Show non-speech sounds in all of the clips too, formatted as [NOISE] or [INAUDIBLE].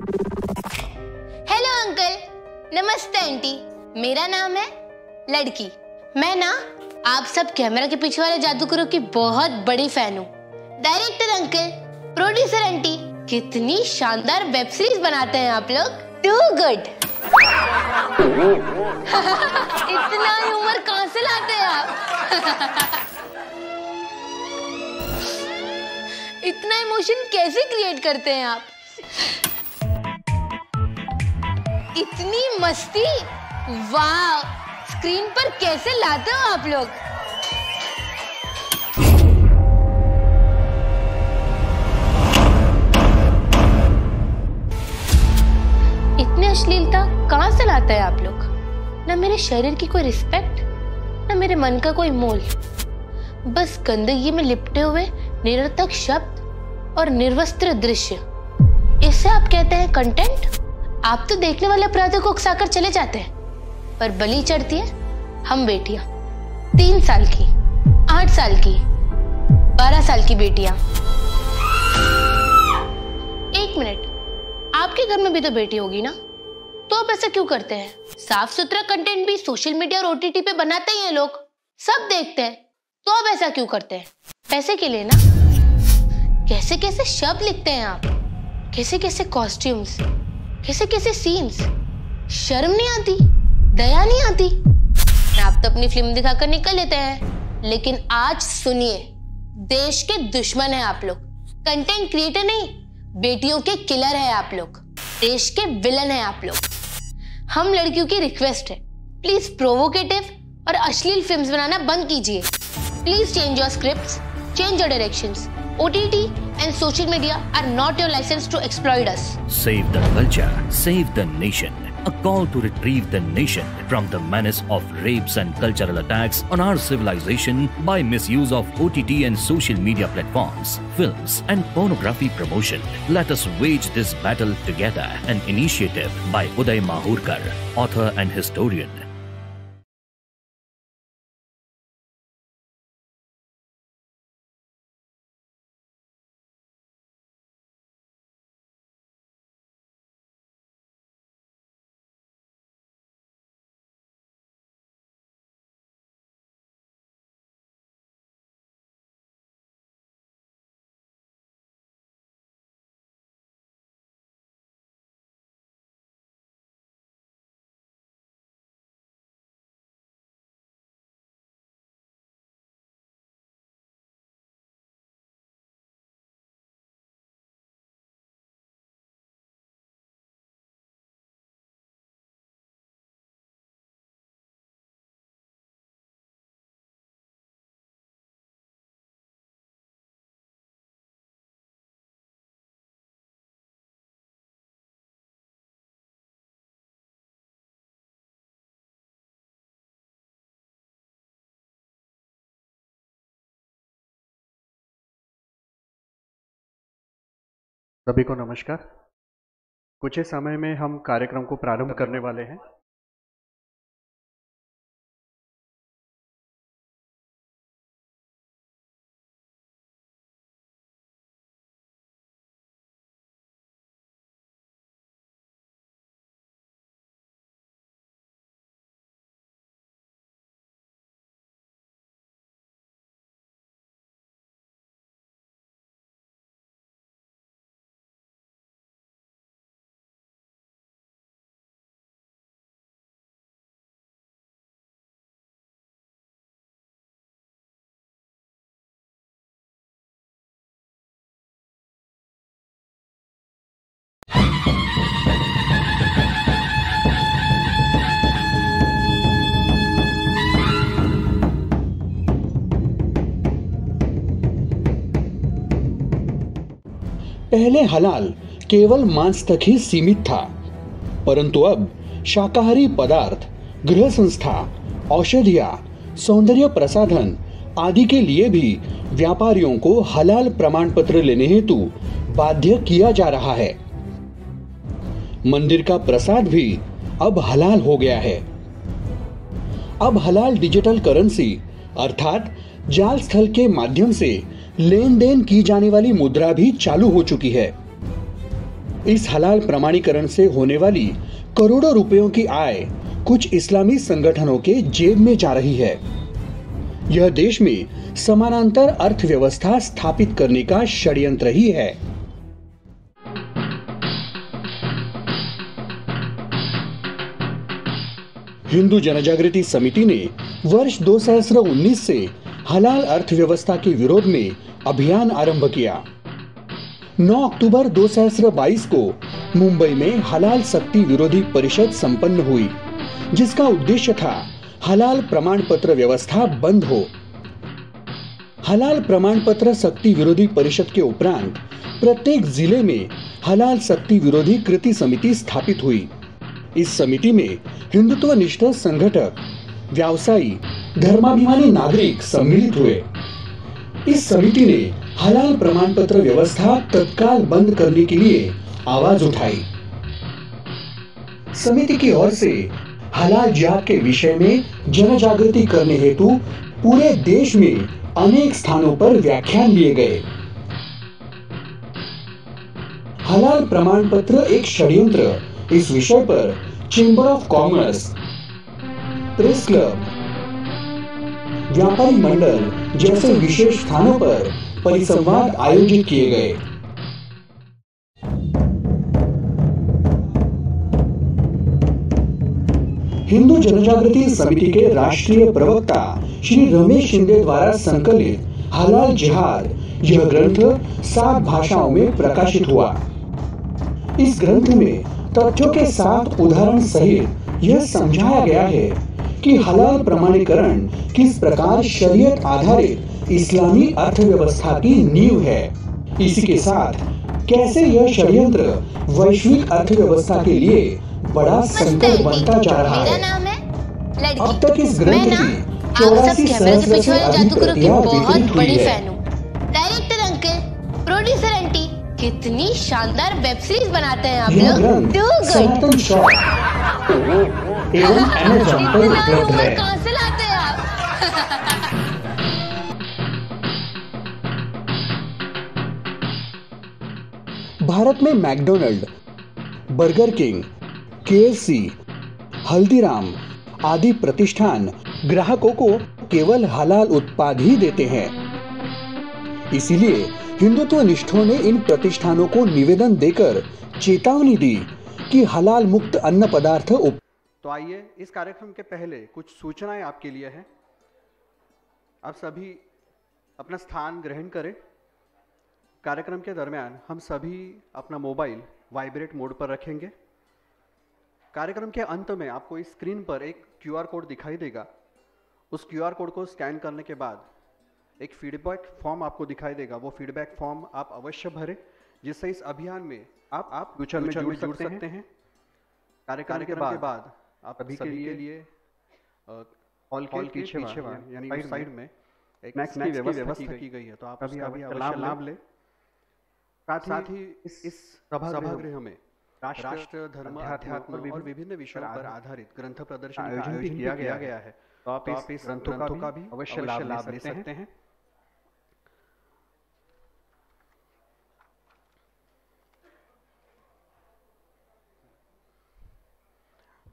Hello uncle नमस्ते aunty मेरा नाम है लड़की मैं ना आप सब कैमरा के पीछे वाले जादूगरों की बहुत बड़ी फैन हूँ डायरेक्टर अंकल प्रोड्यूसर आंटी कितनी शानदार वेब सीरीज बनाते हैं आप लोग टू गुड [LAUGHS] इतना ह्यूमर कहाँ से लाते हैं आप [LAUGHS] इतना इमोशन कैसे क्रिएट करते हैं आप इतनी मस्ती वाह स्क्रीन पर कैसे लाते हो आप लोग इतनी अश्लीलता कहां से लाता है आप लोग ना मेरे शरीर की कोई रिस्पेक्ट ना मेरे मन का कोई मोल बस गंदगी में लिपटे हुए निरर्थक शब्द और निर्वस्त्र दृश्य इसे आप कहते हैं कंटेंट आप तो देखने वाले अपराधियों को उकसाकर चले जाते हैं पर बलि चढ़ती है हम बेटियां तीन साल की आठ साल की बारह साल की बेटियां एक मिनट आपके घर में भी तो बेटी होगी ना तो आप ऐसा क्यों करते हैं साफ सुथरा कंटेंट भी सोशल मीडिया और ओटीटी पे बनाते ही हैं लोग सब देखते हैं तो आप ऐसा क्यों करते हैं पैसे के लिए ना कैसे कैसे शब्द लिखते हैं आप कैसे कैसे कॉस्ट्यूम्स कैसे कैसे सीन्स शर्म नहीं आती दया नहीं आती आप तो अपनी फिल्म दिखाकर निकल लेते हैं लेकिन आज सुनिए देश के दुश्मन है आप लोग कंटेंट क्रिएटर नहीं बेटियों के किलर है आप लोग देश के विलन है आप लोग हम लड़कियों की रिक्वेस्ट है प्लीज प्रोवोकेटिव और अश्लील फिल्म्स बनाना बंद कीजिए please change your scripts change your directions OTT and social media are not your license to exploit us. Save the culture, save the nation. A call to retrieve the nation from the menace of rapes and cultural attacks on our civilization by misuse of OTT and social media platforms, films, and pornography promotion. Let us wage this battle together. An initiative by Uday Mahurkar, author and historian, सभी को नमस्कार कुछ ही समय में हम कार्यक्रम को प्रारंभ करने वाले हैं पहले हलाल केवल मांस तक ही सीमित था परंतु अब शाकाहारी पदार्थ गृह संस्था औषधिया सौंदर्य प्रसाधन आदि के लिए भी व्यापारियों को हलाल प्रमाण पत्र लेने हेतु बाध्य किया जा रहा है मंदिर का प्रसाद भी अब हलाल हो गया है अब हलाल डिजिटल करेंसी अर्थात जाल स्थल के माध्यम से लेन देन की जाने वाली मुद्रा भी चालू हो चुकी है इस हलाल प्रमाणीकरण से होने वाली करोड़ों रुपयों की आय कुछ इस्लामी संगठनों के जेब में जा रही है यह देश में समानांतर अर्थव्यवस्था स्थापित करने का षड्यंत्र ही है हिंदू जनजागृति समिति ने वर्ष 2019 से हलाल अर्थव्यवस्था के विरोध में अभियान आरंभ किया 9 अक्टूबर 2022 को मुंबई में हलाल शक्ति विरोधी परिषद संपन्न हुई जिसका उद्देश्य था हलाल प्रमाण पत्र व्यवस्था बंद हो हलाल प्रमाण पत्र शक्ति विरोधी परिषद के उपरांत प्रत्येक जिले में हलाल शक्ति विरोधी कृति समिति स्थापित हुई इस समिति में हिंदुत्व निष्ठ संगठक व्यवसायी धर्माभिमानी नागरिक सम्मिलित हुए इस समिति ने हलाल प्रमाण पत्र व्यवस्था तत्काल बंद करने के लिए आवाज उठाई समिति की ओर से हलाल जिहाद के विषय में जन जागृति करने हेतु पूरे देश में अनेक स्थानों पर व्याख्यान लिए गए हलाल प्रमाण पत्र एक षड्यंत्र इस विषय पर chamber of commerce press club व्यापारी मंडल जैसे विशेष स्थानों पर परिसंवाद आयोजित किए गए हिंदू जनजागृति समिति के राष्ट्रीय प्रवक्ता श्री रमेश शिंदे द्वारा संकलित हलाल जिहाद यह ग्रंथ सात भाषाओं में प्रकाशित हुआ इस ग्रंथ में तथ्यों के साथ उदाहरण सहित यह समझाया गया है कि हलाल प्रमाणीकरण किस प्रकार शरीयत आधारित इस्लामी अर्थव्यवस्था की नींव है इसी के साथ कैसे यह षड्यंत्र वैश्विक अर्थव्यवस्था के लिए बड़ा संकट बनता जा रहा है अब तक इस ग्रंथ की चौरासी सहस्त्र से अधिक प्रतियां वितरित हुई है कितनी शानदार वेब सीरीज बनाते हैं आप लोग टू [LAUGHS] गुड भारत में मैकडोनल्ड बर्गर किंग के हल्दीराम आदि प्रतिष्ठान ग्राहकों को केवल हलाल उत्पाद ही देते हैं इसीलिए हिंदुत्व निष्ठों ने इन प्रतिष्ठानों को निवेदन देकर चेतावनी दी कि हलाल मुक्त अन्न पदार्थ उप तो आइए इस कार्यक्रम के पहले कुछ सूचनाएं आपके लिए हैं आप सभी अपना स्थान ग्रहण करें कार्यक्रम के दरमियान हम सभी अपना मोबाइल वाइब्रेट मोड पर रखेंगे कार्यक्रम के अंत में आपको इस स्क्रीन पर एक क्यूआर कोड दिखाई देगा उस क्यूआर कोड को स्कैन करने के बाद एक फीडबैक फॉर्म आपको दिखाई देगा वो फीडबैक फॉर्म आप अवश्य भरें जिससे इस अभियान में आप आप फ्यूचर में जुड़ सकते, सकते हैं कार्यक्रम के बाद, बाद आप अभी के लिए, लिए हॉल के पीछे पीछे यानी साइड में एक स्नैक्स की व्यवस्था की गई है तो आप अभी अभी लाभ लाभ लें साथ ही इस सभागृह में राष्ट्र धर्म अध्यात्म और विभिन्न विषयों पर आधारित ग्रंथ प्रदर्शन आयोजित किया गया है तो, तो आप इस ग्रंथों का भी अवश्य लाभ ले सकते हैं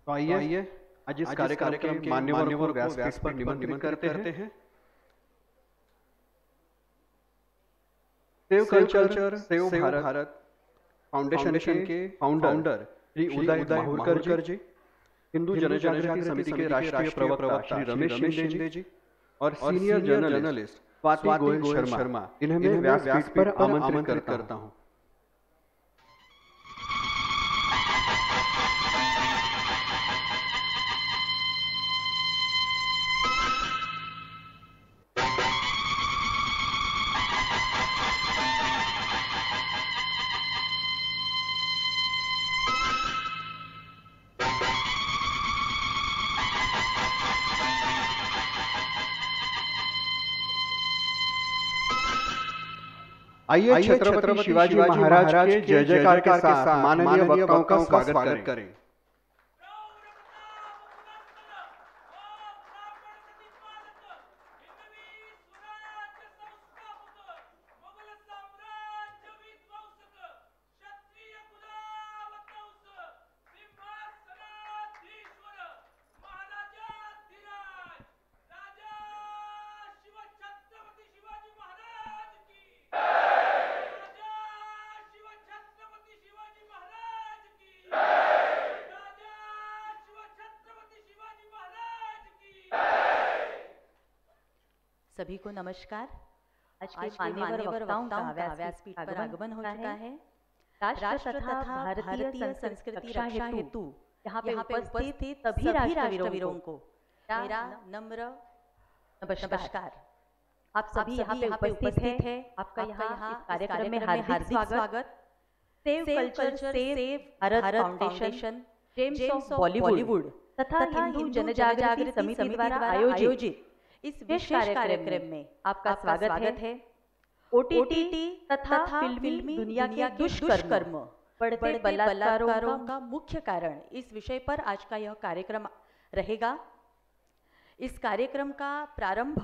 तो आइए आइए आज इस कार्यक्रम के मान्यवर को व्यासपीठ पर निमंत्रित करते हैं save culture save Bharat foundation के फाउंडर श्री उदय माहुरकर जी हिंदू जनजागरण समिति के राष्ट्रीय प्रवक्ता श्री रमेश शिंदे जी और सीनियर जर्नलिस्ट स्वाति गोयल शर्मा इन्हें मैं व्यास पर आमंत्रित करता हूं आइए छत्रपति शिवाजी महाराज के जय जयकार के साथ माननीय वक्ताओं का स्वागत करें सभी को नमस्कार आज के मान्यवर वक्ताओं का व्यासपीठ पर आगमन हो चुका है राष्ट्र तथा भारतीय संस्कृति रक्षा हेतु यहाँ पे उपस्थित सभी राष्ट्रवीरों को मेरा नम्र नमस्कार आप सभी यहाँ पे उपस्थित हैं आपका यहाँ कार्यक्रम में हार्दिक स्वागत save culture save Bharat foundation gems of Bollywood तथा हिंदू जनजागृति समिति द्वारा आयोजित इस विशेष कार्यक्रम में आपका स्वागत है ओटीटी तथा फिल्मी दुनिया के दुष्कर्म बढ़ते बलात्कारों का मुख्य कारण इस विषय पर आज का यह कार्यक्रम रहेगा इस कार्यक्रम का प्रारंभ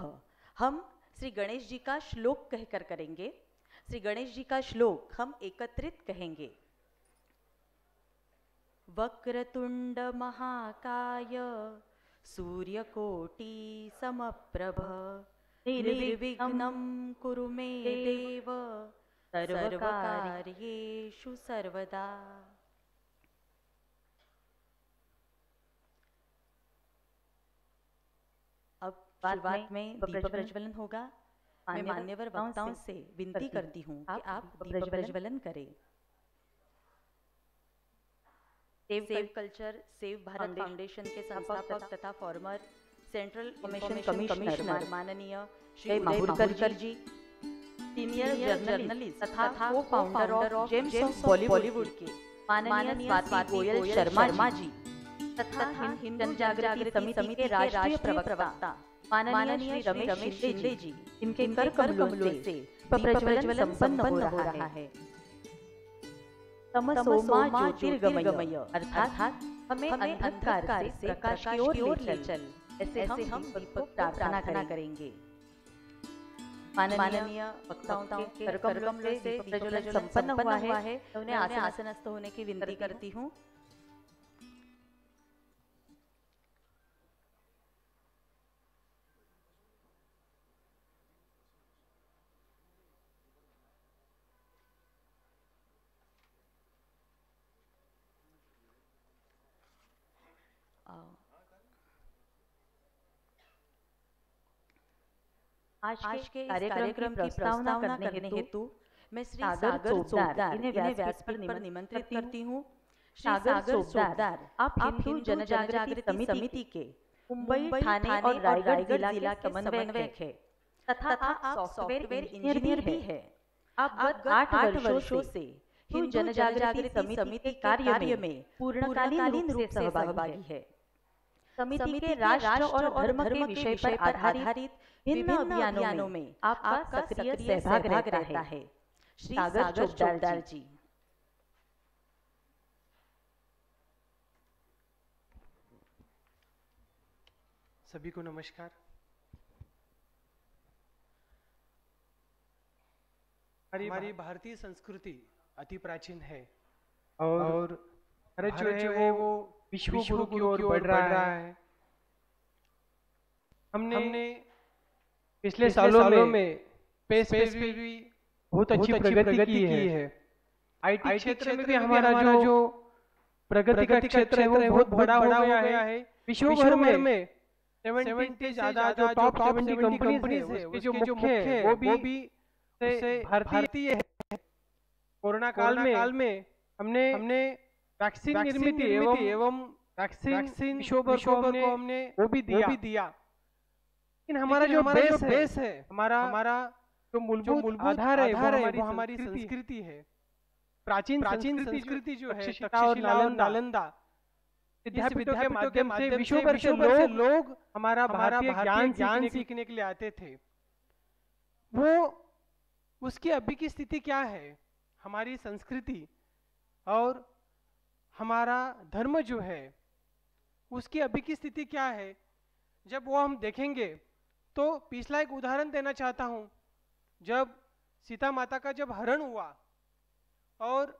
हम श्री गणेश जी का श्लोक कहकर करेंगे श्री गणेश जी का श्लोक हम एकत्रित कहेंगे वक्रतुंड महाकाय सूर्यकोटि समप्रभ निर्विघ्नं कुरु मे देव सर्वकार्येषु सर्वदा अब शुरुआत में दीप प्रज्वलन होगा मैं मान्यवर वक्ताओं से विनती करती हूँ कि आप दीप प्रज्वलन करें save save culture save Bharat foundation के संस्थापक तथा फॉर्मर सेंट्रल इन्फॉर्मेशन कमिश्नर माननीय श्री माहुरकर जी सीनियर जर्नलिस्ट तथा को फाउंडर ऑफ जेम्स बॉलीवुड के माननीय स्वाति गोयल शर्मा जी तथा हिंद जनजागृति समिति के राष्ट्रीय प्रवक्ता माननीय श्री रमेश शिंदे जी इनके कर कमलों से प्रज्वलन संपन्न हो रहा है तमसो अर्थात हमें अंधकार से प्रकाश की ओर ले चल ऐसे हम दीपक प्रार्थना करेंगे माननीय वक्ताओं के संपन्न हुआ है उन्हें आसनस्थ होने की विनती करती हूँ आज, आज के कार्यक्रम की प्रस्तावना करने, हेतु मैं श्री सागर सोदार इन्हें व्यास पर निमंत्रित करती हूँ सागर सोदार आप हिंदू जन जागृति समिति के मुंबई थाने और रायगढ़ जिला के समन्वयक है तथा आप सॉफ्टवेयर इंजीनियर भी है आप आठ वर्षों से हिंद जनजागृति समिति कार्य में पूर्णकालीन रूप से सहभागी है समिति के राष्ट्र और धर्म के विषय पर आधारित विभिन्न अभियानों में आपका सक्रिय सहभाग रहता है श्री सागर चौबदार जी सभी को नमस्कार हमारी भारतीय संस्कृति अति प्राचीन है और, और जो है वो विश्व गुरु की ओर बढ़ रहा है हमने, पिछले सालों, में स्पेस स्पेस भी बहुत अच्छी प्रगति की है आईटी क्षेत्र में भी हमारा जो, जो प्रगति का क्षेत्र है वो बहुत बड़ा हो गया है विश्व भर में से ज्यादा जो टॉप कंपनीज है जो मुख्य है वो भी भारतीय है कोरोना काल में हमने हमने वैक्सीन निर्मित एवं एवं वैक्सीन विश्वभर को हमने वो भी दिया, भी दिया। हमारा जो हमारा बेस, बेस है हमारा हमारा जो मूलभूत आधार है वो हमारी संस्कृति है प्राचीन प्राचीन संस्कृति जो है शिक्षा और नालंदा विद्यापीठों के माध्यम से विश्व भर के लोग, लोग हमारा भारतीय ज्ञान ज्ञान सीखने के लिए आते थे वो उसकी अभी की स्थिति क्या है हमारी संस्कृति और हमारा धर्म जो है उसकी अभी की स्थिति क्या है जब वो हम देखेंगे तो पिछला एक उदाहरण देना चाहता हूँ जब सीता माता का जब हरण हुआ और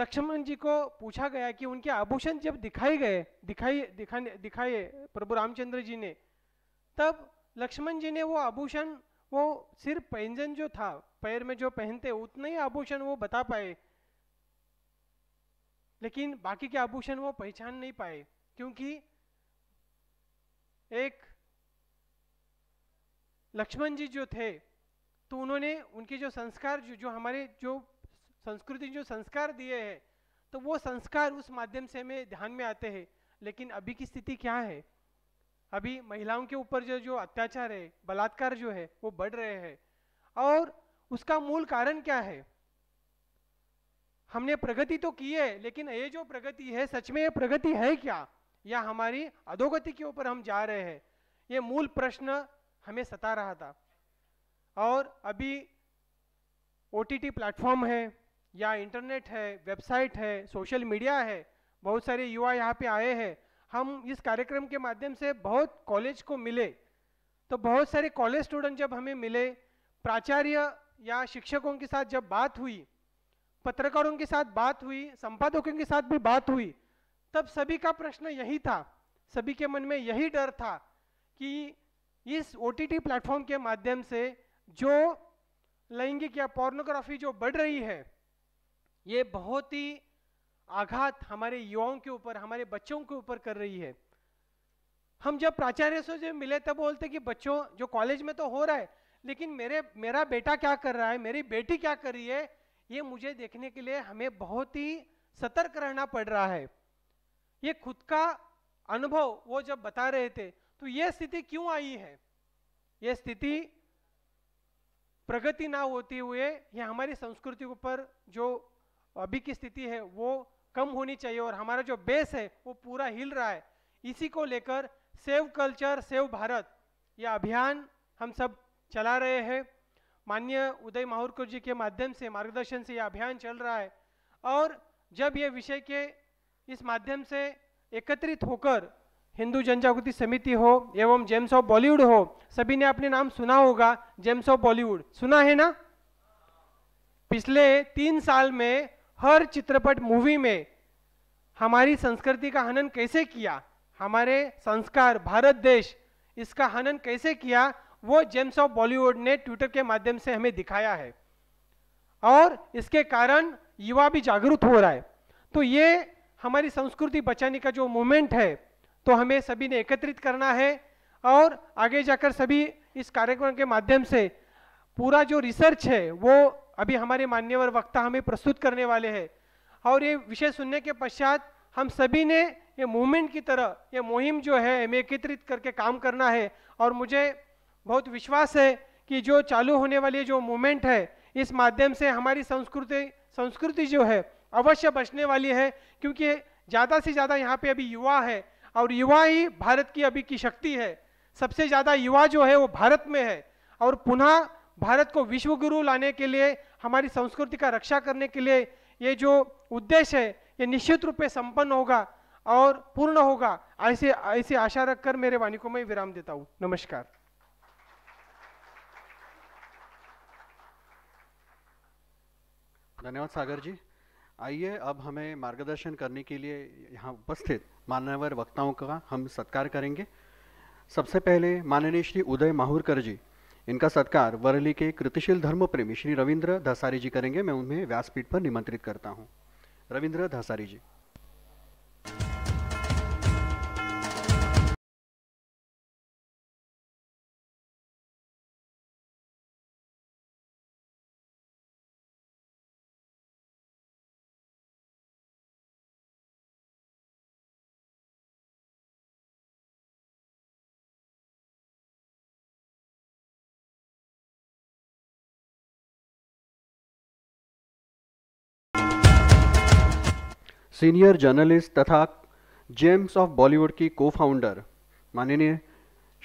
लक्ष्मण जी को पूछा गया कि उनके आभूषण जब दिखाए गए दिखाई दिखाने दिखाए प्रभु रामचंद्र जी ने तब लक्ष्मण जी ने वो आभूषण वो सिर्फ पैंजन जो था पैर में जो पहनते उतने ही आभूषण वो बता पाए लेकिन बाकी के आभूषण वो पहचान नहीं पाए क्योंकि एक लक्ष्मण जी जो थे तो उन्होंने उनके जो संस्कार जो, जो हमारे जो संस्कृति जो संस्कार दिए हैं तो वो संस्कार उस माध्यम से हमें ध्यान में आते हैं लेकिन अभी की स्थिति क्या है अभी महिलाओं के ऊपर जो जो अत्याचार है बलात्कार जो है वो बढ़ रहे हैं और उसका मूल कारण क्या है हमने प्रगति तो की है लेकिन ये जो प्रगति है सच में ये प्रगति है क्या या हमारी अधोगति के ऊपर हम जा रहे हैं ये मूल प्रश्न हमें सता रहा था और अभी ओ टी प्लेटफॉर्म है या इंटरनेट है वेबसाइट है सोशल मीडिया है बहुत सारे युवा यहाँ पे आए हैं हम इस कार्यक्रम के माध्यम से बहुत कॉलेज को मिले तो बहुत सारे कॉलेज स्टूडेंट जब हमें मिले प्राचार्य या शिक्षकों के साथ जब बात हुई पत्रकारों के साथ बात हुई संपादकों के साथ भी बात हुई तब सभी का प्रश्न यही था सभी के मन में यही डर था कि इस ओ टी प्लेटफॉर्म के माध्यम से जो लैंगिक या पोर्नोग्राफी जो बढ़ रही है ये बहुत ही आघात हमारे युवाओं के ऊपर हमारे बच्चों के ऊपर कर रही है हम जब प्राचार्य से जब मिले तब बोलते कि बच्चों जो कॉलेज में तो हो रहा है लेकिन मेरे मेरा बेटा क्या कर रहा है मेरी बेटी क्या कर रही है ये मुझे देखने के लिए हमें बहुत ही सतर्क रहना पड़ रहा है ये खुद का अनुभव वो जब बता रहे थे तो ये स्थिति क्यों आई है ये स्थिति प्रगति ना होती हुए ये हमारी संस्कृति के ऊपर जो अभी की स्थिति है वो कम होनी चाहिए और हमारा जो बेस है वो पूरा हिल रहा है इसी को लेकर सेव कल्चर सेव भारत यह अभियान हम सब चला रहे हैं माननीय उदय माहौरकर जी के माध्यम से मार्गदर्शन से यह अभियान चल रहा है और जब ये विषय के इस माध्यम से एकत्रित होकर हिंदू जनजागृति समिति हो एवं जेम्स ऑफ बॉलीवुड हो सभी ने अपने नाम सुना होगा जेम्स ऑफ बॉलीवुड सुना है ना पिछले तीन साल में हर चित्रपट मूवी में हमारी संस्कृति का हनन कैसे किया हमारे संस्कार भारत देश इसका हनन कैसे किया वो जेम्स ऑफ बॉलीवुड ने ट्विटर के माध्यम से हमें दिखाया है और इसके कारण युवा भी जागरूक हो रहा है तो ये हमारी संस्कृति बचाने का जो मूवमेंट है तो हमें सभी ने एकत्रित करना है और आगे जाकर सभी इस कार्यक्रम के माध्यम से पूरा जो रिसर्च है वो अभी हमारे मान्यवर वक्ता हमें प्रस्तुत करने वाले हैं और ये विषय सुनने के पश्चात हम सभी ने ये मूवमेंट की तरह ये मुहिम जो है हमें एकत्रित करके काम करना है और मुझे बहुत विश्वास है कि जो चालू होने वाली जो मूवमेंट है इस माध्यम से हमारी संस्कृति संस्कृति जो है अवश्य बचने वाली है क्योंकि ज़्यादा से ज़्यादा यहाँ पे अभी युवा है और युवा ही भारत की अभी की शक्ति है सबसे ज़्यादा युवा जो है वो भारत में है और पुनः भारत को विश्व गुरु लाने के लिए हमारी संस्कृति का रक्षा करने के लिए ये जो उद्देश्य है ये निश्चित रूप से संपन्न होगा और पूर्ण होगा ऐसे ऐसी आशा रखकर मेरे वाणी को मैं विराम देता हूँ नमस्कार धन्यवाद सागर जी आइए अब हमें मार्गदर्शन करने के लिए यहाँ उपस्थित मान्यवर वक्ताओं का हम सत्कार करेंगे सबसे पहले माननीय श्री उदय माहूरकर जी इनका सत्कार वरली के कृतिशील धर्म प्रेमी श्री रविंद्र धसारी जी करेंगे मैं उन्हें व्यासपीठ पर निमंत्रित करता हूँ रविंद्र धसारी जी सीनियर जर्नलिस्ट तथा जेम्स ऑफ बॉलीवुड की को फाउंडर माननीय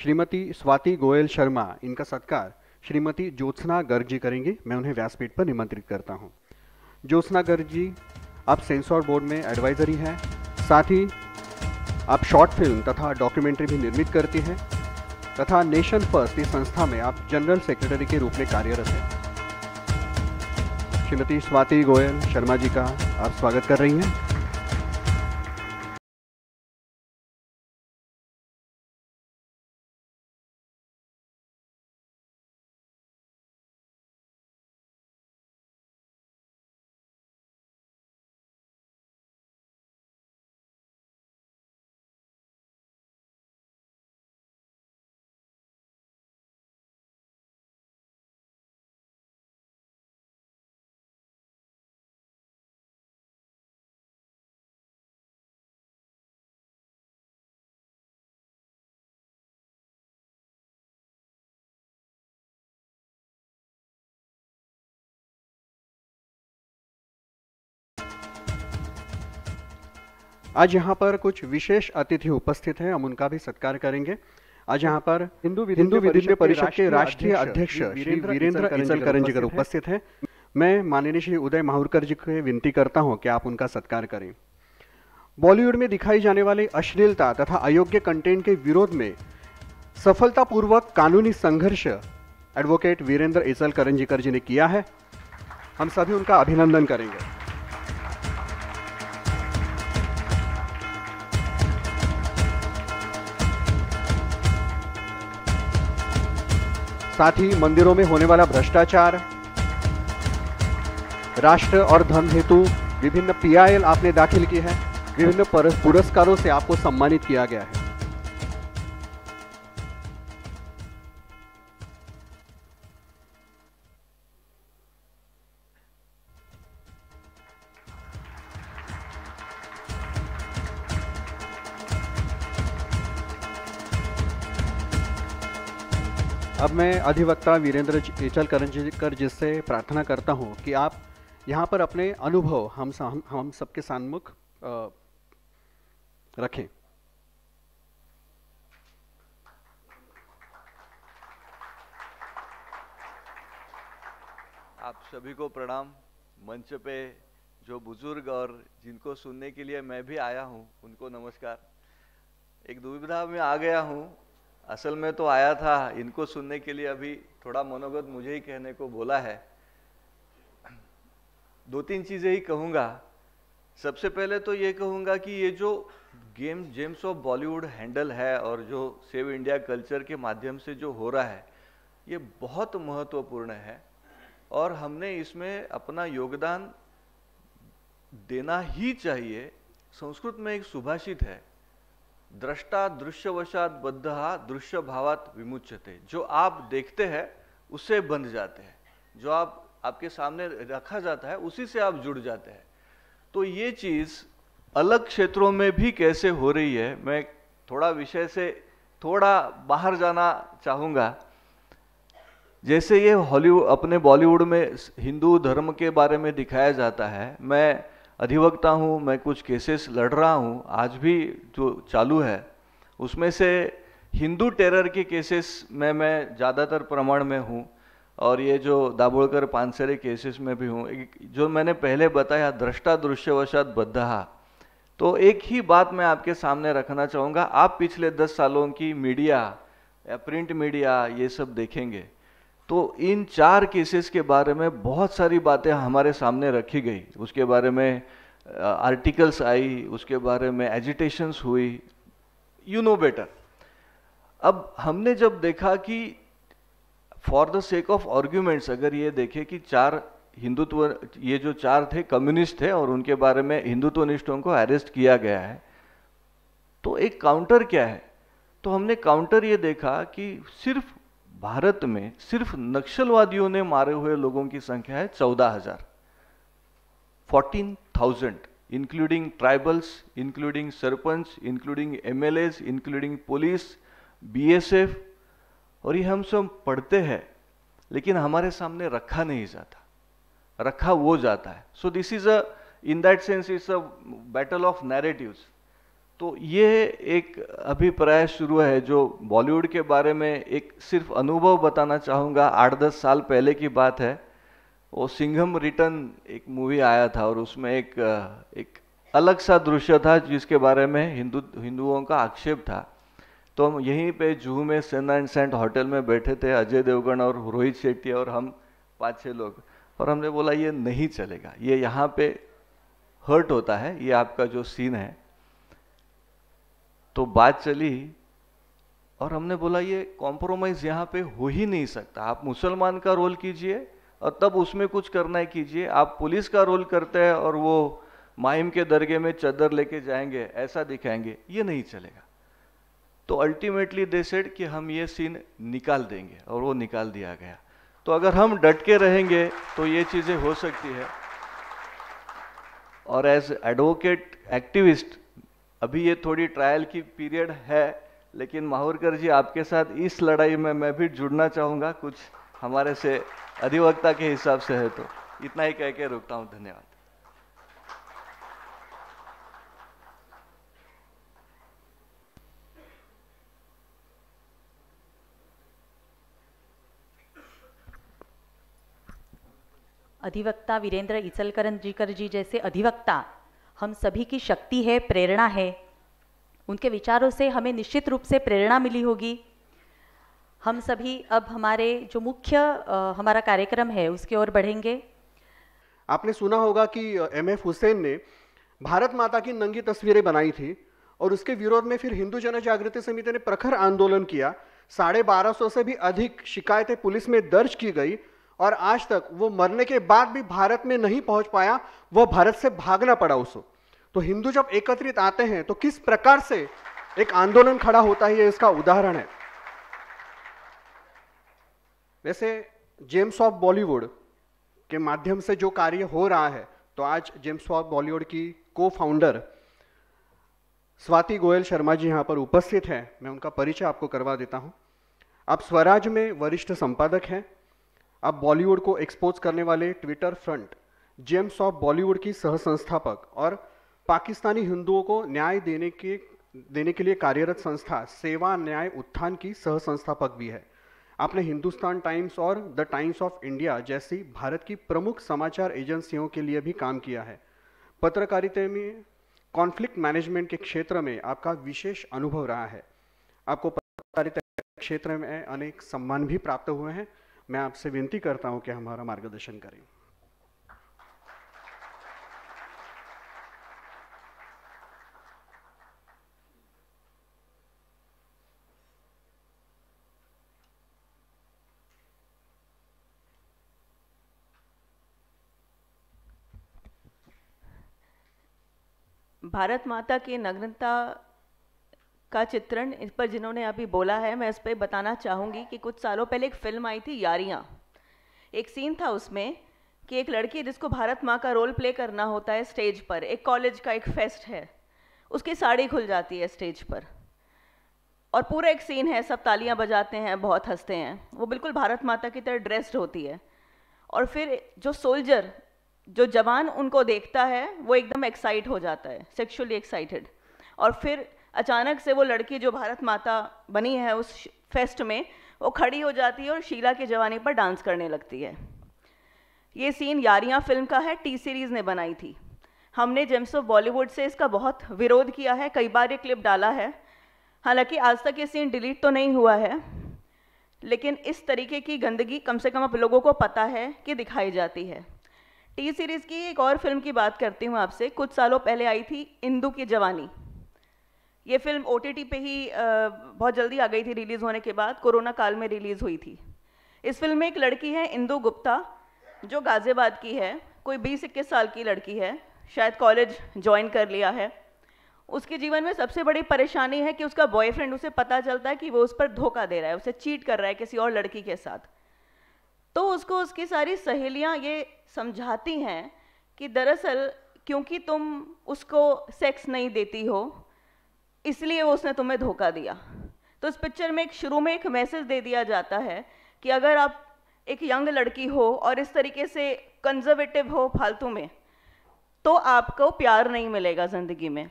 श्रीमती स्वाति गोयल शर्मा इनका सत्कार श्रीमती ज्योत्सना गर्ग जी करेंगे मैं उन्हें व्यासपीठ पर निमंत्रित करता हूँ ज्योत्सना गर्ग जी आप सेंसॉर बोर्ड में एडवाइजरी हैं साथ ही आप शॉर्ट फिल्म तथा डॉक्यूमेंट्री भी निर्मित करती हैं तथा नेशन फर्स्ट इस संस्था में आप जनरल सेक्रेटरी के रूप में कार्यरत हैं श्रीमती स्वाति गोयल शर्मा जी का आप स्वागत कर रही हैं आज यहाँ पर कुछ विशेष अतिथि उपस्थित हैं हम उनका भी सत्कार करेंगे आज यहाँ पर हिंदू हिंदू विधिज्ञ परिषद के राष्ट्रीय अध्यक्ष श्री वीरेंद्र इंसलकरंजीकर उपस्थित हैं मैं माननीय श्री उदय माहुरकर जी को विनती करता हूँ कि आप उनका सत्कार करें बॉलीवुड में दिखाई जाने वाली अश्लीलता तथा अयोग्य कंटेंट के विरोध में सफलतापूर्वक कानूनी संघर्ष एडवोकेट वीरेंद्र एसल करंजीकर जी ने किया है हम सभी उनका अभिनंदन करेंगे साथ ही मंदिरों में होने वाला भ्रष्टाचार राष्ट्र और धन हेतु विभिन्न पीआईएल आपने दाखिल की है विभिन्न पुरस्कारों से आपको सम्मानित किया गया है मैं अधिवक्ता वीरेंद्र एचल करंजकर जी से प्रार्थना करता हूं कि आप यहाँ पर अपने अनुभव हम हम, हम सबके सन्मुख रखें आप सभी को प्रणाम मंच पे जो बुजुर्ग और जिनको सुनने के लिए मैं भी आया हूँ उनको नमस्कार एक दुविधा में आ गया हूँ असल में तो आया था इनको सुनने के लिए अभी थोड़ा मनोगत मुझे ही कहने को बोला है दो तीन चीज़ें ही कहूँगा सबसे पहले तो ये कहूँगा कि ये जो game gems of Bollywood handle है और जो सेव इंडिया कल्चर के माध्यम से जो हो रहा है ये बहुत महत्वपूर्ण है और हमने इसमें अपना योगदान देना ही चाहिए संस्कृत में एक सुभाषित है दृष्टा दृश्यवशात बद्ध दृश्य भावात विमुचते जो आप देखते हैं उससे बंध जाते हैं जो आप आपके सामने रखा जाता है उसी से आप जुड़ जाते हैं तो ये चीज़ अलग क्षेत्रों में भी कैसे हो रही है मैं थोड़ा विषय से थोड़ा बाहर जाना चाहूंगा जैसे ये हॉलीवुड अपने बॉलीवुड में हिंदू धर्म के बारे में दिखाया जाता है मैं अधिवक्ता हूँ मैं कुछ केसेस लड़ रहा हूँ आज भी जो चालू है उसमें से हिंदू टेरर के केसेस में मैं ज़्यादातर प्रमाण में हूँ और ये जो दाभोलकर पानसरे केसेस में भी हूँ जो मैंने पहले बताया दृष्टा दृश्यवशात बद्धहा तो एक ही बात मैं आपके सामने रखना चाहूँगा आप पिछले दस सालों की मीडिया या प्रिंट मीडिया ये सब देखेंगे तो इन चार केसेस के बारे में बहुत सारी बातें हमारे सामने रखी गई उसके बारे में आर्टिकल्स आई उसके बारे में एजिटेशंस हुई यू नो बेटर अब हमने जब देखा कि for the sake of arguments अगर ये देखे कि चार हिंदुत्व ये जो चार थे कम्युनिस्ट थे और उनके बारे में हिंदुत्वनिष्ठों को अरेस्ट किया गया है तो एक काउंटर क्या है तो हमने काउंटर ये देखा कि सिर्फ भारत में सिर्फ नक्सलवादियों ने मारे हुए लोगों की संख्या है चौदह हजार fourteen thousand including tribals including sarpanch including MLAs including police BSF और ये हम सब पढ़ते हैं लेकिन हमारे सामने रखा नहीं जाता रखा वो जाता है so this is a in that sense is a battle of narratives तो ये एक अभिप्राय शुरू है जो बॉलीवुड के बारे में एक सिर्फ अनुभव बताना चाहूँगा आठ दस साल पहले की बात है वो सिंघम रिटर्न एक मूवी आया था और उसमें एक एक अलग सा दृश्य था जिसके बारे में हिंदू हिंदुओं का आक्षेप था तो हम यहीं पे जूह में सेना एंड सेंट होटल में बैठे थे अजय देवगन और रोहित शेट्टी और हम पाँच छः लोग और हमने बोला ये नहीं चलेगा ये यहाँ पे हर्ट होता है ये आपका जो सीन है तो बात चली और हमने बोला ये कॉम्प्रोमाइज़ यहाँ पे हो ही नहीं सकता आप मुसलमान का रोल कीजिए और तब उसमें कुछ करना है कीजिए आप पुलिस का रोल करते हैं और वो माहिम के दरगे में चदर लेके जाएंगे ऐसा दिखाएंगे ये नहीं चलेगा तो अल्टीमेटली दे सेड कि हम ये सीन निकाल देंगे और वो निकाल दिया गया तो अगर हम डट के रहेंगे तो ये चीज़ें हो सकती है और एज एडवोकेट एक्टिविस्ट अभी ये थोड़ी ट्रायल की पीरियड है लेकिन माहौरकर जी आपके साथ इस लड़ाई में मैं भी जुड़ना चाहूँगा कुछ हमारे से अधिवक्ता के हिसाब से है तो इतना ही कह के रुकता हूँ धन्यवाद अधिवक्ता वीरेंद्र इचलकरन जीकर जी जैसे अधिवक्ता हम सभी की शक्ति है प्रेरणा है उनके विचारों से हमें निश्चित रूप से प्रेरणा मिली होगी हम सभी अब हमारे जो मुख्य हमारा कार्यक्रम है उसके ओर बढ़ेंगे आपने सुना होगा कि एम एफ हुसैन ने भारत माता की नंगी तस्वीरें बनाई थी और उसके विरोध में फिर हिंदू जन जागृति समिति ने प्रखर आंदोलन किया साढ़े बारह सौ से भी अधिक शिकायतें पुलिस में दर्ज की गई और आज तक वो मरने के बाद भी भारत में नहीं पहुंच पाया वो भारत से भागना पड़ा उसको तो हिंदू जब एकत्रित आते हैं तो किस प्रकार से एक आंदोलन खड़ा होता है ये इसका उदाहरण है वैसे जेम्स ऑफ बॉलीवुड के माध्यम से जो कार्य हो रहा है तो आज जेम्स ऑफ बॉलीवुड की को फाउंडर स्वाति गोयल शर्मा जी यहाँ पर उपस्थित हैं मैं उनका परिचय आपको करवा देता हूँ आप स्वराज में वरिष्ठ संपादक हैं अब बॉलीवुड को एक्सपोज करने वाले Twitter front gems of Bollywood की सह संस्थापक और पाकिस्तानी हिंदुओं को न्याय देने के देने के लिए कार्यरत संस्था सेवा न्याय उत्थान की सह संस्थापक भी है आपने हिंदुस्तान टाइम्स और द टाइम्स ऑफ इंडिया जैसी भारत की प्रमुख समाचार एजेंसियों के लिए भी काम किया है पत्रकारिता में कॉन्फ्लिक्ट मैनेजमेंट के क्षेत्र में आपका विशेष अनुभव रहा है आपको पत्रकारिता क्षेत्र में अनेक सम्मान भी प्राप्त हुए हैं मैं आपसे विनती करता हूं कि हमारा मार्गदर्शन करें भारत माता के नग्नता का चित्रण इस पर जिन्होंने अभी बोला है मैं इस पर बताना चाहूँगी कि कुछ सालों पहले एक फिल्म आई थी यारियाँ एक सीन था उसमें कि एक लड़की जिसको भारत माँ का रोल प्ले करना होता है स्टेज पर एक कॉलेज का एक फेस्ट है उसकी साड़ी खुल जाती है स्टेज पर और पूरा एक सीन है सब तालियां बजाते हैं बहुत हंसते हैं वो बिल्कुल भारत माता की तरह ड्रेस्ड होती है और फिर जो सोल्जर जो जवान उनको देखता है वो एकदम एक्साइट हो जाता है सेक्सुअली एक्साइटेड और फिर अचानक से वो लड़की जो भारत माता बनी है उस फेस्ट में वो खड़ी हो जाती है और शीला की जवानी पर डांस करने लगती है ये सीन यारियाँ फिल्म का है टी सीरीज़ ने बनाई थी हमने जेम्स ऑफ बॉलीवुड से इसका बहुत विरोध किया है कई बार ये क्लिप डाला है हालांकि आज तक ये सीन डिलीट तो नहीं हुआ है लेकिन इस तरीके की गंदगी कम से कम आप लोगों को पता है कि दिखाई जाती है टी सीरीज़ की एक और फिल्म की बात करती हूँ आपसे कुछ सालों पहले आई थी इंदू की जवानी ये फिल्म ओ पे ही बहुत जल्दी आ गई थी रिलीज़ होने के बाद कोरोना काल में रिलीज़ हुई थी इस फिल्म में एक लड़की है इंदु गुप्ता जो गाज़ियाबाद की है कोई बीस इक्कीस साल की लड़की है शायद कॉलेज ज्वाइन कर लिया है उसके जीवन में सबसे बड़ी परेशानी है कि उसका बॉयफ्रेंड उसे पता चलता है कि वो उस पर धोखा दे रहा है उसे चीट कर रहा है किसी और लड़की के साथ तो उसको उसकी सारी सहेलियां ये समझाती हैं कि दरअसल क्योंकि तुम उसको सेक्स नहीं देती हो इसलिए उसने तुम्हें धोखा दिया तो इस पिक्चर में एक शुरू में एक मैसेज दे दिया जाता है कि अगर आप एक यंग लड़की हो और इस तरीके से कंजर्वेटिव हो फालतू में तो आपको प्यार नहीं मिलेगा ज़िंदगी में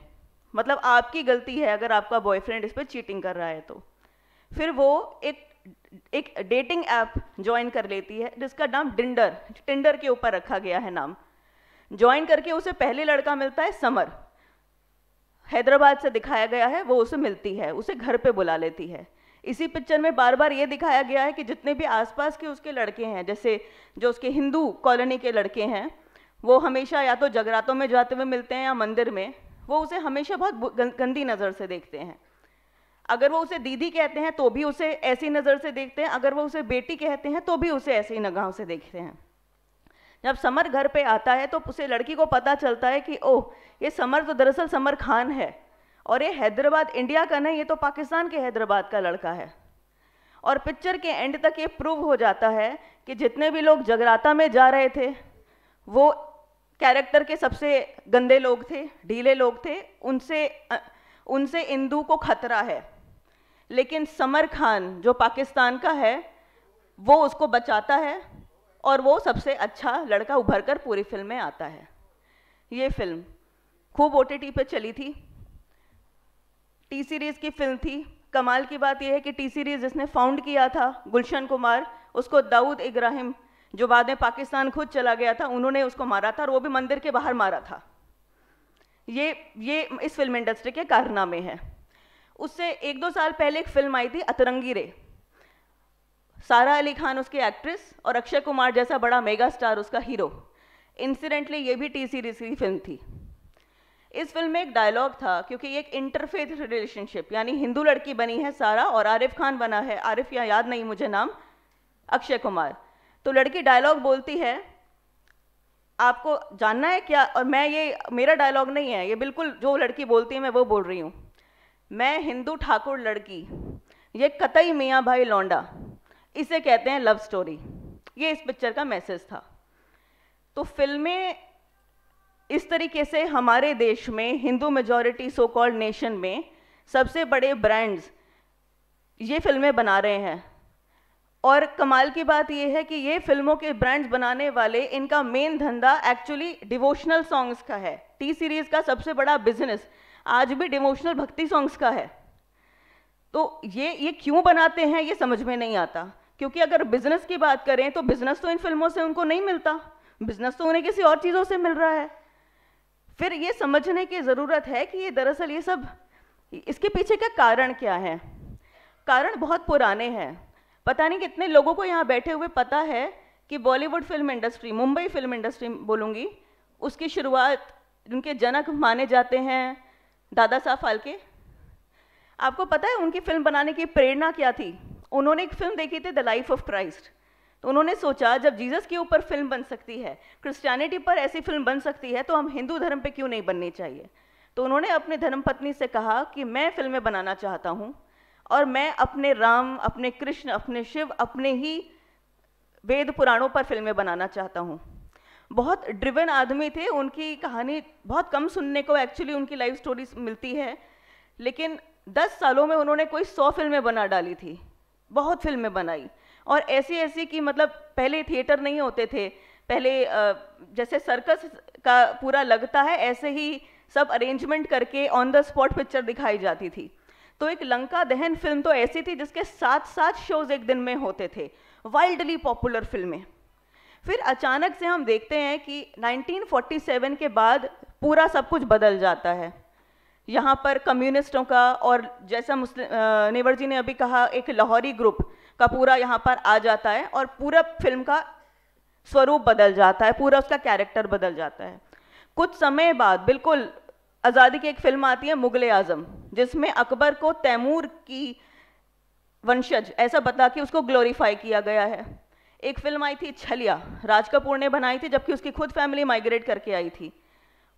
मतलब आपकी गलती है अगर आपका बॉयफ्रेंड इस पर चीटिंग कर रहा है तो फिर वो एक एक डेटिंग ऐप ज्वाइन कर लेती है जिसका नाम डिंडर टिंडर के ऊपर रखा गया है नाम ज्वाइन करके उसे पहले लड़का मिलता है समर हैदराबाद से दिखाया गया है वो उसे मिलती है उसे घर पे बुला लेती है इसी पिक्चर में बार बार ये दिखाया गया है कि जितने भी आसपास के उसके लड़के हैं जैसे जो उसके हिंदू कॉलोनी के लड़के हैं वो हमेशा या तो जगरातों में जाते हुए मिलते हैं या मंदिर में वो उसे हमेशा बहुत गंदी नज़र से देखते हैं अगर वो उसे दीदी कहते हैं तो भी उसे ऐसी नज़र से देखते हैं अगर वो उसे बेटी कहते हैं तो भी उसे ऐसी नगाहों से देखते हैं जब समर घर पे आता है तो उसे लड़की को पता चलता है कि ओह ये समर तो दरअसल समर खान है और ये हैदराबाद इंडिया का नहीं ये तो पाकिस्तान के हैदराबाद का लड़का है और पिक्चर के एंड तक ये प्रूव हो जाता है कि जितने भी लोग जगराता में जा रहे थे वो कैरेक्टर के सबसे गंदे लोग थे ढीले लोग थे उनसे उनसे इंदू को खतरा है लेकिन समर खान जो पाकिस्तान का है वो उसको बचाता है और वो सबसे अच्छा लड़का उभर कर पूरी फिल्म में आता है ये फिल्म खूब ओ टी पर चली थी टी सीरीज़ की फिल्म थी कमाल की बात यह है कि टी सीरीज़ जिसने फाउंड किया था गुलशन कुमार उसको दाऊद इब्राहिम जो बाद में पाकिस्तान खुद चला गया था उन्होंने उसको मारा था और वो भी मंदिर के बाहर मारा था ये ये इस फिल्म इंडस्ट्री के कारनामे हैं उससे एक दो साल पहले एक फिल्म आई थी अतरंगी रे सारा अली खान उसकी एक्ट्रेस और अक्षय कुमार जैसा बड़ा मेगा स्टार उसका हीरो इंसिडेंटली ये भी टी सीरीज की फिल्म थी इस फिल्म में एक डायलॉग था क्योंकि ये एक इंटरफेथ रिलेशनशिप यानी हिंदू लड़की बनी है सारा और आरिफ खान बना है आरिफ या याद नहीं मुझे नाम अक्षय कुमार तो लड़की डायलॉग बोलती है आपको जानना है क्या और मैं ये मेरा डायलॉग नहीं है ये बिल्कुल जो लड़की बोलती है मैं वो बोल रही हूँ मैं हिंदू ठाकुर लड़की ये कतई मियाँ भाई लौंडा इसे कहते हैं लव स्टोरी ये इस पिक्चर का मैसेज था तो फिल्में इस तरीके से हमारे देश में Hindu majority so called nation में सबसे बड़े ब्रांड्स ये फिल्में बना रहे हैं और कमाल की बात यह है कि ये फिल्मों के ब्रांड्स बनाने वाले इनका मेन धंधा एक्चुअली डिवोशनल सॉन्ग्स का है टी सीरीज़ का सबसे बड़ा बिजनेस आज भी डिवोशनल भक्ति सॉन्ग्स का है तो ये ये क्यों बनाते हैं ये समझ में नहीं आता क्योंकि अगर बिजनेस की बात करें तो बिजनेस तो इन फिल्मों से उनको नहीं मिलता बिजनेस तो उन्हें किसी और चीज़ों से मिल रहा है फिर ये समझने की ज़रूरत है कि ये दरअसल ये सब इसके पीछे का कारण क्या है कारण बहुत पुराने हैं पता नहीं कितने लोगों को यहाँ बैठे हुए पता है कि Bollywood film industry Mumbai film industry बोलूँगी उसकी शुरुआत उनके जनक माने जाते हैं दादा साहब फालके आपको पता है उनकी फिल्म बनाने की प्रेरणा क्या थी उन्होंने एक फिल्म देखी थी द लाइफ ऑफ क्राइस्ट तो उन्होंने सोचा जब जीसस के ऊपर फिल्म बन सकती है क्रिश्चियनिटी पर ऐसी फिल्म बन सकती है तो हम हिंदू धर्म पे क्यों नहीं बननी चाहिए तो उन्होंने अपने धर्मपत्नी से कहा कि मैं फिल्में बनाना चाहता हूँ और मैं अपने राम अपने कृष्ण अपने शिव अपने ही वेद पुराणों पर फिल्में बनाना चाहता हूँ बहुत ड्रिवन आदमी थे उनकी कहानी बहुत कम सुनने को एक्चुअली उनकी लाइफ स्टोरी मिलती है लेकिन दस सालों में उन्होंने कोई सौ फिल्में बना डाली थी बहुत फिल्में बनाई और ऐसी ऐसी कि मतलब पहले थिएटर नहीं होते थे पहले जैसे सर्कस का पूरा लगता है ऐसे ही सब अरेंजमेंट करके ऑन द स्पॉट पिक्चर दिखाई जाती थी तो एक लंका दहन फिल्म तो ऐसी थी जिसके साथ सात शोज एक दिन में होते थे वाइल्डली पॉपुलर फिल्में फिर अचानक से हम देखते हैं कि 1947 के बाद पूरा सब कुछ बदल जाता है यहाँ पर कम्युनिस्टों का और जैसा मुस्लिम नेवर जी ने अभी कहा एक लाहौरी ग्रुप का पूरा यहाँ पर आ जाता है और पूरा फिल्म का स्वरूप बदल जाता है पूरा उसका कैरेक्टर बदल जाता है कुछ समय बाद बिल्कुल आज़ादी की एक फिल्म आती है मुगल आजम जिसमें अकबर को तैमूर की वंशज ऐसा बता कि उसको ग्लोरीफाई किया गया है एक फिल्म आई थी छलिया राज कपूर ने बनाई थी जबकि उसकी खुद फैमिली माइग्रेट करके आई थी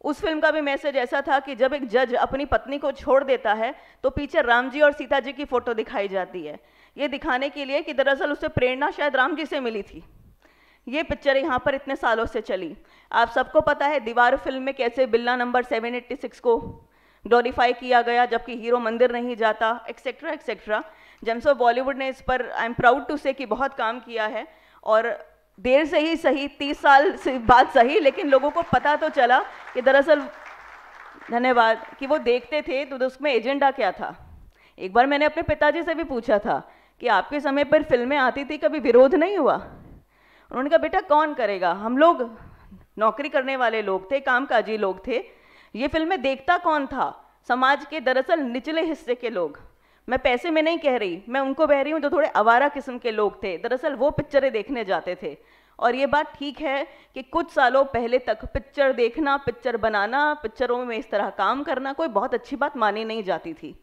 उस फिल्म का भी मैसेज ऐसा था कि जब एक जज अपनी पत्नी को छोड़ देता है तो पीछे राम जी और सीता जी की फ़ोटो दिखाई जाती है ये दिखाने के लिए कि दरअसल उसे प्रेरणा शायद राम जी से मिली थी ये पिक्चर यहाँ पर इतने सालों से चली आप सबको पता है दीवार फिल्म में कैसे बिल्ला नंबर 786 को ग्लोरीफाई किया गया जबकि हीरो मंदिर नहीं जाता एक्सेट्रा एक्सेट्रा जेम्सो बॉलीवुड ने इस पर आई एम प्राउड टू से कि बहुत काम किया है और देर से ही सही तीस साल से बात सही लेकिन लोगों को पता तो चला कि दरअसल धन्यवाद कि वो देखते थे तो उसमें एजेंडा क्या था एक बार मैंने अपने पिताजी से भी पूछा था कि आपके समय पर फिल्में आती थी कभी विरोध नहीं हुआ उन्होंने कहा बेटा कौन करेगा हम लोग नौकरी करने वाले लोग थे कामकाजी लोग थे ये फिल्में देखता कौन था समाज के दरअसल निचले हिस्से के लोग मैं पैसे में नहीं कह रही मैं उनको बह रही हूँ जो थोड़े आवारा किस्म के लोग थे दरअसल वो पिक्चरें देखने जाते थे और ये बात ठीक है कि कुछ सालों पहले तक पिक्चर देखना पिक्चर बनाना पिक्चरों में इस तरह काम करना कोई बहुत अच्छी बात मानी नहीं जाती थी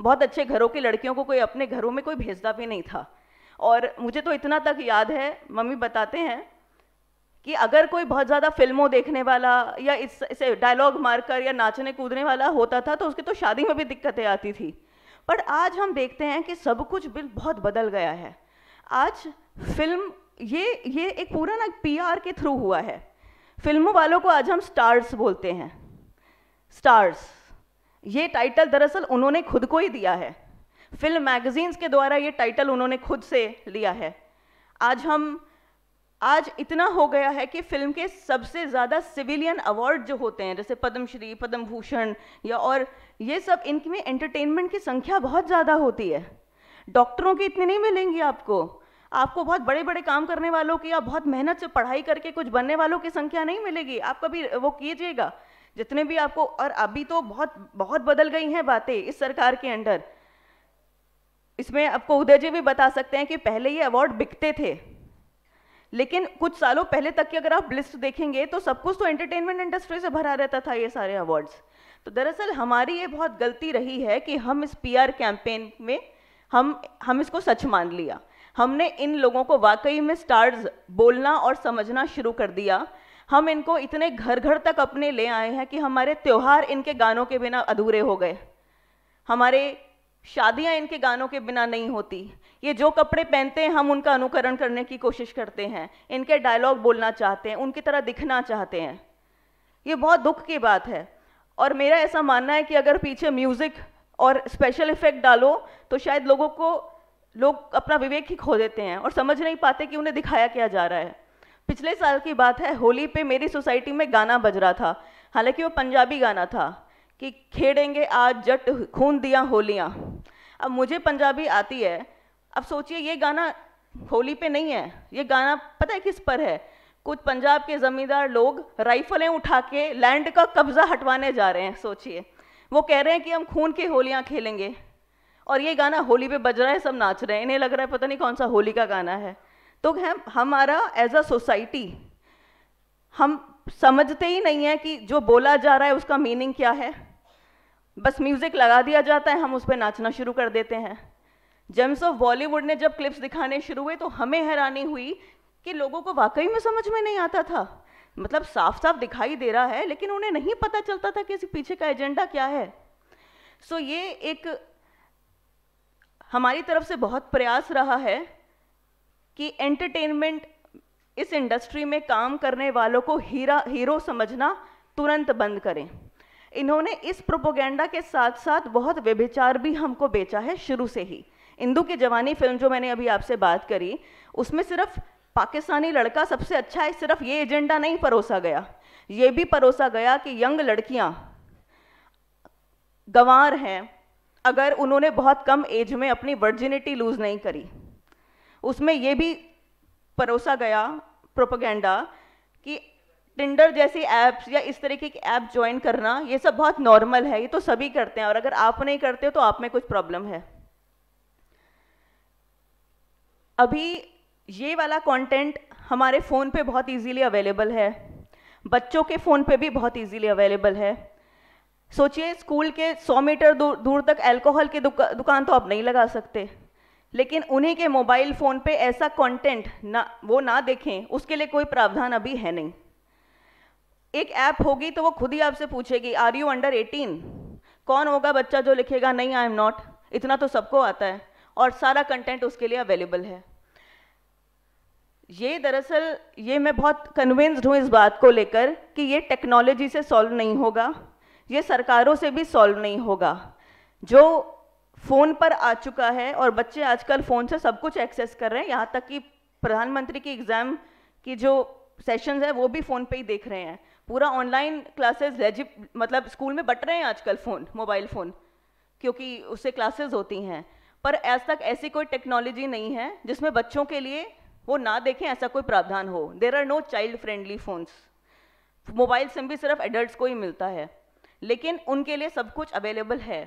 बहुत अच्छे घरों की लड़कियों को कोई अपने घरों में कोई भेजता भी नहीं था और मुझे तो इतना तक याद है मम्मी बताते हैं कि अगर कोई बहुत ज़्यादा फिल्मों देखने वाला या इस इसे डायलॉग मारकर या नाचने कूदने वाला होता था तो उसकी तो शादी में भी दिक्कतें आती थी पर आज हम देखते हैं कि सब कुछ बिल बहुत बदल गया है आज फिल्म ये ये एक पूरा ना पीआर के थ्रू हुआ है फिल्मों वालों को आज हम स्टार्स बोलते हैं स्टार्स ये टाइटल दरअसल उन्होंने खुद को ही दिया है फिल्म मैगजीन्स के द्वारा ये टाइटल उन्होंने खुद से लिया है आज हम आज इतना हो गया है कि फिल्म के सबसे ज़्यादा सिविलियन अवार्ड जो होते हैं जैसे पद्मश्री पद्म भूषण या और ये सब इनमें एंटरटेनमेंट की संख्या बहुत ज़्यादा होती है डॉक्टरों की इतनी नहीं मिलेंगी आपको आपको बहुत बड़े बड़े काम करने वालों की या बहुत मेहनत से पढ़ाई करके कुछ बनने वालों की संख्या नहीं मिलेगी आप कभी वो कीजिएगा जितने भी आपको और अभी तो बहुत बहुत बदल गई हैं बातें इस सरकार के अंडर इसमें आपको उदय जी भी बता सकते हैं कि पहले ये अवार्ड बिकते थे लेकिन कुछ सालों पहले तक की अगर आप लिस्ट देखेंगे तो सब कुछ तो एंटरटेनमेंट इंडस्ट्री से भरा रहता था ये सारे अवार्ड्स तो दरअसल हमारी ये बहुत गलती रही है कि हम इस पीआर कैंपेन में हम हम इसको सच मान लिया हमने इन लोगों को वाकई में स्टार्स बोलना और समझना शुरू कर दिया हम इनको इतने घर घर तक अपने ले आए हैं कि हमारे त्यौहार इनके गानों के बिना अधूरे हो गए हमारे शादियां इनके गानों के बिना नहीं होती ये जो कपड़े पहनते हैं हम उनका अनुकरण करने की कोशिश करते हैं इनके डायलॉग बोलना चाहते हैं उनकी तरह दिखना चाहते हैं ये बहुत दुख की बात है और मेरा ऐसा मानना है कि अगर पीछे म्यूज़िक और स्पेशल इफ़ेक्ट डालो तो शायद लोगों को लोग अपना विवेक ही खो देते हैं और समझ नहीं पाते कि उन्हें दिखाया क्या जा रहा है पिछले साल की बात है होली पे मेरी सोसाइटी में गाना बज रहा था हालांकि वो पंजाबी गाना था कि खेड़ेंगे आज जट खून दिया होलियाँ अब मुझे पंजाबी आती है अब सोचिए ये गाना होली पे नहीं है ये गाना पता है किस पर है कुछ पंजाब के ज़मींदार लोग राइफलें उठा के लैंड का कब्ज़ा हटवाने जा रहे हैं सोचिए वो कह रहे हैं कि हम खून की होलियाँ खेलेंगे और ये गाना होली पे बज रहा है सब नाच रहे हैं इन्हें लग रहा है पता नहीं कौन सा होली का गाना है तो हम हमारा एज अ सोसाइटी हम समझते ही नहीं है कि जो बोला जा रहा है उसका मीनिंग क्या है बस म्यूज़िक लगा दिया जाता है हम उस पर नाचना शुरू कर देते हैं जेम्स ऑफ बॉलीवुड ने जब क्लिप्स दिखाने शुरू हुए तो हमें हैरानी हुई कि लोगों को वाकई में समझ में नहीं आता था मतलब साफ साफ दिखाई दे रहा है लेकिन उन्हें नहीं पता चलता था कि इस पीछे का एजेंडा क्या है सो ये एक हमारी तरफ से बहुत प्रयास रहा है कि एंटरटेनमेंट इस इंडस्ट्री में काम करने वालों को हीरा हीरो समझना तुरंत बंद करें इन्होंने इस प्रोपोगेंडा के साथ साथ बहुत व्यभिचार भी हमको बेचा है शुरू से ही इंदू की जवानी फिल्म जो मैंने अभी आपसे बात करी उसमें सिर्फ पाकिस्तानी लड़का सबसे अच्छा है सिर्फ ये एजेंडा नहीं परोसा गया ये भी परोसा गया कि यंग लड़कियां गंवार हैं अगर उन्होंने बहुत कम एज में अपनी वर्जिनिटी लूज़ नहीं करी उसमें यह भी परोसा गया प्रोपोगेंडा कि टिंडर जैसी ऐप्स या इस तरीके की ऐप ज्वाइन करना ये सब बहुत नॉर्मल है ये तो सभी करते हैं और अगर आप नहीं करते हो तो आप में कुछ प्रॉब्लम है अभी ये वाला कंटेंट हमारे फ़ोन पे बहुत इजीली अवेलेबल है बच्चों के फ़ोन पे भी बहुत इजीली अवेलेबल है सोचिए स्कूल के 100 मीटर दूर दूर तक अल्कोहल की दुका, दुकान तो आप नहीं लगा सकते लेकिन उन्हीं के मोबाइल फ़ोन पे ऐसा कंटेंट ना वो ना देखें उसके लिए कोई प्रावधान अभी है नहीं एक ऐप होगी तो वो खुद ही आपसे पूछेगी आर यू अंडर एटीन कौन होगा बच्चा जो लिखेगा नहीं आई एम नॉट इतना तो सबको आता है और सारा कंटेंट उसके लिए अवेलेबल है ये दरअसल ये मैं बहुत कन्विंस्ड हूँ इस बात को लेकर कि ये टेक्नोलॉजी से सॉल्व नहीं होगा ये सरकारों से भी सॉल्व नहीं होगा जो फ़ोन पर आ चुका है और बच्चे आजकल फ़ोन से सब कुछ एक्सेस कर रहे हैं यहाँ तक कि प्रधानमंत्री की एग्ज़ाम की जो सेशंस है वो भी फ़ोन पे ही देख रहे हैं पूरा ऑनलाइन क्लासेस लेजिप मतलब स्कूल में बट रहे हैं आजकल फ़ोन मोबाइल फ़ोन क्योंकि उससे क्लासेस होती हैं पर आज तक ऐसी कोई टेक्नोलॉजी नहीं है जिसमें बच्चों के लिए वो ना देखें ऐसा कोई प्रावधान हो there are no child friendly phones mobile sim भी सिर्फ एडल्ट को ही मिलता है लेकिन उनके लिए सब कुछ अवेलेबल है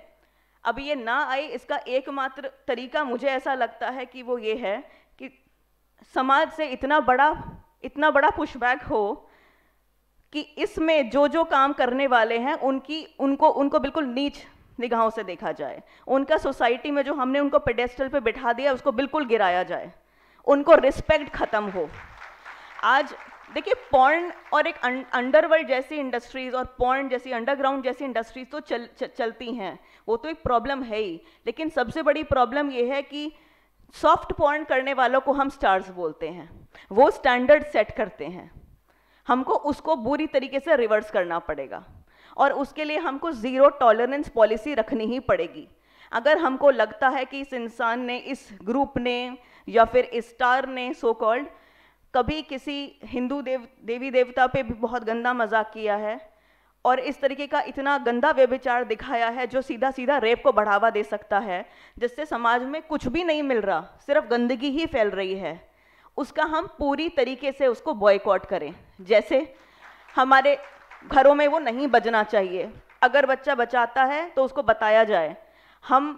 अब ये ना आए इसका एकमात्र तरीका मुझे ऐसा लगता है कि वो ये है कि समाज से इतना बड़ा इतना बड़ा पुशबैक हो कि इसमें जो जो काम करने वाले हैं उनकी उनको उनको बिल्कुल नीच निगाहों से देखा जाए उनका सोसाइटी में जो हमने उनको पेडेस्टल पे बिठा दिया उसको बिल्कुल गिराया जाए उनको रिस्पेक्ट ख़त्म हो आज देखिए पॉर्न और एक अं-, अंडरवर्ल्ड जैसी इंडस्ट्रीज और पॉर्न जैसी अंडरग्राउंड जैसी इंडस्ट्रीज तो चल, चल चलती हैं वो तो एक प्रॉब्लम है ही लेकिन सबसे बड़ी प्रॉब्लम ये है कि सॉफ्ट पॉर्न करने वालों को हम स्टार्स बोलते हैं वो स्टैंडर्ड सेट करते हैं हमको उसको बुरी तरीके से रिवर्स करना पड़ेगा और उसके लिए हमको ज़ीरो टॉलरेंस पॉलिसी रखनी ही पड़ेगी अगर हमको लगता है कि इस इंसान ने इस ग्रुप ने या फिर स्टार ने सो कॉल्ड कभी किसी हिंदू देव देवी देवता पे भी बहुत गंदा मजाक किया है और इस तरीके का इतना गंदा व्यभिचार दिखाया है जो सीधा सीधा रेप को बढ़ावा दे सकता है जिससे समाज में कुछ भी नहीं मिल रहा सिर्फ गंदगी ही फैल रही है उसका हम पूरी तरीके से उसको बॉयकॉट करें जैसे हमारे घरों में वो नहीं बजना चाहिए अगर बच्चा बचाता है तो उसको बताया जाए हम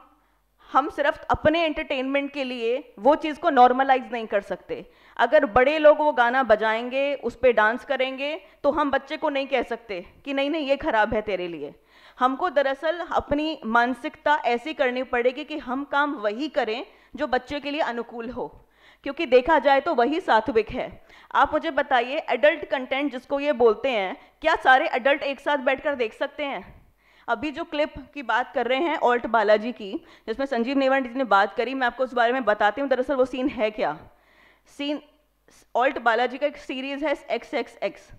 हम सिर्फ अपने एंटरटेनमेंट के लिए वो चीज़ को नॉर्मलाइज नहीं कर सकते अगर बड़े लोग वो गाना बजाएंगे उस पर डांस करेंगे तो हम बच्चे को नहीं कह सकते कि नहीं नहीं ये खराब है तेरे लिए हमको दरअसल अपनी मानसिकता ऐसी करनी पड़ेगी कि हम काम वही करें जो बच्चे के लिए अनुकूल हो क्योंकि देखा जाए तो वही सात्विक है आप मुझे बताइए एडल्ट कंटेंट जिसको ये बोलते हैं क्या सारे एडल्ट एक साथ बैठकर देख सकते हैं अभी जो क्लिप की बात कर रहे हैं ऑल्ट बालाजी की जिसमें संजीव नेवान जी ने बात करी मैं आपको उस बारे में बताती हूँ दरअसल वो सीन है क्या सीन ऑल्ट बालाजी का एक सीरीज है एक्स एक्स एक्स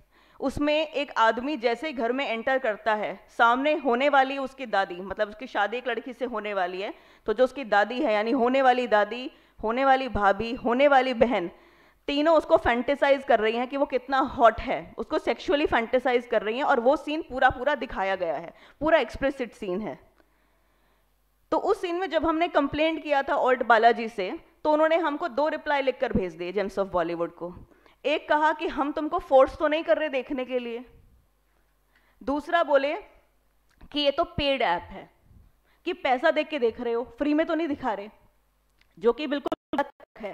उसमें एक आदमी जैसे घर में एंटर करता है सामने होने वाली उसकी दादी मतलब उसकी शादी एक लड़की से होने वाली है तो जो उसकी दादी है यानी होने वाली दादी होने वाली भाभी होने वाली बहन तीनों उसको फैंटिसाइज कर रही हैं कि वो कितना हॉट है उसको सेक्सुअली फैंटिसाइज कर रही हैं और वो सीन पूरा पूरा दिखाया गया है पूरा एक्सप्रेसिड सीन है तो उस सीन में जब हमने कंप्लेंट किया था ओल्ड बालाजी से तो उन्होंने हमको दो रिप्लाई लिखकर भेज दिए जेम्स ऑफ बॉलीवुड को एक कहा कि हम तुमको फोर्स तो नहीं कर रहे देखने के लिए दूसरा बोले कि ये तो पेड ऐप है कि पैसा देख के देख रहे हो फ्री में तो नहीं दिखा रहे जो कि बिल्कुल है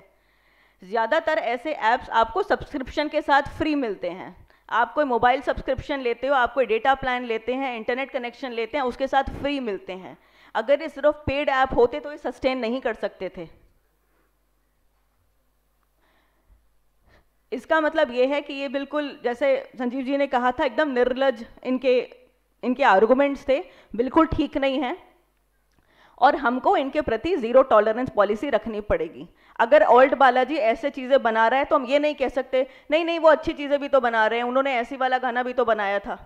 ज़्यादातर ऐसे ऐप्स आपको सब्सक्रिप्शन के साथ फ्री मिलते हैं आप कोई मोबाइल सब्सक्रिप्शन लेते हो आप कोई डेटा प्लान लेते हैं इंटरनेट कनेक्शन लेते हैं उसके साथ फ्री मिलते हैं अगर ये सिर्फ पेड ऐप होते तो ये सस्टेन नहीं कर सकते थे इसका मतलब ये है कि ये बिल्कुल जैसे संजीव जी ने कहा था एकदम निर्लज इनके इनके आर्गूमेंट्स थे बिल्कुल ठीक नहीं है और हमको इनके प्रति ज़ीरो टॉलरेंस पॉलिसी रखनी पड़ेगी अगर ओल्ड बालाजी ऐसे चीज़ें बना रहा है तो हम ये नहीं कह सकते नहीं नहीं वो अच्छी चीज़ें भी तो बना रहे हैं उन्होंने ऐसी वाला गाना भी तो बनाया था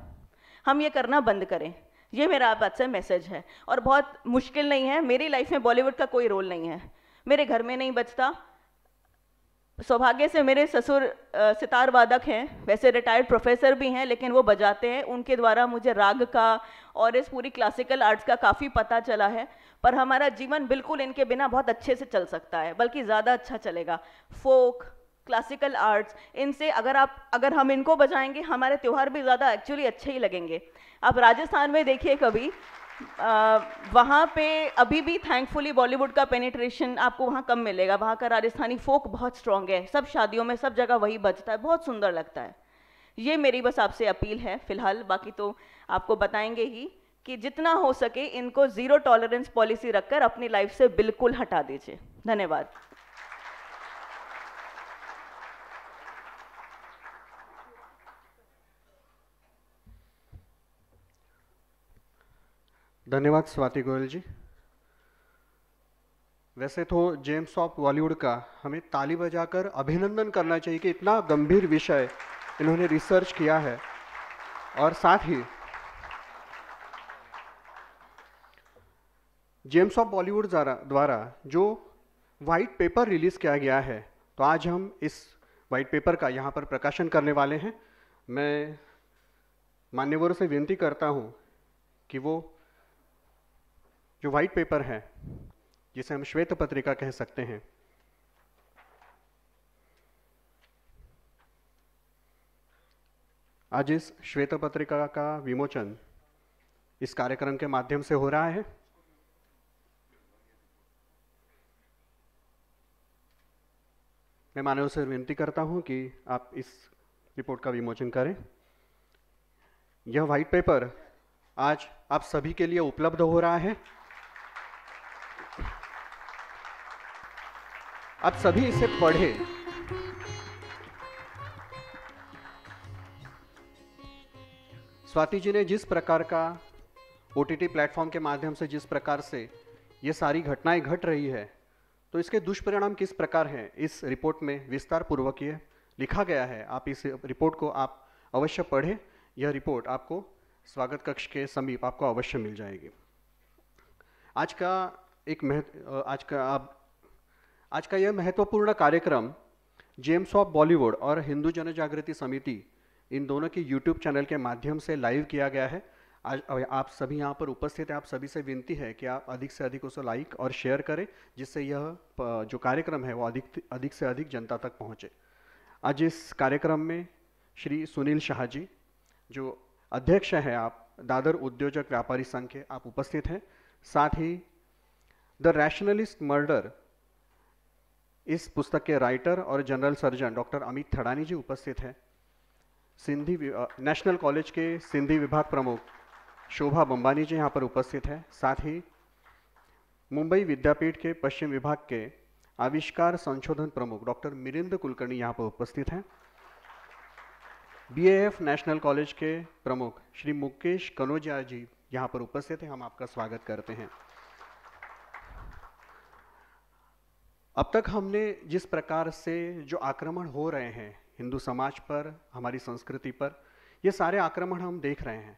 हम ये करना बंद करें ये मेरा आप से मैसेज है और बहुत मुश्किल नहीं है मेरी लाइफ में बॉलीवुड का कोई रोल नहीं है मेरे घर में नहीं बचता सौभाग्य से मेरे ससुर सितार वादक हैं वैसे रिटायर्ड प्रोफेसर भी हैं लेकिन वो बजाते हैं उनके द्वारा मुझे राग का और इस पूरी क्लासिकल आर्ट्स का काफ़ी पता चला है पर हमारा जीवन बिल्कुल इनके बिना बहुत अच्छे से चल सकता है बल्कि ज़्यादा अच्छा चलेगा फोक क्लासिकल आर्ट्स इनसे अगर आप अगर हम इनको बजाएंगे हमारे त्यौहार भी ज़्यादा एक्चुअली अच्छे ही लगेंगे आप राजस्थान में देखिए कभी आ, वहाँ पे अभी भी थैंकफुली बॉलीवुड का पेनिट्रेशन आपको वहाँ कम मिलेगा वहाँ का राजस्थानी फोक बहुत स्ट्रॉन्ग है सब शादियों में सब जगह वही बजता है बहुत सुंदर लगता है ये मेरी बस आपसे अपील है फ़िलहाल बाकी तो आपको बताएंगे ही कि जितना हो सके इनको जीरो टॉलरेंस पॉलिसी रखकर अपनी लाइफ से बिल्कुल हटा दीजिए धन्यवाद धन्यवाद स्वाति गोयल जी वैसे तो जेम्स ऑफ बॉलीवुड का हमें ताली बजाकर अभिनंदन करना चाहिए कि इतना गंभीर विषय इन्होंने रिसर्च किया है और साथ ही जेम्स ऑफ बॉलीवुड द्वारा जो वाइट पेपर रिलीज़ किया गया है तो आज हम इस वाइट पेपर का यहाँ पर प्रकाशन करने वाले हैं मैं मान्यवरों से विनती करता हूँ कि वो जो वाइट पेपर है जिसे हम श्वेत पत्रिका कह सकते हैं आज इस श्वेत पत्रिका का विमोचन इस कार्यक्रम के माध्यम से हो रहा है मैं मानव से विनती करता हूं कि आप इस रिपोर्ट का विमोचन करें यह व्हाइट पेपर आज आप सभी के लिए उपलब्ध हो रहा है आप सभी इसे पढ़ें स्वाति जी ने जिस प्रकार का ओ टी प्लेटफॉर्म के माध्यम से जिस प्रकार से ये सारी घटनाएं घट रही है तो इसके दुष्परिणाम किस प्रकार हैं इस रिपोर्ट में विस्तार पूर्वक ये लिखा गया है आप इस रिपोर्ट को आप अवश्य पढ़ें यह रिपोर्ट आपको स्वागत कक्ष के समीप आपको अवश्य मिल जाएगी आज का एक महत्व आज का आप आज का यह महत्वपूर्ण कार्यक्रम जेम्स ऑफ बॉलीवुड और हिंदू जन जागृति समिति इन दोनों की यूट्यूब चैनल के माध्यम से लाइव किया गया है आज आप सभी यहाँ पर उपस्थित हैं आप सभी से विनती है कि आप अधिक से अधिक उसे लाइक और शेयर करें जिससे यह जो कार्यक्रम है वो अधिक अधिक से अधिक जनता तक पहुँचे आज इस कार्यक्रम में श्री सुनील शाह जी जो अध्यक्ष हैं आप दादर उद्योजक व्यापारी संघ के आप उपस्थित हैं साथ ही द रैशनलिस्ट मर्डर इस पुस्तक के राइटर और general surgeon doctor Amit Thadani ji उपस्थित हैं सिंधी नेशनल कॉलेज के सिंधी विभाग प्रमुख शोभा बंबानी जी यहाँ पर उपस्थित है साथ ही मुंबई विद्यापीठ के पश्चिम विभाग के आविष्कार संशोधन प्रमुख डॉक्टर मिरिंद कुलकर्णी यहाँ पर उपस्थित हैं बीएएफ नेशनल कॉलेज के प्रमुख श्री मुकेश कनोजिया जी यहाँ पर उपस्थित हैं हम आपका स्वागत करते हैं अब तक हमने जिस प्रकार से जो आक्रमण हो रहे हैं हिंदू समाज पर हमारी संस्कृति पर ये सारे आक्रमण हम देख रहे हैं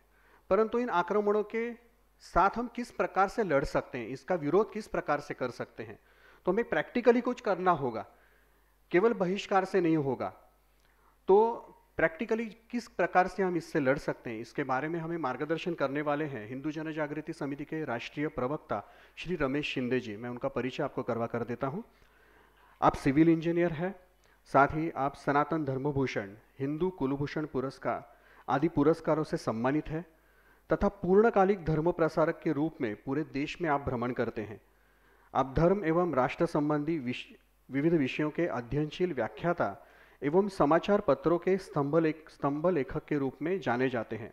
परंतु इन आक्रमणों के साथ हम किस प्रकार से लड़ सकते हैं इसका विरोध किस प्रकार से कर सकते हैं तो हमें प्रैक्टिकली कुछ करना होगा केवल बहिष्कार से नहीं होगा तो प्रैक्टिकली किस प्रकार से हम इससे लड़ सकते हैं इसके बारे में हमें मार्गदर्शन करने वाले हैं हिंदू जन जागृति समिति के राष्ट्रीय प्रवक्ता श्री रमेश शिंदे जी मैं उनका परिचय आपको करवा कर देता हूँ आप सिविल इंजीनियर हैं साथ ही आप सनातन धर्मभूषण हिंदू कुलभूषण पुरस्कार आदि पुरस्कारों से सम्मानित हैं तथा पूर्णकालिक धर्म प्रसारक के रूप में पूरे देश में आप भ्रमण करते हैं आप धर्म एवं राष्ट्र संबंधी विश, विविध विषयों के अध्ययनशील व्याख्याता एवं समाचार पत्रों के स्तंभ लेख स्तंभ लेखक के रूप में जाने जाते हैं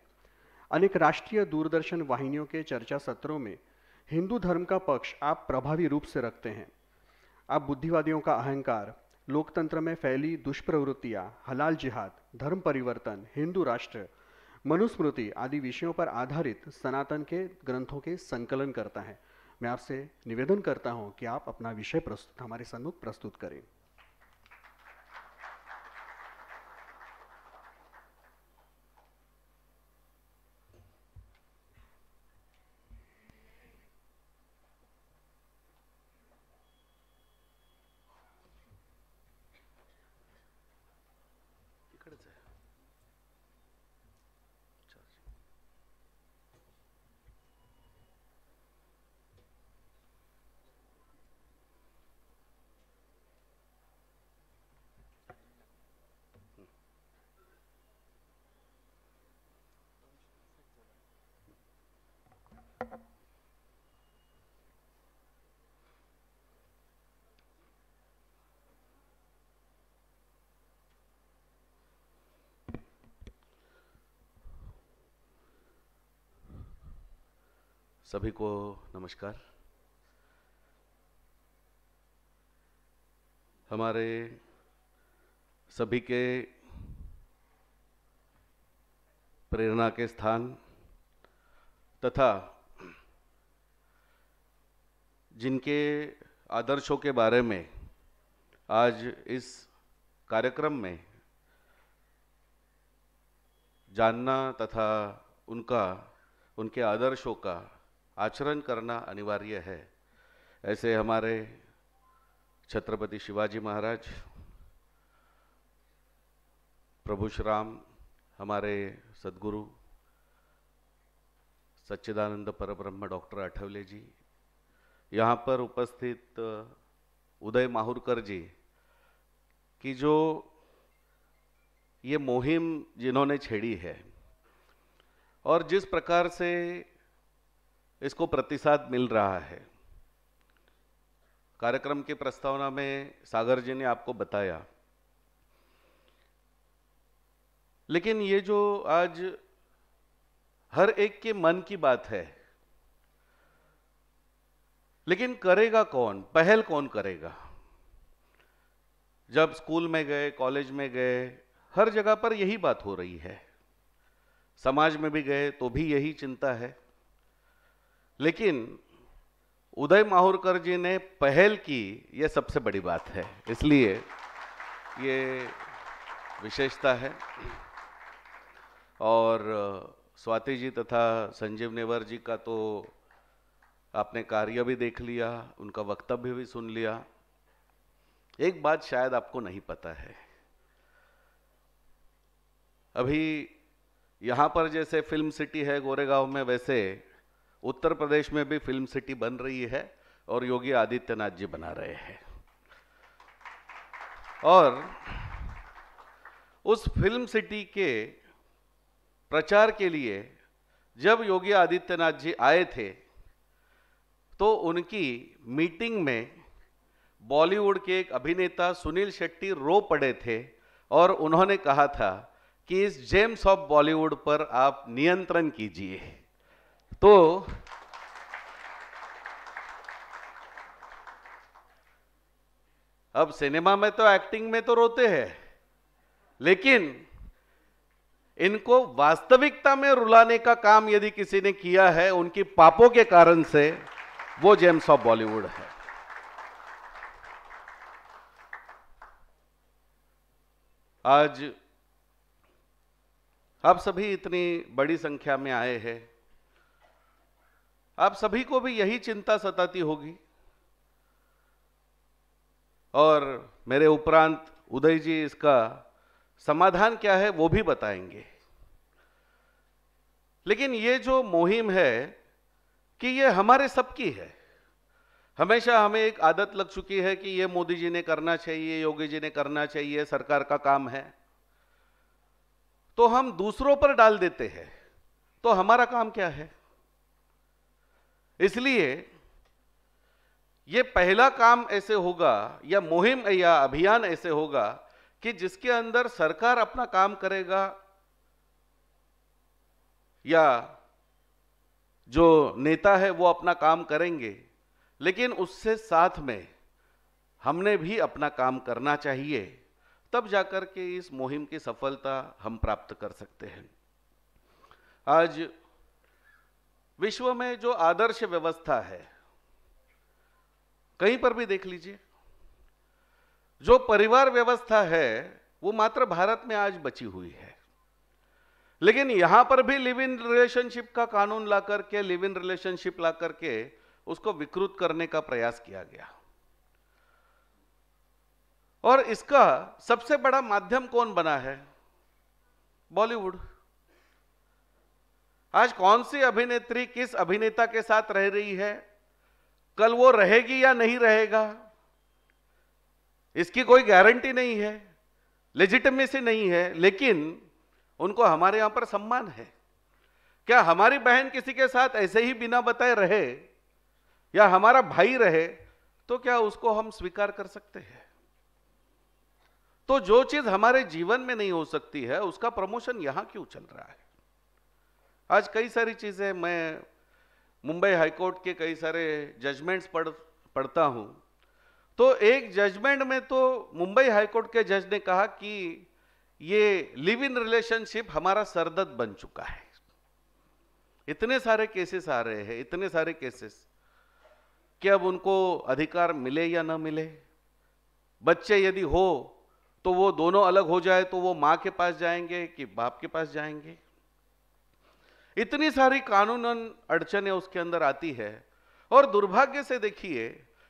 अनेक राष्ट्रीय दूरदर्शन वाहिनियों के चर्चा सत्रों में हिंदू धर्म का पक्ष आप प्रभावी रूप से रखते हैं आप बुद्धिवादियों का अहंकार लोकतंत्र में फैली दुष्प्रवृत्तियां हलाल जिहाद धर्म परिवर्तन हिंदू राष्ट्र मनुस्मृति आदि विषयों पर आधारित सनातन के ग्रंथों के संकलन करता है मैं आपसे निवेदन करता हूं कि आप अपना विषय प्रस्तुत हमारे सन्मुख प्रस्तुत करें सभी को नमस्कार हमारे सभी के प्रेरणा के स्थान तथा जिनके आदर्शों के बारे में आज इस कार्यक्रम में जानना तथा उनका उनके आदर्शों का आचरण करना अनिवार्य है ऐसे हमारे छत्रपति शिवाजी महाराज प्रभु श्राम हमारे सदगुरु सच्चिदानंद परब्रह्म डॉक्टर अठवले जी यहाँ पर उपस्थित उदय माहुरकर जी की जो ये मुहिम जिन्होंने छेड़ी है और जिस प्रकार से इसको प्रतिसाद मिल रहा है कार्यक्रम की प्रस्तावना में सागर जी ने आपको बताया लेकिन ये जो आज हर एक के मन की बात है लेकिन करेगा कौन पहल कौन करेगा जब स्कूल में गए कॉलेज में गए हर जगह पर यही बात हो रही है समाज में भी गए तो भी यही चिंता है लेकिन उदय माहौरकर जी ने पहल की यह सबसे बड़ी बात है इसलिए ये विशेषता है और स्वाति जी तथा संजीव नेवर जी का तो आपने कार्य भी देख लिया उनका वक्तव्य भी सुन लिया एक बात शायद आपको नहीं पता है अभी यहां पर जैसे फिल्म सिटी है गोरेगांव में वैसे उत्तर प्रदेश में भी फिल्म सिटी बन रही है और योगी आदित्यनाथ जी बना रहे हैं और उस फिल्म सिटी के प्रचार के लिए जब योगी आदित्यनाथ जी आए थे तो उनकी मीटिंग में बॉलीवुड के एक अभिनेता सुनील शेट्टी रो पड़े थे और उन्होंने कहा था कि इस जेम्स ऑफ बॉलीवुड पर आप नियंत्रण कीजिए तो अब सिनेमा में तो एक्टिंग में तो रोते हैं लेकिन इनको वास्तविकता में रुलाने का काम यदि किसी ने किया है उनकी पापों के कारण से वो जेम्स ऑफ बॉलीवुड है आज आप सभी इतनी बड़ी संख्या में आए हैं आप सभी को भी यही चिंता सताती होगी और मेरे उपरांत उदय जी इसका समाधान क्या है वो भी बताएंगे लेकिन ये जो मुहिम है कि ये हमारे सबकी है हमेशा हमें एक आदत लग चुकी है कि ये मोदी जी ने करना चाहिए योगी जी ने करना चाहिए सरकार का काम है तो हम दूसरों पर डाल देते हैं तो हमारा काम क्या है इसलिए ये पहला काम ऐसे होगा या मुहिम या अभियान ऐसे होगा कि जिसके अंदर सरकार अपना काम करेगा या जो नेता है वो अपना काम करेंगे लेकिन उससे साथ में हमने भी अपना काम करना चाहिए तब जाकर के इस मुहिम की सफलता हम प्राप्त कर सकते हैं आज विश्व में जो आदर्श व्यवस्था है कहीं पर भी देख लीजिए जो परिवार व्यवस्था है वो मात्र भारत में आज बची हुई है लेकिन यहां पर भी लिव इन रिलेशनशिप का कानून ला करके लिव इन रिलेशनशिप ला करके उसको विकृत करने का प्रयास किया गया और इसका सबसे बड़ा माध्यम कौन बना है बॉलीवुड आज कौन सी अभिनेत्री किस अभिनेता के साथ रह रही है कल वो रहेगी या नहीं रहेगा इसकी कोई गारंटी नहीं है लेजिटमेसी नहीं है लेकिन उनको हमारे यहां पर सम्मान है क्या हमारी बहन किसी के साथ ऐसे ही बिना बताए रहे या हमारा भाई रहे तो क्या उसको हम स्वीकार कर सकते हैं तो जो चीज हमारे जीवन में नहीं हो सकती है उसका प्रमोशन यहां क्यों चल रहा है आज कई सारी चीजें मैं मुंबई हाईकोर्ट के कई सारे जजमेंट्स पढ़ पढ़ता हूं तो एक जजमेंट में तो मुंबई हाईकोर्ट के जज ने कहा कि ये लिव इन रिलेशनशिप हमारा सरदर्द बन चुका है इतने सारे केसेस आ रहे हैं इतने सारे केसेस कि अब उनको अधिकार मिले या ना मिले बच्चे यदि हो तो वो दोनों अलग हो जाए तो वो माँ के पास जाएंगे कि बाप के पास जाएंगे इतनी सारी कानूनन अड़चने उसके अंदर आती है और दुर्भाग्य से देखिए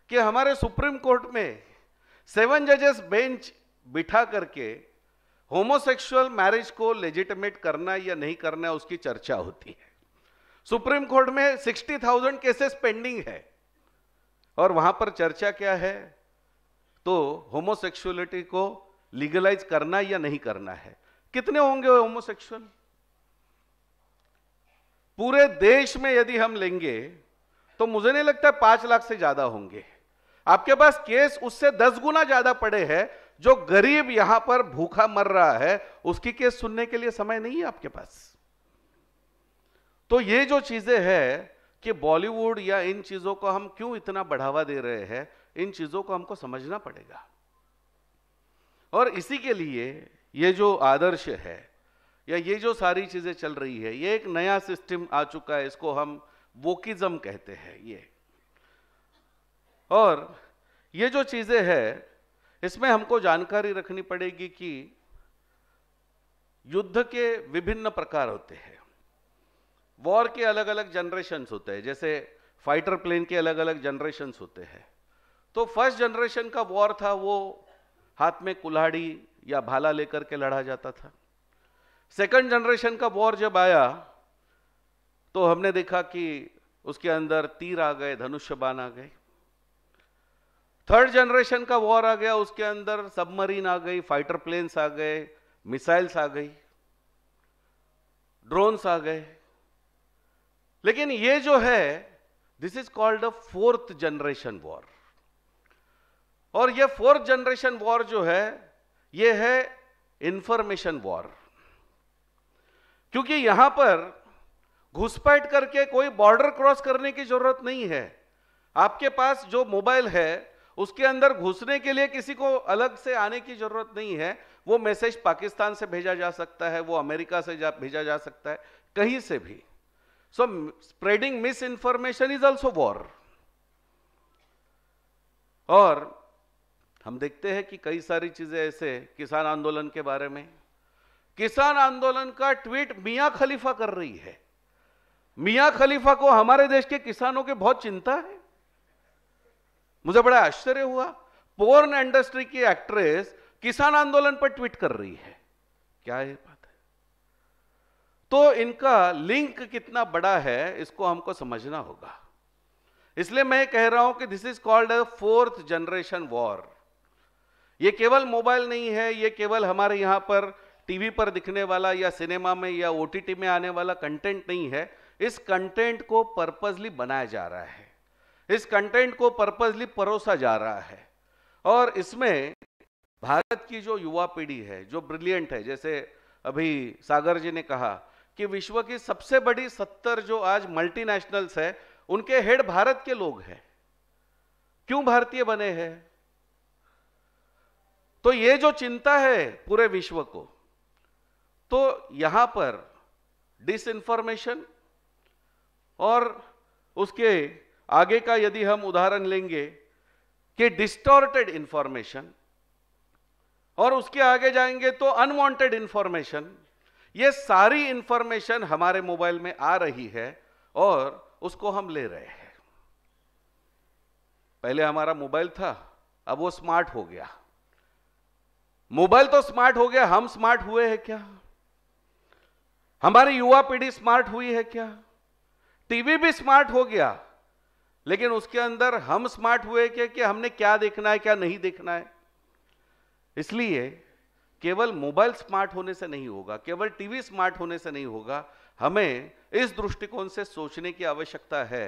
कि हमारे सुप्रीम कोर्ट में सेवन जजेस बेंच बिठा करके होमोसेक्सुअल मैरिज को लेजिटिमेट करना या नहीं करना उसकी चर्चा होती है सुप्रीम कोर्ट में 60,000 केसेस पेंडिंग है और वहां पर चर्चा क्या है तो होमोसेक्सुअलिटी को लीगलाइज करना या नहीं करना है कितने होंगे होमोसेक्सुअल पूरे देश में यदि हम लेंगे तो मुझे नहीं लगता पांच लाख से ज्यादा होंगे आपके पास केस उससे दस गुना ज्यादा पड़े हैं जो गरीब यहां पर भूखा मर रहा है उसकी केस सुनने के लिए समय नहीं है आपके पास तो ये जो चीजें हैं कि बॉलीवुड या इन चीजों को हम क्यों इतना बढ़ावा दे रहे हैं इन चीजों को हमको समझना पड़ेगा और इसी के लिए ये जो आदर्श है या ये जो सारी चीजें चल रही है ये एक नया सिस्टम आ चुका है इसको हम वोकिज्म कहते हैं ये और ये जो चीजें हैं इसमें हमको जानकारी रखनी पड़ेगी कि युद्ध के विभिन्न प्रकार होते हैं वॉर के अलग अलग जनरेशन्स होते हैं जैसे फाइटर प्लेन के अलग अलग जनरेशन्स होते हैं तो फर्स्ट जनरेशन का वॉर था वो हाथ में कुल्हाड़ी या भाला लेकर के लड़ा जाता था सेकंड जनरेशन का वॉर जब आया तो हमने देखा कि उसके अंदर तीर आ गए धनुष्य बाण आ गए थर्ड जनरेशन का वॉर आ गया उसके अंदर सबमरीन आ गई फाइटर प्लेन्स आ गए मिसाइल्स आ गई ड्रोन्स आ गए लेकिन ये जो है this is called a fourth generation war और ये फोर्थ जनरेशन वॉर जो है ये है इंफॉर्मेशन वॉर क्योंकि यहां पर घुसपैठ करके कोई बॉर्डर क्रॉस करने की जरूरत नहीं है आपके पास जो मोबाइल है उसके अंदर घुसने के लिए किसी को अलग से आने की जरूरत नहीं है वो मैसेज पाकिस्तान से भेजा जा सकता है वो अमेरिका से जा, भेजा जा सकता है कहीं से भी so spreading misinformation is also war और हम देखते हैं कि कई सारी चीजें ऐसे किसान आंदोलन के बारे में किसान आंदोलन का ट्वीट मियां खलीफा कर रही है मियां खलीफा को हमारे देश के किसानों के बहुत चिंता है मुझे बड़ा आश्चर्य हुआ पोर्न इंडस्ट्री की एक्ट्रेस किसान आंदोलन पर ट्वीट कर रही है क्या ये बात है तो इनका लिंक कितना बड़ा है इसको हमको समझना होगा इसलिए मैं कह रहा हूं कि this is called a fourth generation war ये केवल मोबाइल नहीं है ये केवल हमारे यहां पर टीवी पर दिखने वाला या सिनेमा में या ओटीटी में आने वाला कंटेंट नहीं है इस कंटेंट को पर्पजली बनाया जा रहा है इस कंटेंट को पर्पजली परोसा जा रहा है और इसमें भारत की जो युवा पीढ़ी है जो ब्रिलियंट है जैसे अभी सागर जी ने कहा कि विश्व की सबसे बड़ी सत्तर जो आज मल्टीनेशनल्स है उनके हेड भारत के लोग हैं क्यों भारतीय बने हैं तो ये जो चिंता है पूरे विश्व को तो यहां पर डिसइंफॉर्मेशन और उसके आगे का यदि हम उदाहरण लेंगे कि डिस्टॉर्टेड इंफॉर्मेशन और उसके आगे जाएंगे तो अनवांटेड इंफॉर्मेशन ये सारी इंफॉर्मेशन हमारे मोबाइल में आ रही है और उसको हम ले रहे हैं पहले हमारा मोबाइल था अब वो स्मार्ट हो गया मोबाइल तो स्मार्ट हो गया हम स्मार्ट हुए हैं क्या हमारी युवा पीढ़ी स्मार्ट हुई है क्या टीवी भी स्मार्ट हो गया लेकिन उसके अंदर हम स्मार्ट हुए क्या कि हमने क्या देखना है क्या नहीं देखना है इसलिए केवल मोबाइल स्मार्ट होने से नहीं होगा केवल टीवी स्मार्ट होने से नहीं होगा हमें इस दृष्टिकोण से सोचने की आवश्यकता है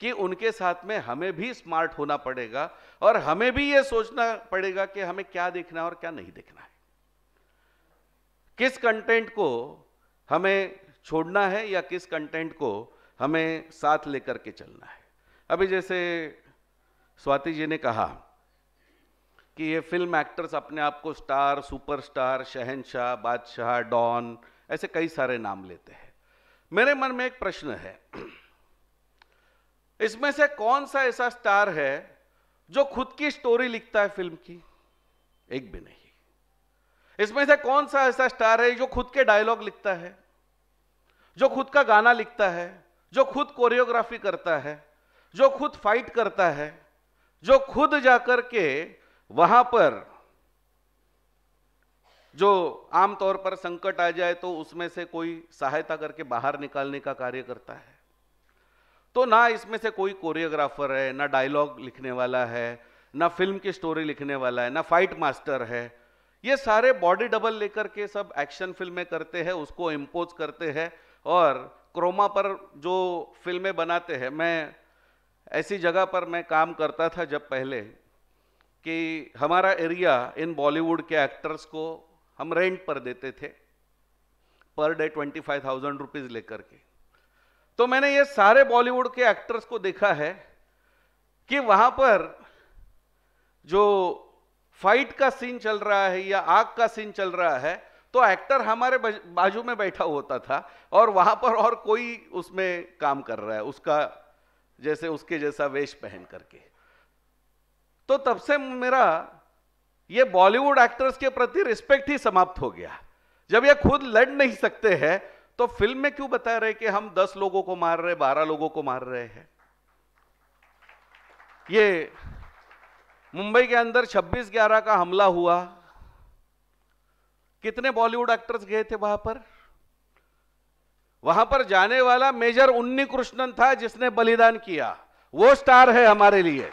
कि उनके साथ में हमें भी स्मार्ट होना पड़ेगा और हमें भी यह सोचना पड़ेगा कि हमें क्या देखना है और क्या नहीं देखना है किस कंटेंट को हमें छोड़ना है या किस कंटेंट को हमें साथ लेकर के चलना है अभी जैसे स्वाति जी ने कहा कि ये फिल्म एक्टर्स अपने आप को स्टार सुपरस्टार शहनशाह बादशाह डॉन ऐसे कई सारे नाम लेते हैं मेरे मन में एक प्रश्न है इसमें से कौन सा ऐसा स्टार है जो खुद की स्टोरी लिखता है फिल्म की एक भी नहीं इसमें से कौन सा ऐसा स्टार है जो खुद के डायलॉग लिखता है जो खुद का गाना लिखता है जो खुद कोरियोग्राफी करता है जो खुद फाइट करता है जो खुद जाकर के वहां पर जो आमतौर पर संकट आ जाए तो उसमें से कोई सहायता करके बाहर निकालने का कार्य करता है तो ना इसमें से कोई कोरियोग्राफर है ना डायलॉग लिखने वाला है ना फिल्म की स्टोरी लिखने वाला है ना फाइट मास्टर है ये सारे बॉडी डबल लेकर के सब एक्शन फिल्में करते हैं उसको इम्पोज करते हैं और क्रोमा पर जो फिल्में बनाते हैं मैं ऐसी जगह पर मैं काम करता था जब पहले कि हमारा एरिया इन बॉलीवुड के एक्टर्स को हम रेंट पर देते थे per day twenty five thousand rupees लेकर के तो मैंने ये सारे बॉलीवुड के एक्टर्स को देखा है कि वहां पर जो फाइट का सीन चल रहा है या आग का सीन चल रहा है तो एक्टर हमारे बाजू में बैठा होता था और वहां पर और कोई उसमें काम कर रहा है उसका जैसे उसके जैसा वेश पहन करके तो तब से मेरा ये बॉलीवुड एक्टर्स के प्रति रिस्पेक्ट ही समाप्त हो गया जब ये खुद लड़ नहीं सकते हैं तो फिल्म में क्यों बता रहे कि हम दस लोगों को मार रहे बारह लोगों को मार रहे हैं ये मुंबई के अंदर 26 ग्यारह का हमला हुआ कितने बॉलीवुड एक्टर्स गए थे वहां पर वहां पर जाने वाला मेजर उन्नी कृष्णन था जिसने बलिदान किया वो स्टार है हमारे लिए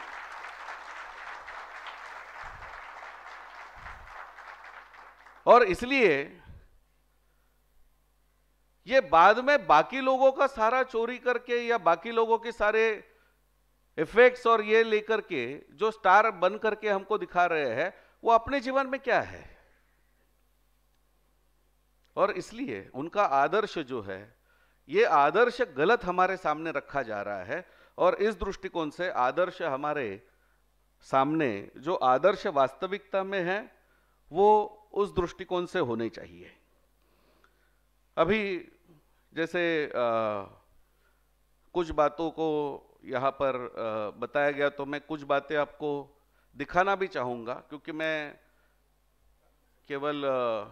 और इसलिए ये बाद में बाकी लोगों का सारा चोरी करके या बाकी लोगों के सारे इफेक्ट्स और ये लेकर के जो स्टार बन करके हमको दिखा रहे हैं वो अपने जीवन में क्या है और इसलिए उनका आदर्श जो है ये आदर्श गलत हमारे सामने रखा जा रहा है और इस दृष्टिकोण से आदर्श हमारे सामने जो आदर्श वास्तविकता में है वो उस दृष्टिकोण से होने चाहिए अभी जैसे आ, कुछ बातों को यहाँ पर आ, बताया गया तो मैं कुछ बातें आपको दिखाना भी चाहूँगा क्योंकि मैं केवल आ,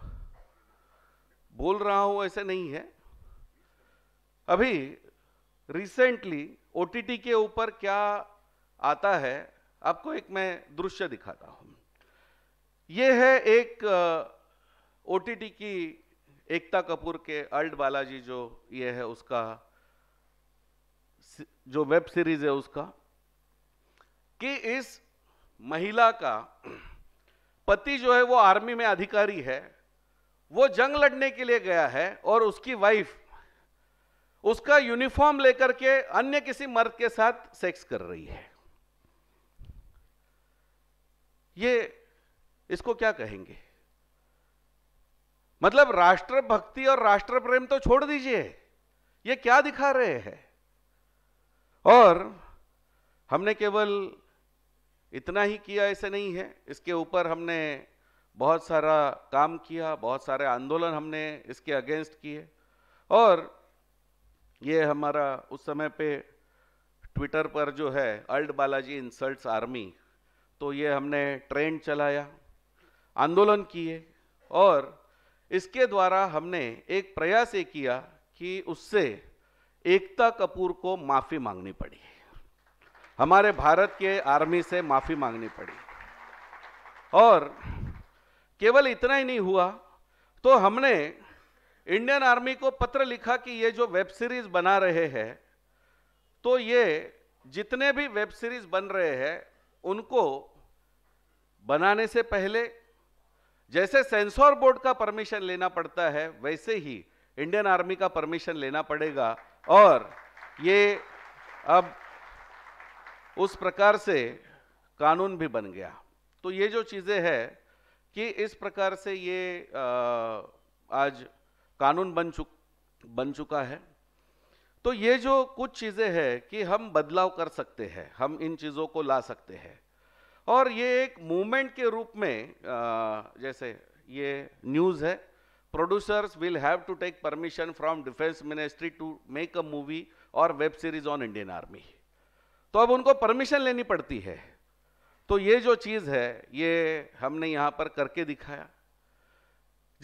बोल रहा हूँ ऐसे नहीं है अभी रिसेंटली ओटीटी के ऊपर क्या आता है आपको एक मैं दृश्य दिखाता हूं यह है एक ओटीटी की एकता कपूर के अल्ट बालाजी जो ये है उसका जो वेब सीरीज है उसका कि इस महिला का पति जो है वो आर्मी में अधिकारी है वो जंग लड़ने के लिए गया है और उसकी वाइफ उसका यूनिफॉर्म लेकर के अन्य किसी मर्द के साथ सेक्स कर रही है ये इसको क्या कहेंगे मतलब राष्ट्रभक्ति और राष्ट्र प्रेम तो छोड़ दीजिए ये क्या दिखा रहे हैं और हमने केवल इतना ही किया ऐसे नहीं है इसके ऊपर हमने बहुत सारा काम किया बहुत सारे आंदोलन हमने इसके अगेंस्ट किए और ये हमारा उस समय पे ट्विटर पर जो है अल्ट बालाजी इंसल्ट्स आर्मी तो ये हमने ट्रेंड चलाया आंदोलन किए और इसके द्वारा हमने एक प्रयास ये किया कि उससे एकता कपूर को माफ़ी मांगनी पड़ी हमारे भारत के आर्मी से माफ़ी मांगनी पड़ी और केवल इतना ही नहीं हुआ तो हमने इंडियन आर्मी को पत्र लिखा कि ये जो वेब सीरीज बना रहे हैं तो ये जितने भी वेब सीरीज बन रहे हैं उनको बनाने से पहले जैसे सेंसर बोर्ड का परमिशन लेना पड़ता है वैसे ही इंडियन आर्मी का परमिशन लेना पड़ेगा और ये अब उस प्रकार से कानून भी बन गया तो ये जो चीज़ें हैं कि इस प्रकार से ये आ, आज कानून बन चुक बन चुका है तो ये जो कुछ चीज़ें हैं कि हम बदलाव कर सकते हैं हम इन चीज़ों को ला सकते हैं और ये एक मूवमेंट के रूप में जैसे ये न्यूज़ है producers will have to take permission from defence ministry to make a movie और web series on Indian army तो अब उनको परमिशन लेनी पड़ती है तो ये जो चीज़ है ये हमने यहाँ पर करके दिखाया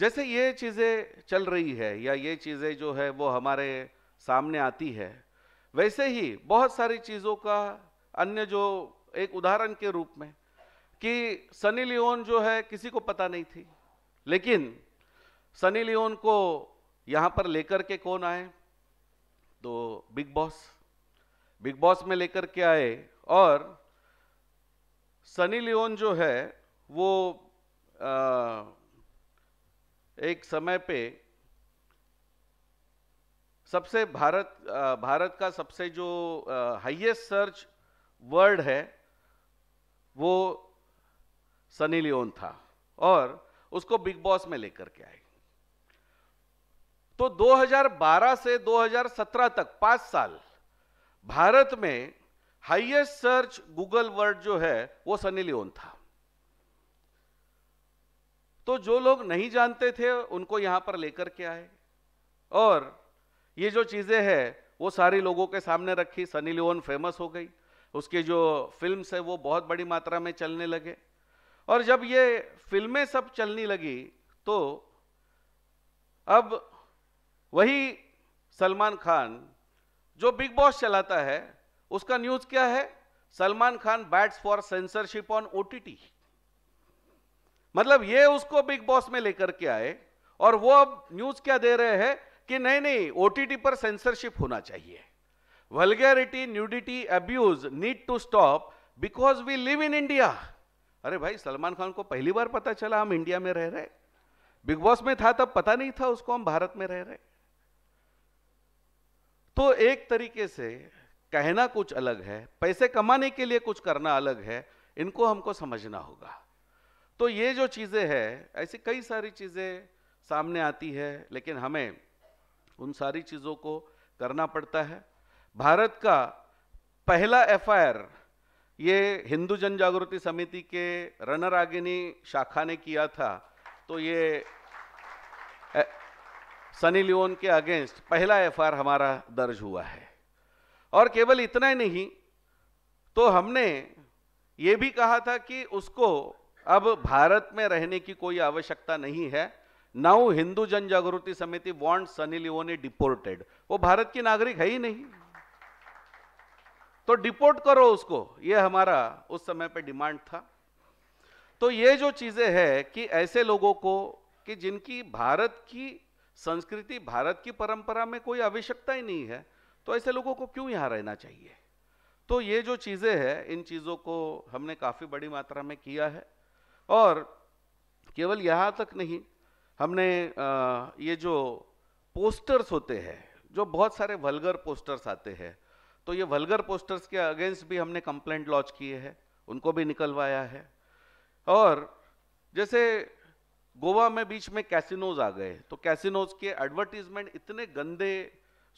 जैसे ये चीज़ें चल रही है या ये चीज़ें जो है वो हमारे सामने आती है वैसे ही बहुत सारी चीज़ों का अन्य जो एक उदाहरण के रूप में कि सनी लियोन जो है किसी को पता नहीं थी लेकिन सनी लियोन को यहाँ पर लेकर के कौन आए तो बिग बॉस बिग बॉस में लेकर के आए और सनी लियोन जो है वो आ, एक समय पे सबसे भारत भारत का सबसे जो हाईएस्ट सर्च वर्ड है वो सनी लियोन था और उसको बिग बॉस में लेकर के आए तो 2012 से 2017 तक पांच साल भारत में हाईएस्ट सर्च गूगल वर्ड जो है वो सनी लियोन था तो जो लोग नहीं जानते थे उनको यहां पर लेकर के आए और ये जो चीज़ें हैं वो सारी लोगों के सामने रखी सनी लियोन फेमस हो गई उसके जो फिल्म्स है वो बहुत बड़ी मात्रा में चलने लगे और जब ये फिल्में सब चलने लगी तो अब वही सलमान खान जो बिग बॉस चलाता है उसका न्यूज़ क्या है Salman Khan bats for censorship on OTT मतलब ये उसको बिग बॉस में लेकर के आए और वो अब न्यूज क्या दे रहे हैं कि नहीं नहीं ओटीटी पर सेंसरशिप होना चाहिए vulgarity nudity abuse need to stop because we live in India अरे भाई सलमान खान को पहली बार पता चला हम इंडिया में रह रहे बिग बॉस में था तब पता नहीं था उसको हम भारत में रह रहे तो एक तरीके से कहना कुछ अलग है पैसे कमाने के लिए कुछ करना अलग है इनको हमको समझना होगा तो ये जो चीज़ें हैं ऐसी कई सारी चीज़ें सामने आती है लेकिन हमें उन सारी चीज़ों को करना पड़ता है भारत का पहला एफआईआर ये हिंदू जन जागृति समिति के आगिनी शाखा ने किया था तो ये सनी लियोन के अगेंस्ट पहला एफआईआर हमारा दर्ज हुआ है और केवल इतना ही नहीं तो हमने ये भी कहा था कि उसको अब भारत में रहने की कोई आवश्यकता नहीं है नाउ हिंदू जन जागृति समिति वॉन्ट सनी लियोनी डिपोर्टेड वो भारत की नागरिक है ही नहीं तो डिपोर्ट करो उसको ये हमारा उस समय पे डिमांड था तो ये जो चीजें हैं कि ऐसे लोगों को कि जिनकी भारत की संस्कृति भारत की परंपरा में कोई आवश्यकता ही नहीं है तो ऐसे लोगों को क्यों यहां रहना चाहिए तो ये जो चीज़ें हैं इन चीज़ों को हमने काफ़ी बड़ी मात्रा में किया है और केवल यहाँ तक नहीं हमने ये जो पोस्टर्स होते हैं जो बहुत सारे वल्गर पोस्टर्स आते हैं तो ये वल्गर पोस्टर्स के अगेंस्ट भी हमने कंप्लेंट लॉन्च किए हैं उनको भी निकलवाया है और जैसे गोवा में बीच में कैसिनोज आ गए तो कैसिनोज के एडवर्टीजमेंट इतने गंदे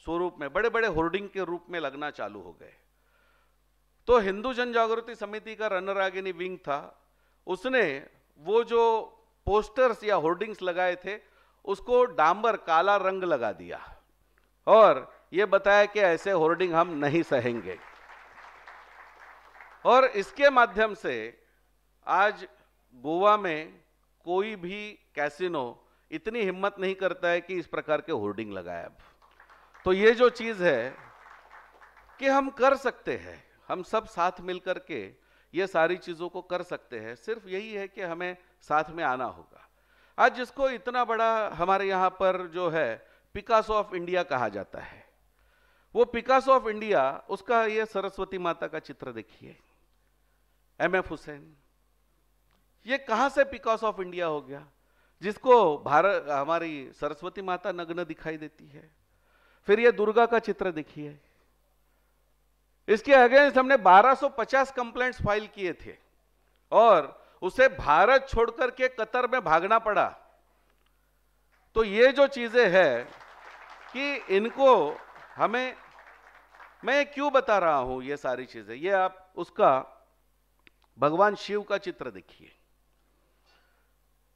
स्वरूप में बड़े बड़े होर्डिंग के रूप में लगना चालू हो गए तो हिंदू जन जागृति समिति का रनर आगे विंग था उसने वो जो पोस्टर्स या होर्डिंग्स लगाए थे उसको डांबर काला रंग लगा दिया और ये बताया कि ऐसे होर्डिंग हम नहीं सहेंगे और इसके माध्यम से आज गोवा में कोई भी कैसिनो इतनी हिम्मत नहीं करता है कि इस प्रकार के होर्डिंग लगाए अब तो ये जो चीज है कि हम कर सकते हैं हम सब साथ मिलकर के ये सारी चीज़ों को कर सकते हैं सिर्फ यही है कि हमें साथ में आना होगा आज जिसको इतना बड़ा हमारे यहाँ पर जो है पिकास ऑफ इंडिया कहा जाता है वो पिकास ऑफ इंडिया उसका ये सरस्वती माता का चित्र देखिए एम एफ हुसैन ये कहाँ से पिकास ऑफ इंडिया हो गया जिसको भारत हमारी सरस्वती माता नग्न दिखाई देती है फिर ये दुर्गा का चित्र देखिए इसके अगेंस्ट हमने 1250 कंप्लेंट्स फाइल किए थे और उसे भारत छोड़कर के कतर में भागना पड़ा तो ये जो चीजें हैं कि इनको हमें मैं क्यों बता रहा हूं ये सारी चीजें ये आप उसका भगवान शिव का चित्र देखिए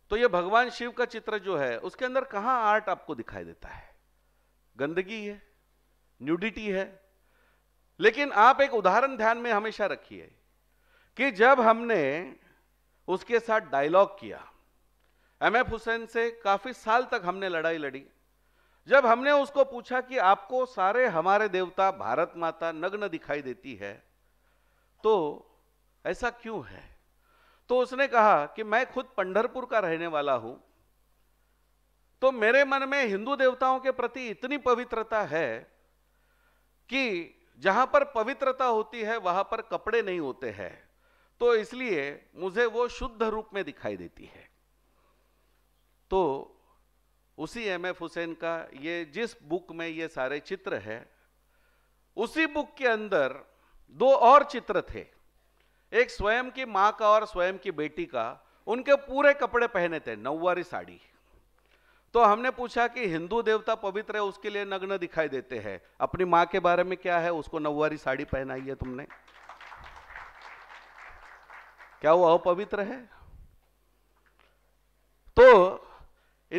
तो ये भगवान शिव का चित्र जो है उसके अंदर कहां आर्ट आपको दिखाई देता है गंदगी है न्यूडिटी है लेकिन आप एक उदाहरण ध्यान में हमेशा रखिए कि जब हमने उसके साथ डायलॉग किया एम एफ हुसैन से काफी साल तक हमने लड़ाई लड़ी जब हमने उसको पूछा कि आपको सारे हमारे देवता भारत माता नग्न दिखाई देती है तो ऐसा क्यों है तो उसने कहा कि मैं खुद पंडरपुर का रहने वाला हूं तो मेरे मन में हिंदू देवताओं के प्रति इतनी पवित्रता है कि जहां पर पवित्रता होती है वहां पर कपड़े नहीं होते हैं तो इसलिए मुझे वो शुद्ध रूप में दिखाई देती है तो उसी एम एफ हुसैन का ये जिस बुक में ये सारे चित्र है उसी बुक के अंदर दो और चित्र थे एक स्वयं की मां का और स्वयं की बेटी का उनके पूरे कपड़े पहने थे नौवारी साड़ी तो हमने पूछा कि हिंदू देवता पवित्र है उसके लिए नग्न दिखाई देते हैं अपनी माँ के बारे में क्या है उसको नववारी साड़ी पहनाई है तुमने क्या वो अपवित्र है तो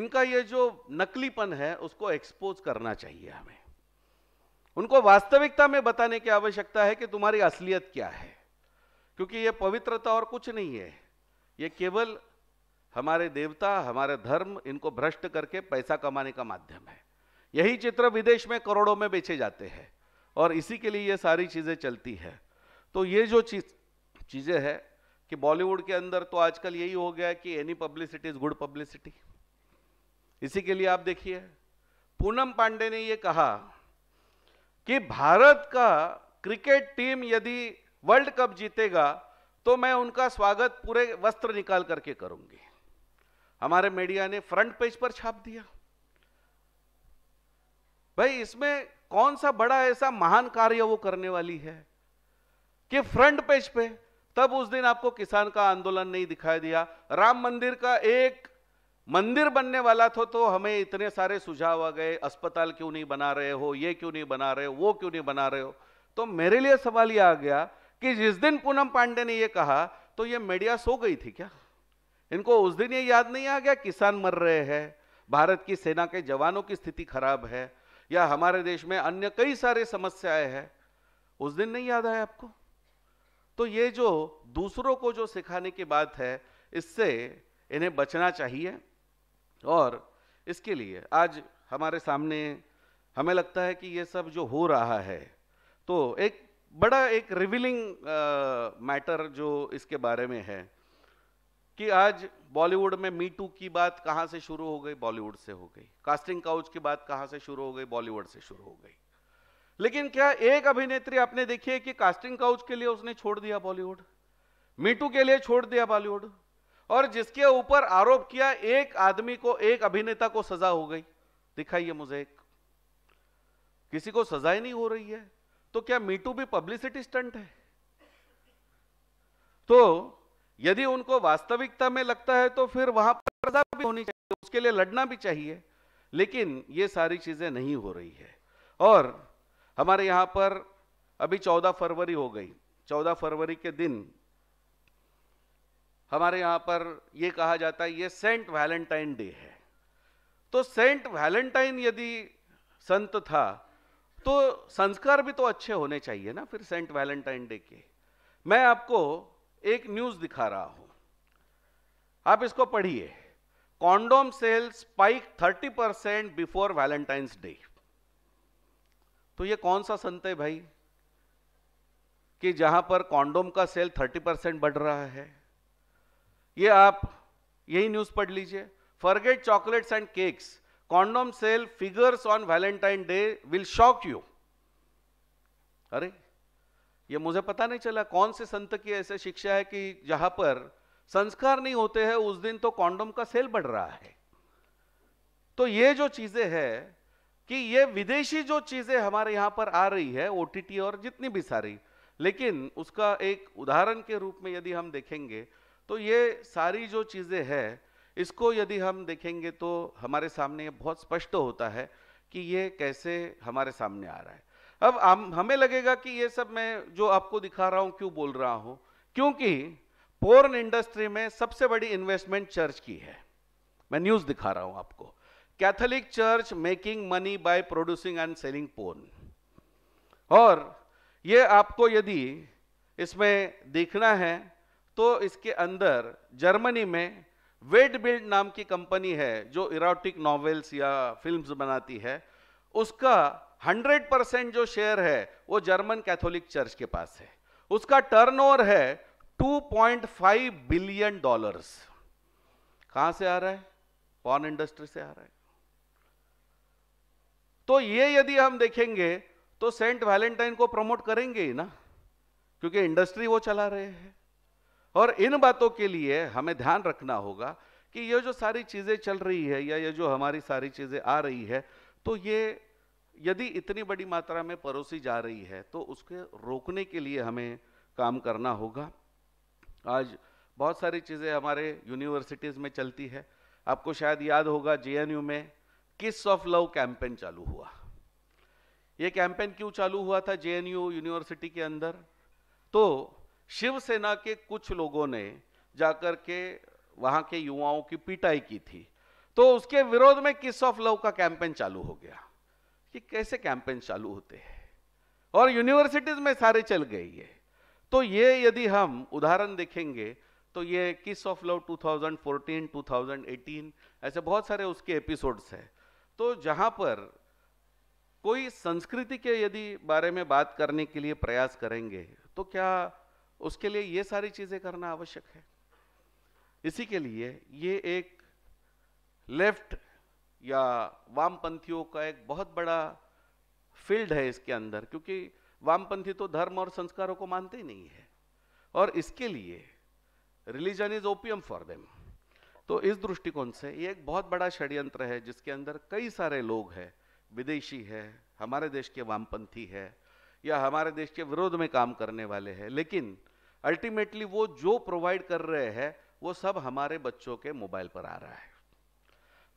इनका ये जो नकलीपन है उसको एक्सपोज करना चाहिए हमें उनको वास्तविकता में बताने की आवश्यकता है कि तुम्हारी असलियत क्या है क्योंकि ये पवित्रता और कुछ नहीं है ये केवल हमारे देवता हमारे धर्म इनको भ्रष्ट करके पैसा कमाने का माध्यम है यही चित्र विदेश में करोड़ों में बेचे जाते हैं और इसी के लिए ये सारी चीज़ें चलती है तो ये जो चीज चीज़ें हैं कि बॉलीवुड के अंदर तो आजकल यही हो गया कि any publicity is good publicity इसी के लिए आप देखिए पूनम पांडे ने ये कहा कि भारत का क्रिकेट टीम यदि वर्ल्ड कप जीतेगा तो मैं उनका स्वागत पूरे वस्त्र निकाल करके करूंगी हमारे मीडिया ने फ्रंट पेज पर छाप दिया भाई इसमें कौन सा बड़ा ऐसा महान कार्य वो करने वाली है कि फ्रंट पेज पे तब उस दिन आपको किसान का आंदोलन नहीं दिखाई दिया राम मंदिर का एक मंदिर बनने वाला था तो हमें इतने सारे सुझाव आ गए अस्पताल क्यों नहीं बना रहे हो ये क्यों नहीं बना रहे हो वो क्यों नहीं बना रहे हो तो मेरे लिए सवाल ये आ गया कि जिस दिन पूनम पांडे ने ये कहा तो ये मीडिया सो गई थी क्या इनको उस दिन ये याद नहीं आ गया किसान मर रहे हैं भारत की सेना के जवानों की स्थिति खराब है या हमारे देश में अन्य कई सारे समस्याएं हैं उस दिन नहीं याद आया आपको तो ये जो दूसरों को जो सिखाने की बात है इससे इन्हें बचना चाहिए और इसके लिए आज हमारे सामने हमें लगता है कि ये सब जो हो रहा है तो एक बड़ा एक रिविलिंग मैटर जो इसके बारे में है कि आज बॉलीवुड में मी टू की बात कहां से शुरू हो गई बॉलीवुड से हो गई कास्टिंग काउच की बात कहां से शुरू हो गई बॉलीवुड से शुरू हो गई लेकिन क्या एक अभिनेत्री आपने देखी है कि कास्टिंग काउच के लिए उसने छोड़ दिया बॉलीवुड मीटू के लिए छोड़ दिया बॉलीवुड और जिसके ऊपर आरोप किया एक आदमी को एक अभिनेता को सजा हो गई दिखाइए मुझे एक किसी को सजा ही नहीं हो रही है तो क्या मीटू भी पब्लिसिटी स्टंट है तो यदि उनको वास्तविकता में लगता है तो फिर वहां पर भी होनी चाहिए उसके लिए लड़ना भी चाहिए लेकिन ये सारी चीजें नहीं हो रही है और हमारे यहां पर अभी चौदह फरवरी हो गई चौदह फरवरी के दिन हमारे यहां पर ये कहा जाता है ये सेंट वैलेंटाइन डे है तो सेंट वैलेंटाइन यदि संत था तो संस्कार भी तो अच्छे होने चाहिए ना फिर सेंट वैलेंटाइन डे के मैं आपको एक न्यूज दिखा रहा हूं आप इसको पढ़िए condom sale spike 30 percent before Valentine's Day तो ये कौन सा संत है भाई कि जहां पर कॉन्डोम का सेल 30 परसेंट बढ़ रहा है ये आप यही न्यूज पढ़ लीजिए forget chocolates and cakes condom sale figures on Valentine's Day will shock you अरे ये मुझे पता नहीं चला कौन से संत की ऐसे शिक्षा है कि जहां पर संस्कार नहीं होते हैं उस दिन तो कॉन्डम का सेल बढ़ रहा है तो ये जो चीजें हैं कि ये विदेशी जो चीजें हमारे यहां पर आ रही है ओटीटी और जितनी भी सारी लेकिन उसका एक उदाहरण के रूप में यदि हम देखेंगे तो ये सारी जो चीजें है इसको यदि हम देखेंगे तो हमारे सामने बहुत स्पष्ट होता है कि ये कैसे हमारे सामने आ रहा है अब हम हमें लगेगा कि ये सब मैं जो आपको दिखा रहा हूं क्यों बोल रहा हूं क्योंकि पोर्न इंडस्ट्री में सबसे बड़ी इन्वेस्टमेंट चर्च की है मैं न्यूज दिखा रहा हूं आपको Catholic church making money by producing and selling porn और ये आपको यदि इसमें देखना है तो इसके अंदर जर्मनी में वेड बिल्ड नाम की कंपनी है जो इराटिक नॉवेल्स या फिल्म्स बनाती है उसका हंड्रेड परसेंट जो शेयर है वो जर्मन कैथोलिक चर्च के पास है उसका टर्नओवर है 2.5 बिलियन डॉलर्स कहां से आ रहा है पॉन इंडस्ट्री से आ रहा है तो ये यदि हम देखेंगे तो सेंट वैलेंटाइन को प्रमोट करेंगे ही ना क्योंकि इंडस्ट्री वो चला रहे हैं और इन बातों के लिए हमें ध्यान रखना होगा कि ये जो सारी चीज़ें चल रही है या ये जो हमारी सारी चीज़ें आ रही है तो ये यदि इतनी बड़ी मात्रा में परोसी जा रही है तो उसके रोकने के लिए हमें काम करना होगा आज बहुत सारी चीज़ें हमारे यूनिवर्सिटीज़ में चलती है आपको शायद याद होगा जेएनयू में किस ऑफ लव कैंपेन चालू हुआ ये कैंपेन क्यों चालू हुआ था जेएनयू यूनिवर्सिटी के अंदर तो शिवसेना के कुछ लोगों ने जाकर के वहाँ के युवाओं की पिटाई की थी तो उसके विरोध में किस ऑफ लव का कैंपेन चालू हो गया कि कैसे कैंपेन चालू होते हैं और यूनिवर्सिटीज में सारे चल गए ये तो ये यदि हम उदाहरण देखेंगे तो ये किस ऑफ लव 2014 2018 ऐसे बहुत सारे उसके एपिसोड्स हैं तो जहां पर कोई संस्कृति के यदि बारे में बात करने के लिए प्रयास करेंगे तो क्या उसके लिए ये सारी चीज़ें करना आवश्यक है इसी के लिए ये एक लेफ्ट या वामपंथियों का एक बहुत बड़ा फील्ड है इसके अंदर क्योंकि वामपंथी तो धर्म और संस्कारों को मानते ही नहीं है और इसके लिए religion is opium for them तो इस दृष्टिकोण से ये एक बहुत बड़ा षड्यंत्र है जिसके अंदर कई सारे लोग हैं विदेशी है हमारे देश के वामपंथी है या हमारे देश के विरोध में काम करने वाले हैं लेकिन अल्टीमेटली वो जो प्रोवाइड कर रहे हैं वो सब हमारे बच्चों के मोबाइल पर आ रहा है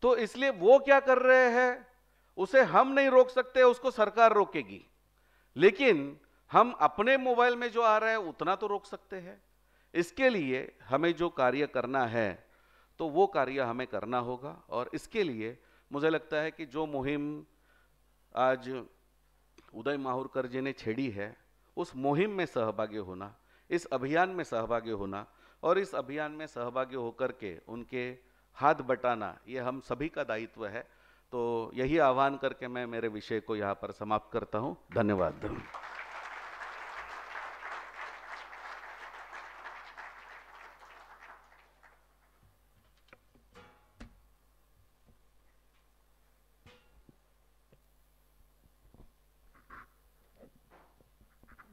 तो इसलिए वो क्या कर रहे हैं उसे हम नहीं रोक सकते उसको सरकार रोकेगी लेकिन हम अपने मोबाइल में जो आ रहा है उतना तो रोक सकते हैं इसके लिए हमें जो कार्य करना है तो वो कार्य हमें करना होगा और इसके लिए मुझे लगता है कि जो मुहिम आज उदय माहुरकर जी ने छेड़ी है उस मुहिम में सहभागी होना इस अभियान में सहभागी होना और इस अभियान में सहभागी होकर के उनके हाथ बटाना ये हम सभी का दायित्व है तो यही आह्वान करके मैं मेरे विषय को यहाँ पर समाप्त करता हूँ धन्यवाद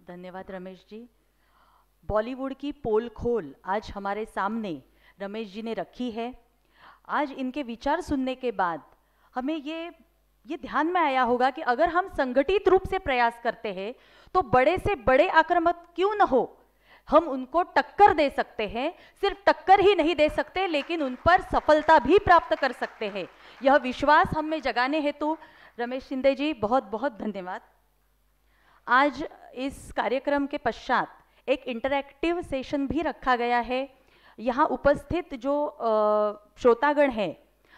धन्यवाद रमेश जी बॉलीवुड की पोल खोल आज हमारे सामने रमेश जी ने रखी है आज इनके विचार सुनने के बाद हमें ये ये ध्यान में आया होगा कि अगर हम संगठित रूप से प्रयास करते हैं तो बड़े से बड़े आक्रमक क्यों न हो हम उनको टक्कर दे सकते हैं सिर्फ टक्कर ही नहीं दे सकते लेकिन उन पर सफलता भी प्राप्त कर सकते हैं यह विश्वास हम में जगाने हेतु रमेश शिंदे जी बहुत बहुत धन्यवाद आज इस कार्यक्रम के पश्चात एक इंटरैक्टिव सेशन भी रखा गया है यहाँ उपस्थित जो श्रोतागण हैं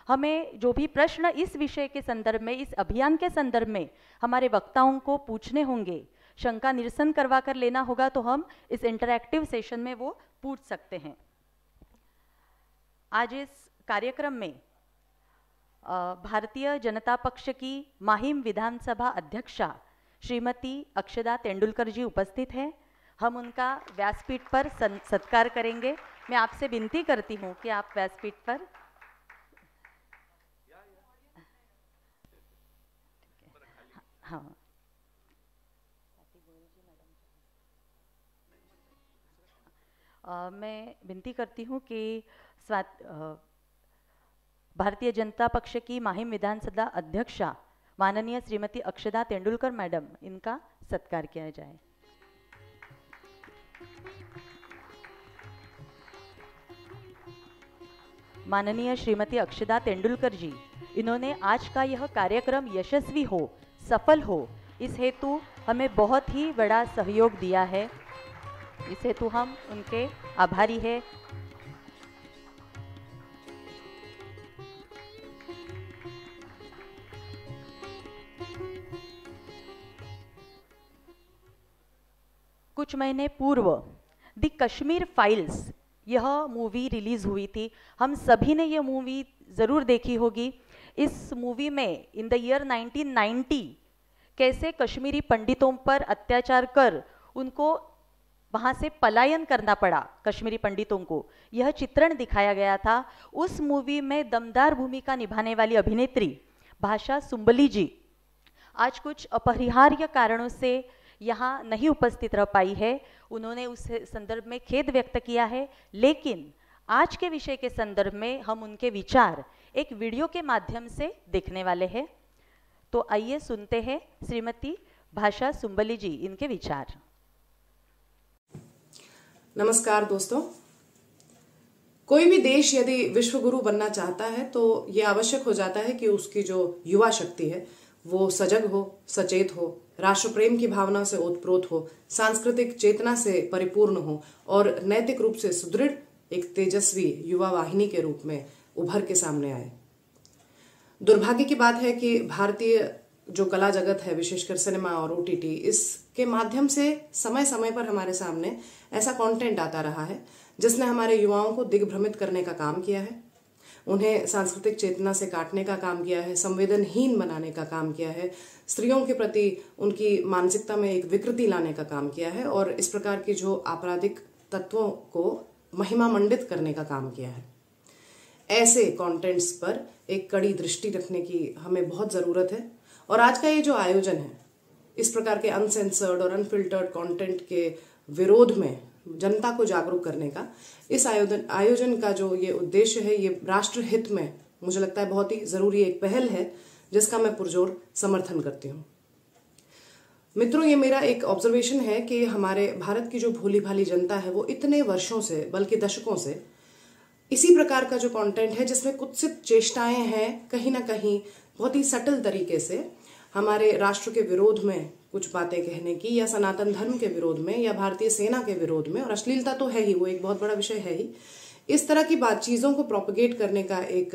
हमें जो भी प्रश्न इस विषय के संदर्भ में इस अभियान के संदर्भ में हमारे वक्ताओं को पूछने होंगे शंका निरसन करवा कर लेना होगा तो हम इस इंटरैक्टिव सेशन में वो पूछ सकते हैं आज इस कार्यक्रम में भारतीय जनता पक्ष की माहिम विधानसभा अध्यक्षा श्रीमती अक्षदा तेंडुलकर जी उपस्थित हैं हम उनका व्यासपीठ पर सत्कार करेंगे मैं आपसे विनती करती हूँ कि आप व्यासपीठ पर हाँ आ, मैं विनती करती हूँ कि स्वात भारतीय जनता पक्ष की माहिम विधानसभा अध्यक्षा माननीय श्रीमती अक्षदा तेंडुलकर मैडम इनका सत्कार किया जाए माननीय श्रीमती अक्षदा तेंडुलकर जी इन्होंने आज का यह कार्यक्रम यशस्वी हो सफल हो इस हेतु हमें बहुत ही बड़ा सहयोग दिया है इस हेतु हम उनके आभारी है कुछ महीने पूर्व द कश्मीर फाइल्स यह मूवी रिलीज़ हुई थी हम सभी ने यह मूवी ज़रूर देखी होगी इस मूवी में इन द ईयर 1990 कैसे कश्मीरी पंडितों पर अत्याचार कर उनको वहाँ से पलायन करना पड़ा कश्मीरी पंडितों को यह चित्रण दिखाया गया था उस मूवी में दमदार भूमिका निभाने वाली अभिनेत्री भाषा सुम्बली जी आज कुछ अपरिहार्य कारणों से यहाँ नहीं उपस्थित रह पाई है उन्होंने उस संदर्भ में खेद व्यक्त किया है लेकिन आज के विषय के संदर्भ में हम उनके विचार एक वीडियो के माध्यम से देखने वाले हैं तो आइए सुनते हैं श्रीमती भाषा सुंबली जी इनके विचार नमस्कार दोस्तों कोई भी देश यदि विश्वगुरु बनना चाहता है तो ये आवश्यक हो जाता है कि उसकी जो युवा शक्ति है वो सजग हो सचेत हो राष्ट्र प्रेम की भावना से ओतप्रोत हो सांस्कृतिक चेतना से परिपूर्ण हो और नैतिक रूप से सुदृढ़ एक तेजस्वी युवा वाहिनी के रूप में उभर के सामने आए दुर्भाग्य की बात है कि भारतीय जो कला जगत है विशेषकर सिनेमा और ओ इसके माध्यम से समय समय पर हमारे सामने ऐसा कंटेंट आता रहा है जिसने हमारे युवाओं को दिग्भ्रमित करने का काम किया है उन्हें सांस्कृतिक चेतना से काटने का काम किया है संवेदनहीन बनाने का काम किया है स्त्रियों के प्रति उनकी मानसिकता में एक विकृति लाने का काम किया है और इस प्रकार की जो आपराधिक तत्वों को महिमामंडित करने का काम किया है ऐसे कंटेंट्स पर एक कड़ी दृष्टि रखने की हमें बहुत ज़रूरत है और आज का ये जो आयोजन है इस प्रकार के अनसेंसर्ड और अनफिल्टर्ड कंटेंट के विरोध में जनता को जागरूक करने का इस आयोजन आयोजन का जो ये उद्देश्य है ये राष्ट्र हित में मुझे लगता है बहुत ही ज़रूरी एक पहल है जिसका मैं पुरजोर समर्थन करती हूँ मित्रों ये मेरा एक ऑब्जर्वेशन है कि हमारे भारत की जो भोली भाली जनता है वो इतने वर्षों से बल्कि दशकों से इसी प्रकार का जो कंटेंट है जिसमें कुत्सित चेष्टाएं हैं कहीं ना कहीं बहुत ही सटल तरीके से हमारे राष्ट्र के विरोध में कुछ बातें कहने की या सनातन धर्म के विरोध में या भारतीय सेना के विरोध में और अश्लीलता तो है ही वो एक बहुत बड़ा विषय है ही इस तरह की बात चीज़ों को प्रोपोगेट करने का एक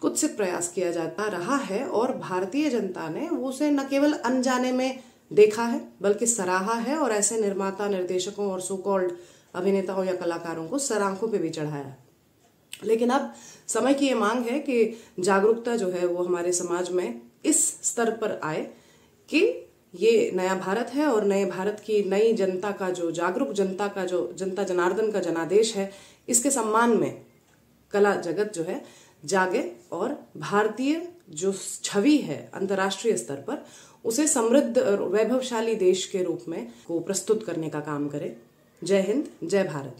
कुत्सित प्रयास किया जाता रहा है और भारतीय जनता ने उसे न केवल अनजाने में देखा है बल्कि सराहा है और ऐसे निर्माता निर्देशकों और सोकॉल्ड अभिनेताओं या कलाकारों को सरांखों पर भी चढ़ाया लेकिन अब समय की ये मांग है कि जागरूकता जो है वो हमारे समाज में इस स्तर पर आए कि ये नया भारत है और नए भारत की नई जनता का जो जागरूक जनता का जो जनता जनार्दन का जनादेश है इसके सम्मान में कला जगत जो है जागे और भारतीय जो छवि है अंतर्राष्ट्रीय स्तर पर उसे समृद्ध और वैभवशाली देश के रूप में को प्रस्तुत करने का काम करे जय हिंद जय भारत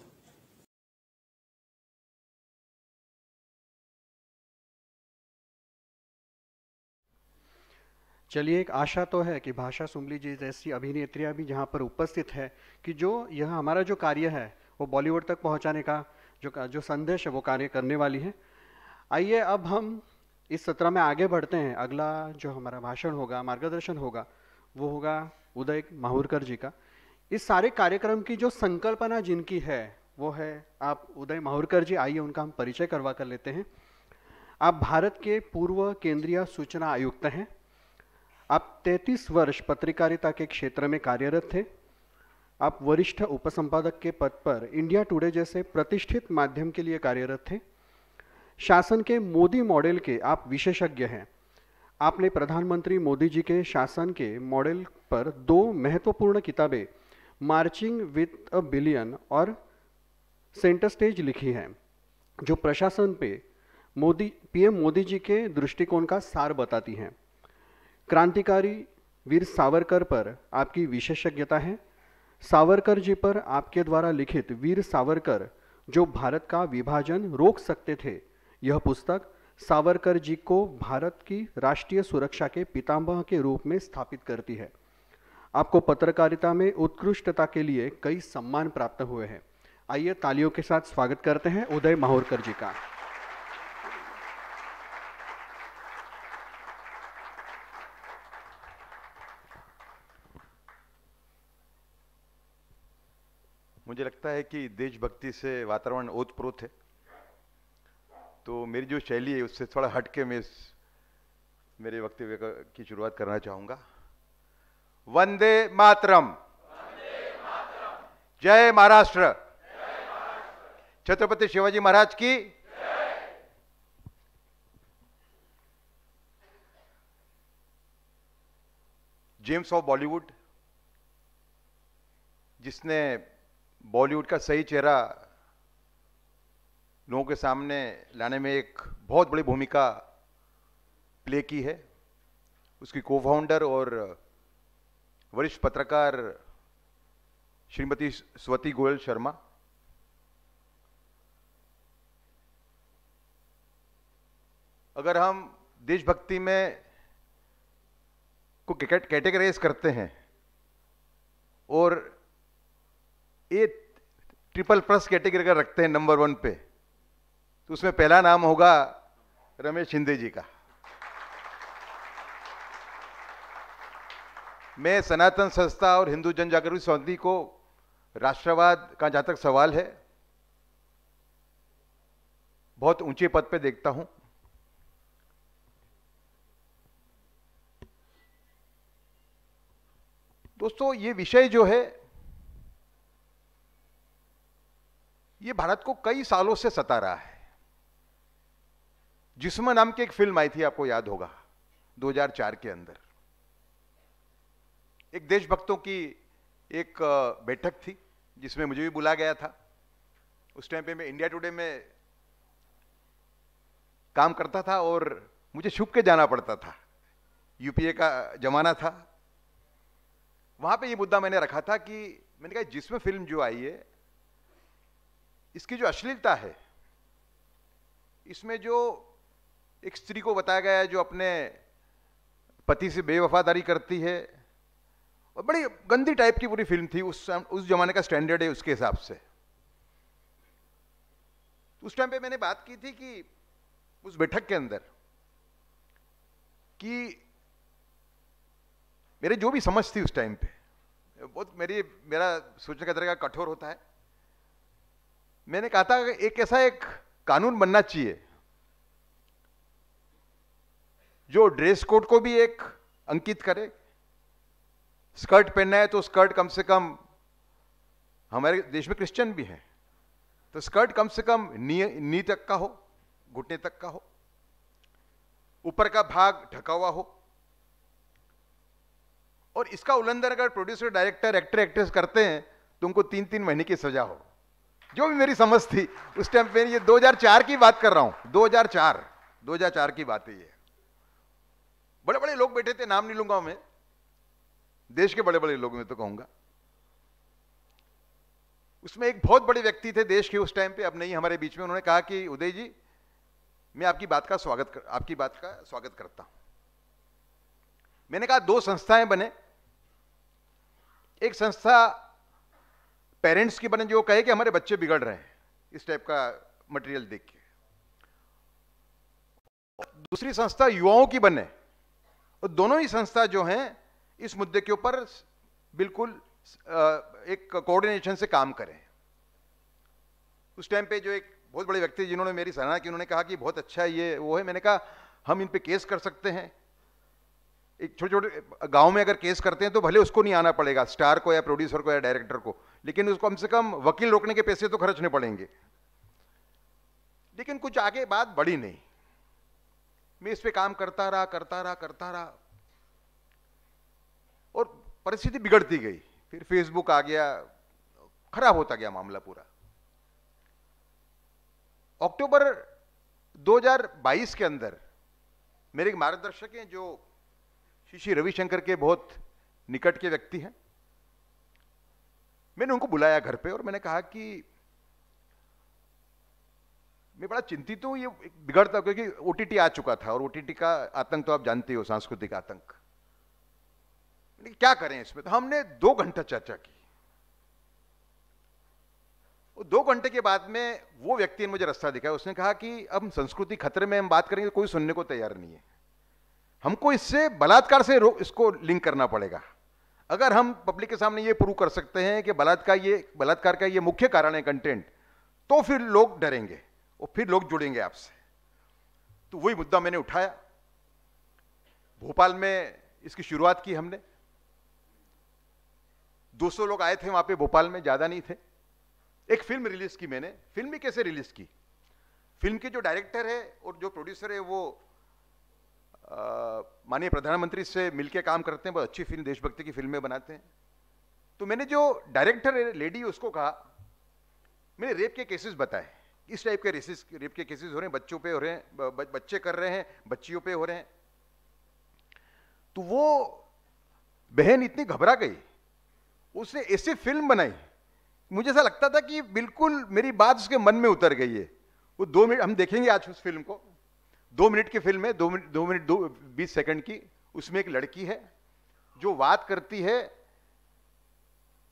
चलिए एक आशा तो है कि भाषा सुमली जी जैसी अभिनेत्रियाँ भी यहाँ पर उपस्थित है कि जो यह हमारा जो कार्य है वो बॉलीवुड तक पहुँचाने का जो जो संदेश है वो कार्य करने वाली है आइए अब हम इस सत्र में आगे बढ़ते हैं अगला जो हमारा भाषण होगा मार्गदर्शन होगा वो होगा उदय माहूरकर जी का इस सारे कार्यक्रम की जो संकल्पना जिनकी है वो है आप उदय माहूरकर जी आइए उनका हम परिचय करवा कर लेते हैं आप भारत के पूर्व केंद्रीय सूचना आयुक्त हैं आप 33 वर्ष पत्रकारिता के क्षेत्र में कार्यरत थे आप वरिष्ठ उपसंपादक के पद पर इंडिया टुडे जैसे प्रतिष्ठित माध्यम के लिए कार्यरत थे शासन के मोदी मॉडल के आप विशेषज्ञ हैं आपने प्रधानमंत्री मोदी जी के शासन के मॉडल पर दो महत्वपूर्ण किताबें मार्चिंग विथ अ बिलियन और सेंटर स्टेज लिखी है जो प्रशासन पे मोदी पीएम मोदी जी के दृष्टिकोण का सार बताती हैं क्रांतिकारी वीर सावरकर पर आपकी विशेषज्ञता है सावरकर जी पर आपके द्वारा लिखित वीर सावरकर जो भारत का विभाजन रोक सकते थे यह पुस्तक सावरकर जी को भारत की राष्ट्रीय सुरक्षा के पिताम्बह के रूप में स्थापित करती है आपको पत्रकारिता में उत्कृष्टता के लिए कई सम्मान प्राप्त हुए हैं आइए तालियों के साथ स्वागत करते हैं उदय माहौरकर जी का मुझे लगता है कि देशभक्ति से वातावरण ओतप्रोत है तो मेरी जो शैली है उससे थोड़ा हटके मैं इस मेरे वक्तव्य की शुरुआत करना चाहूंगा वंदे मातरम जय महाराष्ट्र छत्रपति शिवाजी महाराज की जेम्स ऑफ बॉलीवुड जिसने बॉलीवुड का सही चेहरा लोगों के सामने लाने में एक बहुत बड़ी भूमिका प्ले की है उसकी को फाउंडर और वरिष्ठ पत्रकार श्रीमती स्वती गोयल शर्मा अगर हम देशभक्ति में को कैटेगराइज करते हैं और ये ट्रिपल प्लस कैटेगरी का रखते हैं नंबर वन पे तो उसमें पहला नाम होगा रमेश शिंदे जी का मैं सनातन संस्था और हिंदू जन जागृति समिति को राष्ट्रवाद का जहां तक सवाल है बहुत ऊंचे पद पे देखता हूं दोस्तों ये विषय जो है ये भारत को कई सालों से सता रहा है जिसमें नाम की एक फिल्म आई थी आपको याद होगा 2004 के अंदर एक देशभक्तों की एक बैठक थी जिसमें मुझे भी बुला गया था उस टाइम पे मैं इंडिया टुडे में काम करता था और मुझे छुप के जाना पड़ता था यूपीए का जमाना था वहां पे ये मुद्दा मैंने रखा था कि मैंने कहा जिसमें फिल्म जो आई है इसकी जो अश्लीलता है इसमें जो एक स्त्री को बताया गया है जो अपने पति से बेवफादारी करती है और बड़ी गंदी टाइप की पूरी फिल्म थी उस उस जमाने का स्टैंडर्ड है उसके हिसाब से तो उस टाइम पे मैंने बात की थी कि उस बैठक के अंदर कि मेरे जो भी समझ थी उस टाइम पे बहुत मेरी मेरा सोचने का तरीका कठोर होता है मैंने कहा था एक ऐसा एक कानून बनना चाहिए जो ड्रेस कोड को भी एक अंकित करे स्कर्ट पहनना है तो स्कर्ट कम से कम हमारे देश में क्रिश्चियन भी हैं तो स्कर्ट कम से कम नी नी तक का हो घुटने तक का हो ऊपर का भाग ढका हुआ हो और इसका उल्लंघन अगर प्रोड्यूसर डायरेक्टर एक्टर एक्ट्रेस करते हैं तो उनको तीन तीन महीने की सजा हो जो भी मेरी समझ थी उस टाइम पे ये 2004 की बात कर रहा हूं 2004 2004 की बात है बड़े बड़े लोग बैठे थे नाम नहीं लूंगा मैं देश के बड़े बड़े लोग मैं तो कहूंगा उसमें एक बहुत बड़े व्यक्ति थे देश के उस टाइम पे अब नहीं हमारे बीच में उन्होंने कहा कि उदय जी मैं आपकी बात का स्वागत कर, आपकी बात का स्वागत करता हूं मैंने कहा दो संस्थाएं बने एक संस्था पेरेंट्स की बने जो कहे कि हमारे बच्चे बिगड़ रहे हैं इस टाइप का मटेरियल देख के दूसरी संस्था युवाओं की बने और दोनों ही संस्था जो हैं इस मुद्दे के ऊपर बिल्कुल एक कोऑर्डिनेशन से काम करें उस टाइम पे जो एक बहुत बड़े व्यक्ति जिन्होंने मेरी सराहना की उन्होंने कहा कि बहुत अच्छा ये वो है मैंने कहा हम इन पे केस कर सकते हैं एक छोटे छोटे गांव में अगर केस करते हैं तो भले उसको नहीं आना पड़ेगा स्टार को या प्रोड्यूसर को या डायरेक्टर को लेकिन उसको कम से कम वकील रोकने के पैसे तो खर्चने पड़ेंगे लेकिन कुछ आगे बात बढ़ी नहीं मैं इस पर काम करता रहा करता रहा करता रहा और परिस्थिति बिगड़ती गई फिर फेसबुक आ गया खराब होता गया मामला पूरा अक्टूबर 2022 के अंदर मेरे मार्गदर्शक हैं जो श्री श्री रविशंकर के बहुत निकट के व्यक्ति हैं मैंने उनको बुलाया घर पे और मैंने कहा कि मैं बड़ा चिंतित हूं ये बिगड़ता क्योंकि ओटीटी आ चुका था और ओटीटी का आतंक तो आप जानते हो सांस्कृतिक आतंक क्या करें इसमें तो हमने दो घंटा चर्चा की दो घंटे के बाद में वो व्यक्ति ने मुझे रास्ता दिखाया उसने कहा कि अब संस्कृति खतरे में हम बात करेंगे कोई सुनने को तैयार नहीं है हमको इससे बलात्कार से इसको लिंक करना पड़ेगा अगर हम पब्लिक के सामने ये प्रूव कर सकते हैं कि बलात्कार ये बलात्कार का ये मुख्य कारण है कंटेंट तो फिर लोग डरेंगे और फिर लोग जुड़ेंगे आपसे तो वही मुद्दा मैंने उठाया भोपाल में इसकी शुरुआत की हमने 200 लोग आए थे वहां पे भोपाल में ज़्यादा नहीं थे एक फिल्म रिलीज़ की मैंने फिल्म भी कैसे रिलीज़ की फिल्म के जो डायरेक्टर है और जो प्रोड्यूसर है वो माननीय प्रधानमंत्री से मिलके काम करते हैं बहुत अच्छी फिल्म देशभक्ति की फिल्में बनाते हैं तो मैंने जो डायरेक्टर है लेडी उसको कहा मैंने रेप के केसेस बताए इस टाइप के रेसिस रेप के केसेस हो रहे हैं बच्चों पे हो रहे हैं बच्चे कर रहे हैं बच्चियों पे हो रहे हैं तो वो बहन इतनी घबरा गई उसने ऐसी फिल्म बनाई मुझे ऐसा लगता था कि बिल्कुल मेरी बात उसके मन में उतर गई है वो दो मिनट हम देखेंगे आज उस फिल्म को दो मिनट की फिल्म है दो मिनट दो मिनट दो बीस सेकंड की उसमें एक लड़की है जो बात करती है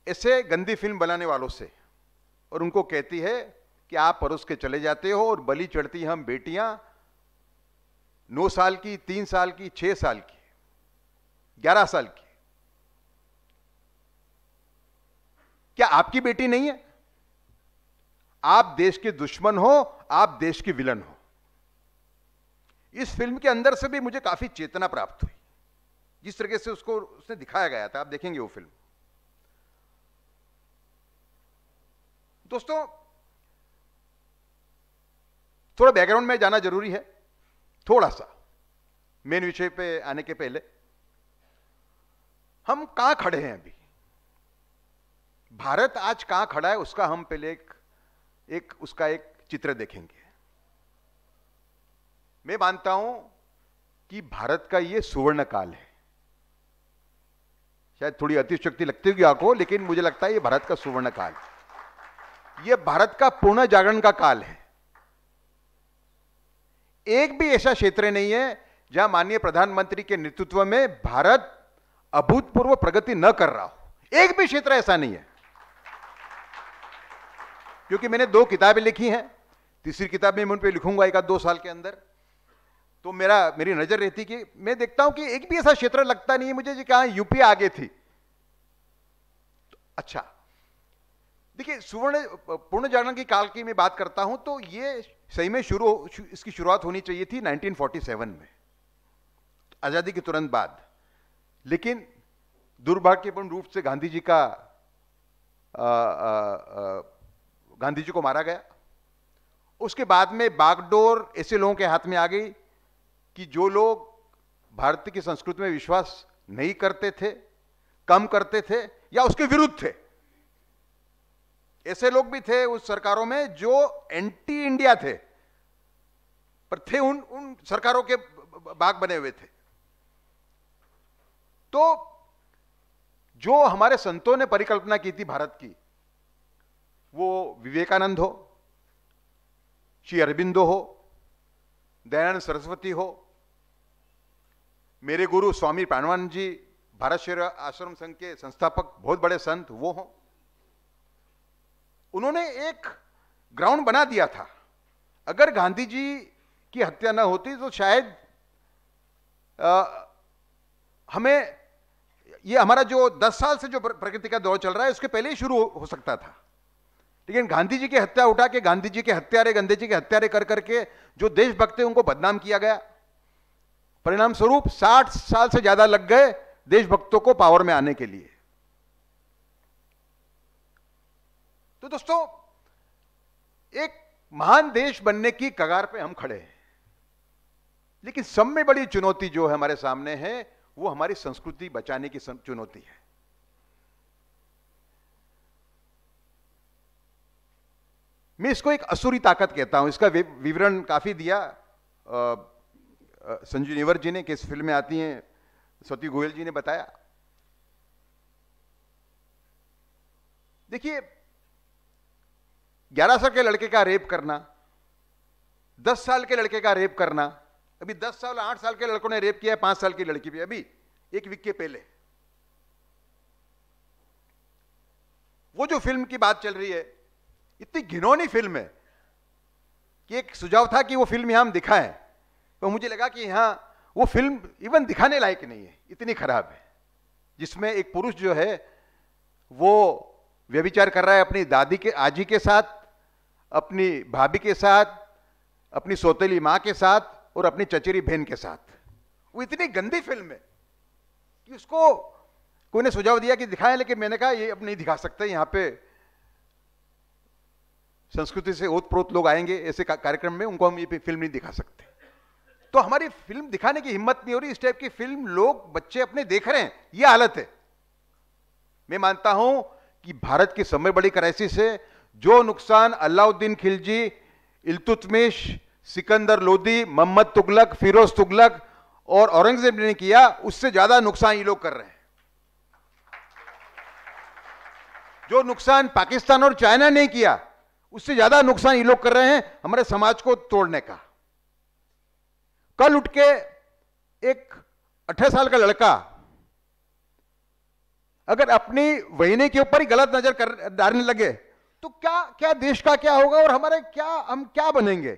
ऐसे गंदी फिल्म बनाने वालों से और उनको कहती है कि आप परोस के चले जाते हो और बलि चढ़ती हम बेटियां नौ साल की तीन साल की छह साल की ग्यारह साल की क्या आपकी बेटी नहीं है आप देश के दुश्मन हो आप देश के विलन हो इस फिल्म के अंदर से भी मुझे काफ़ी चेतना प्राप्त हुई जिस तरीके से उसको उसने दिखाया गया था आप देखेंगे वो फिल्म दोस्तों थोड़ा बैकग्राउंड में जाना जरूरी है थोड़ा सा मेन विषय पे आने के पहले हम कहां खड़े हैं अभी भारत आज कहां खड़ा है उसका हम पहले एक, एक उसका एक चित्र देखेंगे मैं मानता हूं कि भारत का यह सुवर्ण काल है शायद थोड़ी अतिशक्ति लगती होगी आपको लेकिन मुझे लगता है यह भारत का सुवर्ण काल यह भारत का पूर्ण जागरण का काल है एक भी ऐसा क्षेत्र नहीं है जहां माननीय प्रधानमंत्री के नेतृत्व में भारत अभूतपूर्व प्रगति न कर रहा हो एक भी क्षेत्र ऐसा नहीं है क्योंकि मैंने दो किताबें लिखी हैं तीसरी किताब में मैं उन पर लिखूंगा एक आध दो साल के अंदर तो मेरा मेरी नज़र रहती कि मैं देखता हूं कि एक भी ऐसा क्षेत्र लगता नहीं है मुझे कहा यूपी आगे थी तो अच्छा देखिए सुवर्ण पूर्ण जागरण की काल की मैं बात करता हूं तो ये सही में शुरू इसकी शुरुआत होनी चाहिए थी 1947 में आज़ादी के तुरंत बाद लेकिन दुर्भाग्यपूर्ण रूप से गांधी जी का आ, आ, आ, गांधी जी को मारा गया उसके बाद में बागडोर ऐसे लोगों के हाथ में आ गई कि जो लोग भारत की संस्कृति में विश्वास नहीं करते थे कम करते थे या उसके विरुद्ध थे ऐसे लोग भी थे उस सरकारों में जो एंटी इंडिया थे पर थे उन उन सरकारों के बाग बने हुए थे तो जो हमारे संतों ने परिकल्पना की थी भारत की वो विवेकानंद हो श्री अरबिंदो हो दयानंद सरस्वती हो मेरे गुरु स्वामी प्राणवान जी भारत शेर आश्रम संघ के संस्थापक बहुत बड़े संत वो हों उन्होंने एक ग्राउंड बना दिया था अगर गांधी जी की हत्या न होती तो शायद आ, हमें ये हमारा जो 10 साल से जो प्रकृति का दौर चल रहा है उसके पहले ही शुरू हो, सकता था लेकिन गांधी जी की हत्या उठा के गांधी जी के हत्यारे गांधी जी के हत्यारे कर करके जो देशभक्त है उनको बदनाम किया गया परिणाम स्वरूप 60 साल से ज्यादा लग गए देशभक्तों को पावर में आने के लिए तो दोस्तों एक महान देश बनने की कगार पे हम खड़े हैं लेकिन सब में बड़ी चुनौती जो है हमारे सामने है वो हमारी संस्कृति बचाने की चुनौती है मैं इसको एक असुरी ताकत कहता हूं इसका विवरण काफी दिया आ, संजू नेवर जी ने किस फिल्म में आती हैं सती गोयल जी ने बताया देखिए ग्यारह साल के लड़के का रेप करना दस साल के लड़के का रेप करना अभी दस साल आठ साल के लड़कों ने रेप किया है पांच साल की लड़की भी अभी एक वीक के पहले वो जो फिल्म की बात चल रही है इतनी घिनौनी फिल्म है कि एक सुझाव था कि वो फिल्म यहां हम दिखाएं तो मुझे लगा कि हाँ वो फिल्म इवन दिखाने लायक नहीं है इतनी खराब है जिसमें एक पुरुष जो है वो व्यभिचार कर रहा है अपनी दादी के आजी के साथ अपनी भाभी के साथ अपनी सोतेली माँ के साथ और अपनी चचेरी बहन के साथ वो इतनी गंदी फिल्म है कि उसको कोई ने सुझाव दिया कि दिखाएं लेकिन मैंने कहा ये अब नहीं दिखा सकते यहाँ पे संस्कृति से ओतप्रोत लोग आएंगे ऐसे कार्यक्रम में उनको हम ये फिल्म नहीं दिखा सकते तो हमारी फिल्म दिखाने की हिम्मत नहीं हो रही इस टाइप की फिल्म लोग बच्चे अपने देख रहे हैं यह हालत है मैं मानता हूं कि भारत की समय बड़ी क्राइसिस है जो नुकसान अलाउद्दीन खिलजी इलतुतमिश सिकंदर लोधी मोहम्मद तुगलक फिरोज तुगलक और औरंगजेब ने किया उससे ज्यादा नुकसान ये लोग कर रहे हैं जो नुकसान पाकिस्तान और चाइना ने किया उससे ज्यादा नुकसान ये लोग कर रहे हैं हमारे समाज को तोड़ने का कल उठ के एक अठारह साल का लड़का अगर अपनी वहीने के ऊपर ही गलत नजर कर डालने लगे तो क्या क्या देश का क्या होगा और हमारे क्या हम क्या बनेंगे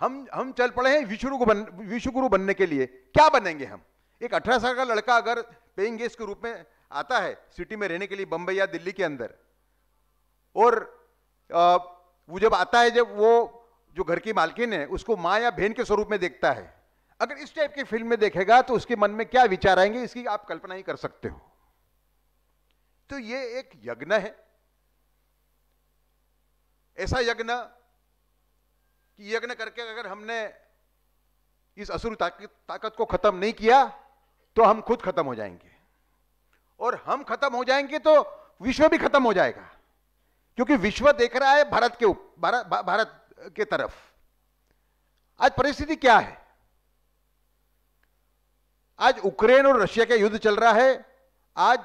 हम हम चल पड़े हैं विश्वगुरु बन विश्वगुरु बनने के लिए क्या बनेंगे हम एक अठारह साल का लड़का अगर पेइंग गेस्ट के रूप में आता है सिटी में रहने के लिए बंबई या दिल्ली के अंदर और आ, वो जब आता है जब वो जो घर की मालकिन है उसको माँ या बहन के स्वरूप में देखता है अगर इस टाइप की फिल्म में देखेगा तो उसके मन में क्या विचार आएंगे इसकी आप कल्पना ही कर सकते हो तो ये एक यज्ञ है ऐसा यज्ञ कि यज्ञ करके अगर हमने इस असुर ताकत ताकत को खत्म नहीं किया तो हम खुद खत्म हो जाएंगे और हम खत्म हो जाएंगे तो विश्व भी खत्म हो जाएगा क्योंकि विश्व देख रहा है भारत के भारत भारत के तरफ आज परिस्थिति क्या है आज यूक्रेन और रशिया का युद्ध चल रहा है आज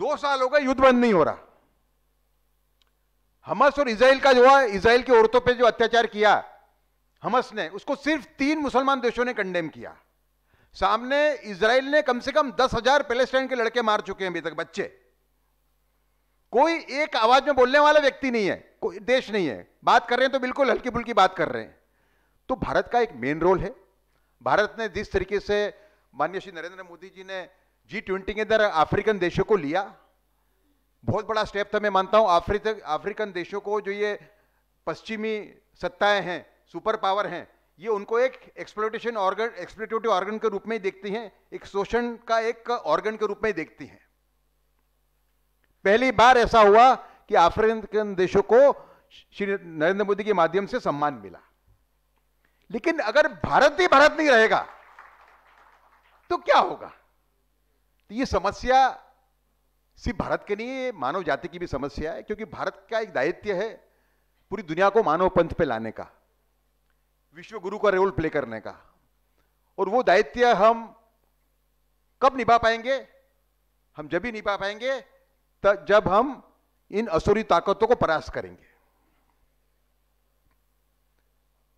दो साल हो गए युद्ध बंद नहीं हो रहा हमस और इसराइल का जो है इसराइल की औरतों पे जो अत्याचार किया हमस ने उसको सिर्फ तीन मुसलमान देशों ने कंडेम किया सामने इसराइल ने कम से कम दस हजार पेलेस्टाइन के लड़के मार चुके हैं अभी तक बच्चे कोई एक आवाज में बोलने वाला व्यक्ति नहीं है कोई देश नहीं है बात कर रहे हैं तो बिल्कुल हल्की फुल्की बात कर रहे हैं तो भारत का एक मेन रोल है भारत ने जिस तरीके से माननीय श्री नरेंद्र मोदी जी ने जी ट्वेंटी के अंदर अफ्रीकन देशों को लिया बहुत बड़ा स्टेप था मैं मानता हूं अफ्रीक अफ्रीकन देशों को जो ये पश्चिमी सत्ताएं हैं सुपर पावर हैं ये उनको एक एक्सप्लोटेशन ऑर्गन एक्सप्लोटेटिव ऑर्गन के रूप में ही देखती हैं एक शोषण का एक ऑर्गन के रूप में ही देखती हैं पहली बार ऐसा हुआ कि अफ्रीकन देशों को श्री नरेंद्र मोदी के माध्यम से सम्मान मिला लेकिन अगर भारत ही भारत नहीं रहेगा तो क्या होगा तो ये समस्या सिर्फ भारत के नहीं मानव जाति की भी समस्या है क्योंकि भारत का एक दायित्व है पूरी दुनिया को मानव पंथ पे लाने का विश्व गुरु का रोल प्ले करने का और वो दायित्व हम कब निभा पाएंगे हम जब ही निभा पाएंगे तब जब हम इन असुरी ताकतों को परास्त करेंगे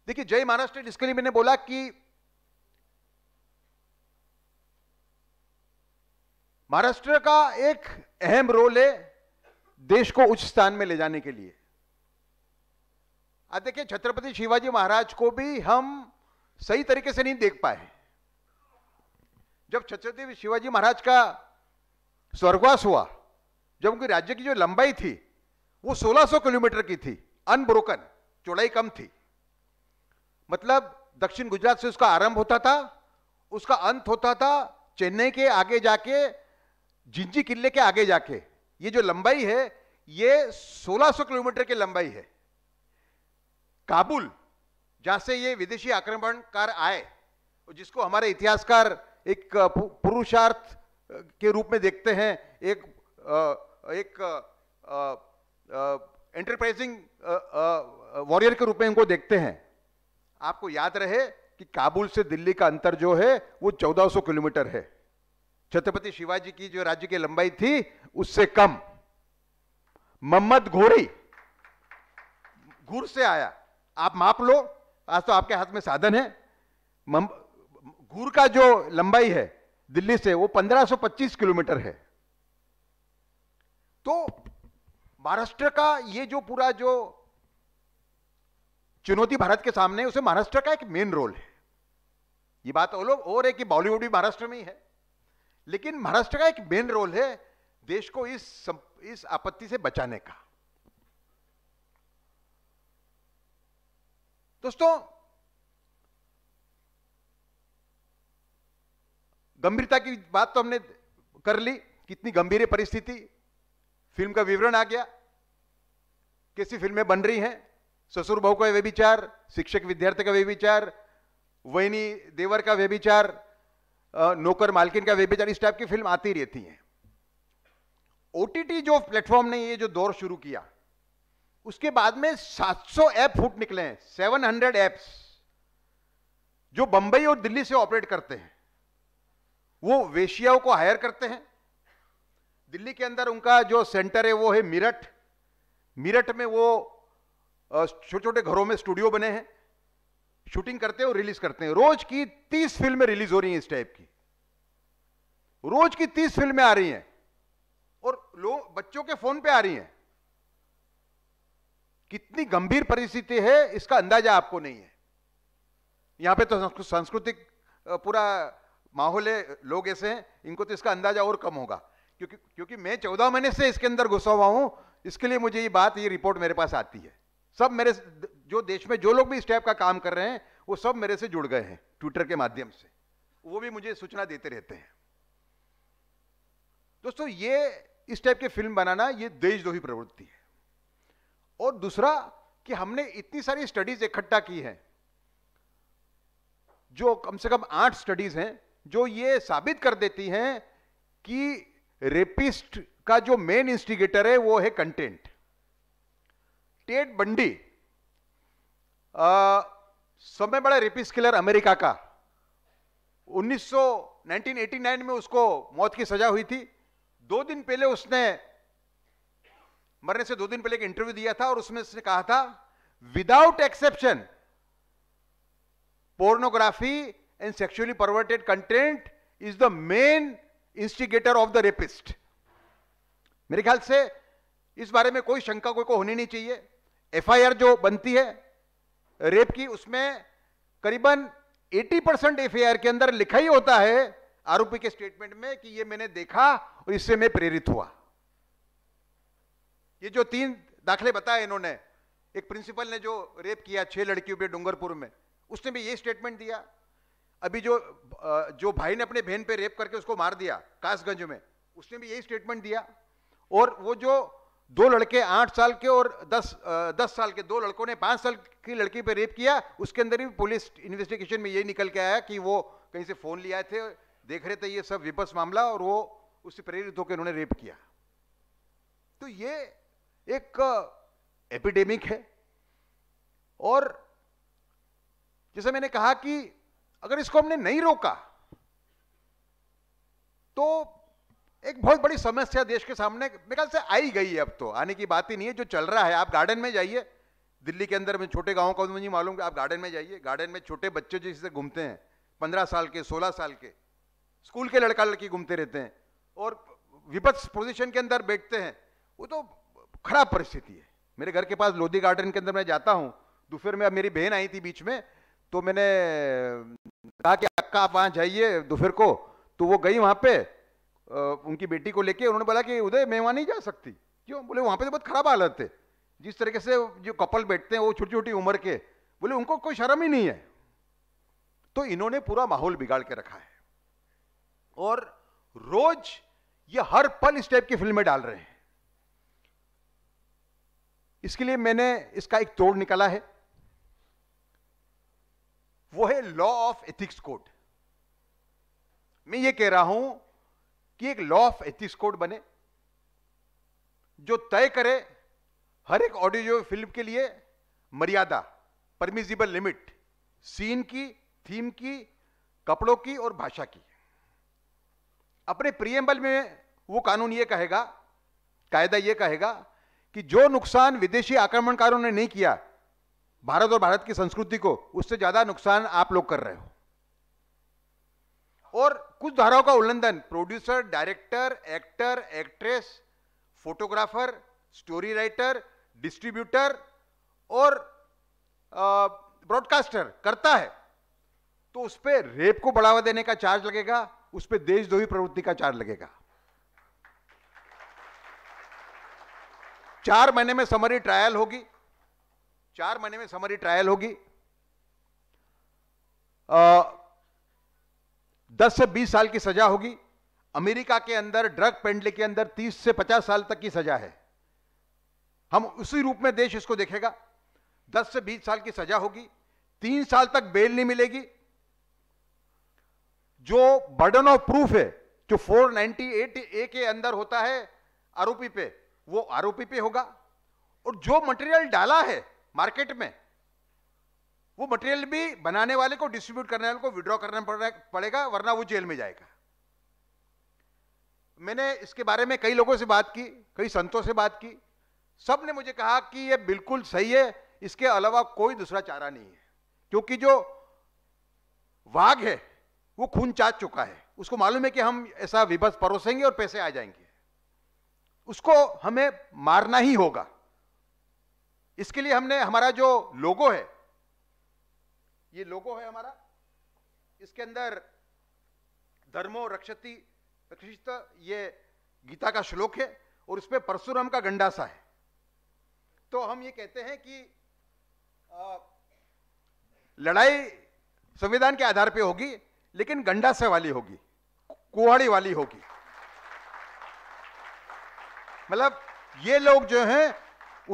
देखिए जय महाराष्ट्र जिसके लिए मैंने बोला कि महाराष्ट्र का एक अहम रोल है देश को उच्च स्थान में ले जाने के लिए आज देखिए छत्रपति शिवाजी महाराज को भी हम सही तरीके से नहीं देख पाए जब छत्रपति शिवाजी महाराज का स्वर्गवास हुआ जबकि राज्य की जो लंबाई थी वो 1600 किलोमीटर की थी अनब्रोकन चौड़ाई कम थी मतलब दक्षिण गुजरात से उसका आरंभ होता था उसका अंत होता था चेन्नई के आगे जाके जिंजी किले के आगे जाके ये जो लंबाई है ये 1600 किलोमीटर की लंबाई है काबुल जहां से ये विदेशी आक्रमणकार आए जिसको हमारे इतिहासकार एक पुरुषार्थ के रूप में देखते हैं एक एक एंटरप्राइजिंग वॉरियर के रूप में इनको देखते हैं आपको याद रहे कि काबुल से दिल्ली का अंतर जो है वो 1400 किलोमीटर है छत्रपति शिवाजी की जो राज्य की लंबाई थी उससे कम मोहम्मद घोरी घूर से आया आप माप लो आज तो आपके हाथ में साधन है घूर का जो लंबाई है दिल्ली से वो 1525 किलोमीटर है तो महाराष्ट्र का ये जो पूरा जो चुनौती भारत के सामने उसे महाराष्ट्र का एक मेन रोल है ये बात और लोग और है कि बॉलीवुड भी महाराष्ट्र में ही है लेकिन महाराष्ट्र का एक मेन रोल है देश को इस इस आपत्ति से बचाने का दोस्तों गंभीरता की बात तो हमने कर ली कितनी गंभीर है परिस्थिति फिल्म का विवरण आ गया कैसी फिल्में बन रही हैं ससुर बहू का व्यभिचार शिक्षक विद्यार्थी का वे विचार वहनी देवर का व्यभिचार नौकर मालकिन का व्यभिचार इस टाइप की फिल्म आती रहती हैं ओटीटी जो प्लेटफॉर्म ने ये जो दौर शुरू किया उसके बाद में 700 ऐप फूट निकले हैं 700 ऐप्स जो बंबई और दिल्ली से ऑपरेट करते हैं वो वेशियाओं को हायर करते हैं दिल्ली के अंदर उनका जो सेंटर है वो है मिरठ मिरठ में वो छोटे छोटे घरों में स्टूडियो बने हैं शूटिंग करते हैं और रिलीज करते हैं रोज की तीस फिल्में रिलीज हो रही हैं इस टाइप की रोज की तीस फिल्में आ रही हैं और लोग बच्चों के फोन पे आ रही हैं कितनी गंभीर परिस्थिति है इसका अंदाजा आपको नहीं है यहां पे तो सांस्कृतिक पूरा माहौल है लोग ऐसे हैं इनको तो इसका अंदाजा और कम होगा क्योंकि क्योंकि मैं चौदह महीने से इसके अंदर घुसा हुआ हूं इसके लिए मुझे ये बात ये रिपोर्ट मेरे पास आती है सब मेरे जो देश में जो लोग भी इस टाइप का काम कर रहे हैं वो सब मेरे से जुड़ गए हैं ट्विटर के माध्यम से वो भी मुझे सूचना देते रहते हैं दोस्तों ये इस टाइप की फिल्म बनाना ये देशद्रोही प्रवृत्ति है और दूसरा कि हमने इतनी सारी स्टडीज इकट्ठा की है जो कम से कम आठ स्टडीज हैं जो ये साबित कर देती हैं कि रेपिस्ट का जो मेन इंस्टिगेटर है वो है कंटेंट टेट बंडी सब में बड़ा रेपिस्ट किलर अमेरिका का 1900 1989 में उसको मौत की सजा हुई थी दो दिन पहले उसने मरने से दो दिन पहले एक इंटरव्यू दिया था और उसमें उसने कहा था without exception pornography and sexually perverted content is the main instigator of the rapist मेरे ख्याल से इस बारे में कोई शंका कोई को होनी नहीं चाहिए एफआईआर जो बनती है रेप की उसमें करीबन 80 परसेंट एफ के अंदर लिखा ही होता है आरोपी के स्टेटमेंट में कि ये मैंने देखा और इससे मैं प्रेरित हुआ ये जो तीन दाखले बताए इन्होंने एक प्रिंसिपल ने जो रेप किया छह लड़कियों पे डूंगरपुर में उसने भी ये स्टेटमेंट दिया अभी जो जो भाई ने अपने बहन पे रेप करके उसको मार दिया कासगंज में उसने भी यही स्टेटमेंट दिया और वो जो दो लड़के आठ साल के और दस दस साल के दो लड़कों ने पांच साल की लड़की पे रेप किया उसके अंदर भी पुलिस इन्वेस्टिगेशन में यही निकल के आया कि वो कहीं से फ़ोन ले आए थे देख रहे थे ये सब विपक्ष मामला और वो उससे प्रेरित होकर उन्होंने रेप किया तो ये एक एपिडेमिक है और जैसे मैंने कहा कि अगर इसको हमने नहीं रोका तो एक बहुत बड़ी समस्या देश के सामने मेरे से आई गई है अब तो आने की बात ही नहीं है जो चल रहा है आप गार्डन में जाइए दिल्ली के अंदर में छोटे गाँव का मुझे मालूम कि आप गार्डन में जाइए गार्डन में छोटे बच्चे जिससे घूमते हैं पंद्रह साल के सोलह साल के स्कूल के लड़का लड़की घूमते रहते हैं और विपक्ष पोजिशन के अंदर बैठते हैं वो तो खराब परिस्थिति है मेरे घर के पास लोधी गार्डन के अंदर मैं जाता हूँ दोपहर में अब मेरी बहन आई थी बीच में तो मैंने कहा कि अक्का आप वहाँ जाइए दोपहर को तो वो गई वहाँ पे उनकी बेटी को लेके उन्होंने बोला कि उदय मैं वहाँ नहीं जा सकती क्यों बोले वहाँ पे तो बहुत खराब हालत है जिस तरीके से जो कपल बैठते हैं वो छोटी छोटी उम्र के बोले उनको कोई शर्म ही नहीं है तो इन्होंने पूरा माहौल बिगाड़ के रखा है और रोज ये हर पल इस टाइप की फिल्में डाल रहे हैं इसके लिए मैंने इसका एक तोड़ निकाला है वो है लॉ ऑफ एथिक्स कोड मैं ये कह रहा हूं कि एक लॉ ऑफ एथिक्स कोड बने जो तय करे हर एक ऑडियो फिल्म के लिए मर्यादा परमिजिबल लिमिट सीन की थीम की कपड़ों की और भाषा की अपने प्रियम्बल में वो कानून ये कहेगा कायदा ये कहेगा कि जो नुकसान विदेशी आक्रमणकारों ने नहीं किया भारत और भारत की संस्कृति को उससे ज्यादा नुकसान आप लोग कर रहे हो और कुछ धाराओं का उल्लंघन producer director actor actress photographer story writer distributor और ब्रॉडकास्टर करता है तो उस पर रेप को बढ़ावा देने का चार्ज लगेगा उस पर देशद्रोही प्रवृत्ति का चार्ज लगेगा चार महीने में समरी ट्रायल होगी चार महीने में समरी ट्रायल होगी दस से बीस साल की सजा होगी अमेरिका के अंदर ड्रग पेंडले के अंदर तीस से पचास साल तक की सजा है हम उसी रूप में देश इसको देखेगा दस से बीस साल की सजा होगी तीन साल तक बेल नहीं मिलेगी जो बर्डन ऑफ प्रूफ है जो 498 ए के अंदर होता है आरोपी पे वो आरोपी पे होगा और जो मटेरियल डाला है मार्केट में वो मटेरियल भी बनाने वाले को डिस्ट्रीब्यूट करने वाले को विड्रॉ करना पड़ेगा वरना वो जेल में जाएगा मैंने इसके बारे में कई लोगों से बात की कई संतों से बात की सब ने मुझे कहा कि ये बिल्कुल सही है इसके अलावा कोई दूसरा चारा नहीं है क्योंकि जो वाघ है वो खून चाच चुका है उसको मालूम है कि हम ऐसा विभस परोसेंगे और पैसे आ जाएंगे उसको हमें मारना ही होगा इसके लिए हमने हमारा जो लोगो है ये लोगो है हमारा इसके अंदर धर्मो रक्षति रक्षित ये गीता का श्लोक है और उसमें परशुराम का गंडासा है तो हम ये कहते हैं कि आ, लड़ाई संविधान के आधार पे होगी लेकिन गंडासे वाली होगी कुहाड़ी वाली होगी मतलब ये लोग जो हैं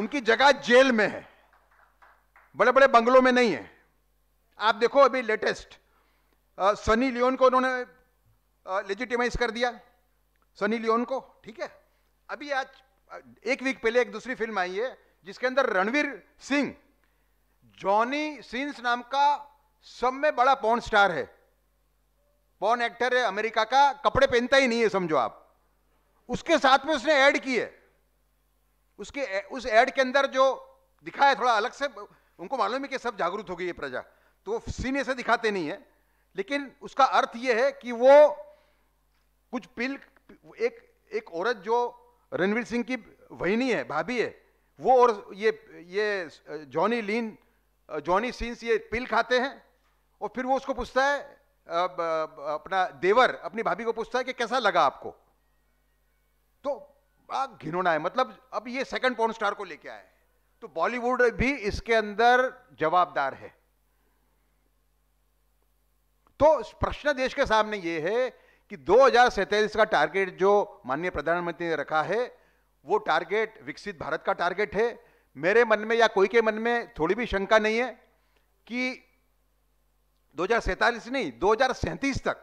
उनकी जगह जेल में है बड़े बड़े बंगलों में नहीं है आप देखो अभी लेटेस्ट सनी लियोन को उन्होंने लेजिटिमाइज कर दिया सनी लियोन को ठीक है अभी आज एक वीक पहले एक दूसरी फिल्म आई है जिसके अंदर रणवीर सिंह जॉनी सिंस नाम का सब में बड़ा पॉन स्टार है पॉन एक्टर है अमेरिका का कपड़े पहनता ही नहीं है समझो आप उसके साथ में उसने ऐड की है उसके उस एड के अंदर जो दिखा है थोड़ा अलग से उनको मालूम है कि सब जागरूक हो गई है प्रजा तो वो सीने से दिखाते नहीं है लेकिन उसका अर्थ ये है कि वो कुछ पिल एक एक औरत जो रणवीर सिंह की वहीनी है भाभी है वो और ये ये जॉनी लीन जॉनी सीन्स ये पिल खाते हैं और फिर वो उसको पूछता है अपना देवर अपनी भाभी को पूछता है कि कैसा लगा आपको तो घिनौना है मतलब अब ये सेकंड पॉर्न स्टार को लेके आए तो बॉलीवुड भी इसके अंदर जवाबदार है तो प्रश्न देश के सामने ये है कि दो का टारगेट जो माननीय प्रधानमंत्री ने रखा है वो टारगेट विकसित भारत का टारगेट है मेरे मन में या कोई के मन में थोड़ी भी शंका नहीं है कि दो नहीं दो तक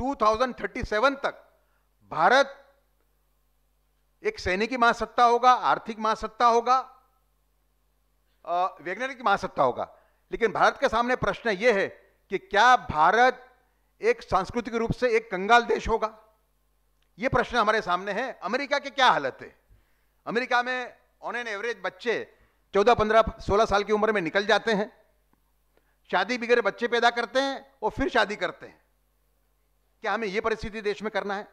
2037 तक भारत एक सैनिकी महासत्ता होगा आर्थिक महासत्ता होगा वैज्ञानिक महासत्ता होगा लेकिन भारत के सामने प्रश्न यह है कि क्या भारत एक सांस्कृतिक रूप से एक कंगाल देश होगा यह प्रश्न हमारे सामने है अमेरिका की क्या हालत है अमेरिका में ऑन एन एवरेज बच्चे 14, 15, 16 साल की उम्र में निकल जाते हैं शादी बिगड़े बच्चे पैदा करते हैं और फिर शादी करते हैं क्या हमें यह परिस्थिति देश में करना है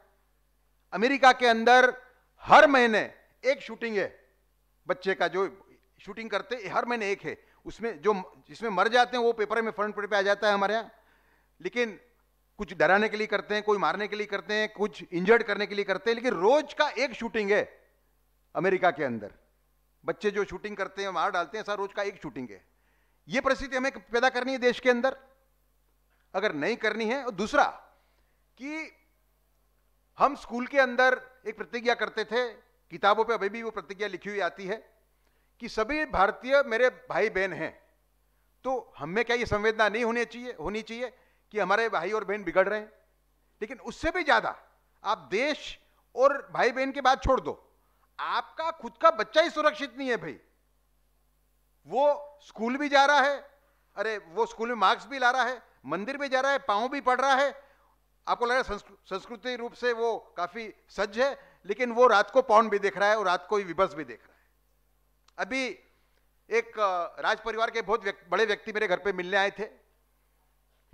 अमेरिका के अंदर हर महीने एक शूटिंग है बच्चे का जो शूटिंग करते हर महीने एक है उसमें जो जिसमें मर जाते हैं वो पेपर में फ्रंट पेज पे आ जाता है हमारे यहाँ लेकिन कुछ डराने के लिए करते हैं कोई मारने के लिए करते हैं कुछ इंजर्ड करने के लिए करते हैं लेकिन रोज का एक शूटिंग है अमेरिका के अंदर बच्चे जो शूटिंग करते हैं मार डालते हैं सर रोज का एक शूटिंग है ये परिस्थिति हमें पैदा करनी है देश के अंदर अगर नहीं करनी है और दूसरा कि हम स्कूल के अंदर एक प्रतिज्ञा करते थे किताबों पे अभी भी वो प्रतिज्ञा लिखी हुई आती है कि सभी भारतीय मेरे भाई बहन हैं तो हमें क्या ये संवेदना नहीं होनी चाहिए होनी चाहिए कि हमारे भाई और बहन बिगड़ रहे हैं लेकिन उससे भी ज़्यादा आप देश और भाई बहन की बात छोड़ दो आपका खुद का बच्चा ही सुरक्षित नहीं है भाई वो स्कूल भी जा रहा है अरे वो स्कूल में मार्क्स भी ला रहा है मंदिर भी जा रहा है पाँव भी पड़ रहा है आपको लग रहा है संस्कृति रूप से वो काफी सज्ज है लेकिन वो रात को पौन भी देख रहा है और रात को ही विभस भी देख रहा है अभी एक राज परिवार के बहुत व्यक्त, बड़े व्यक्ति मेरे घर पे मिलने आए थे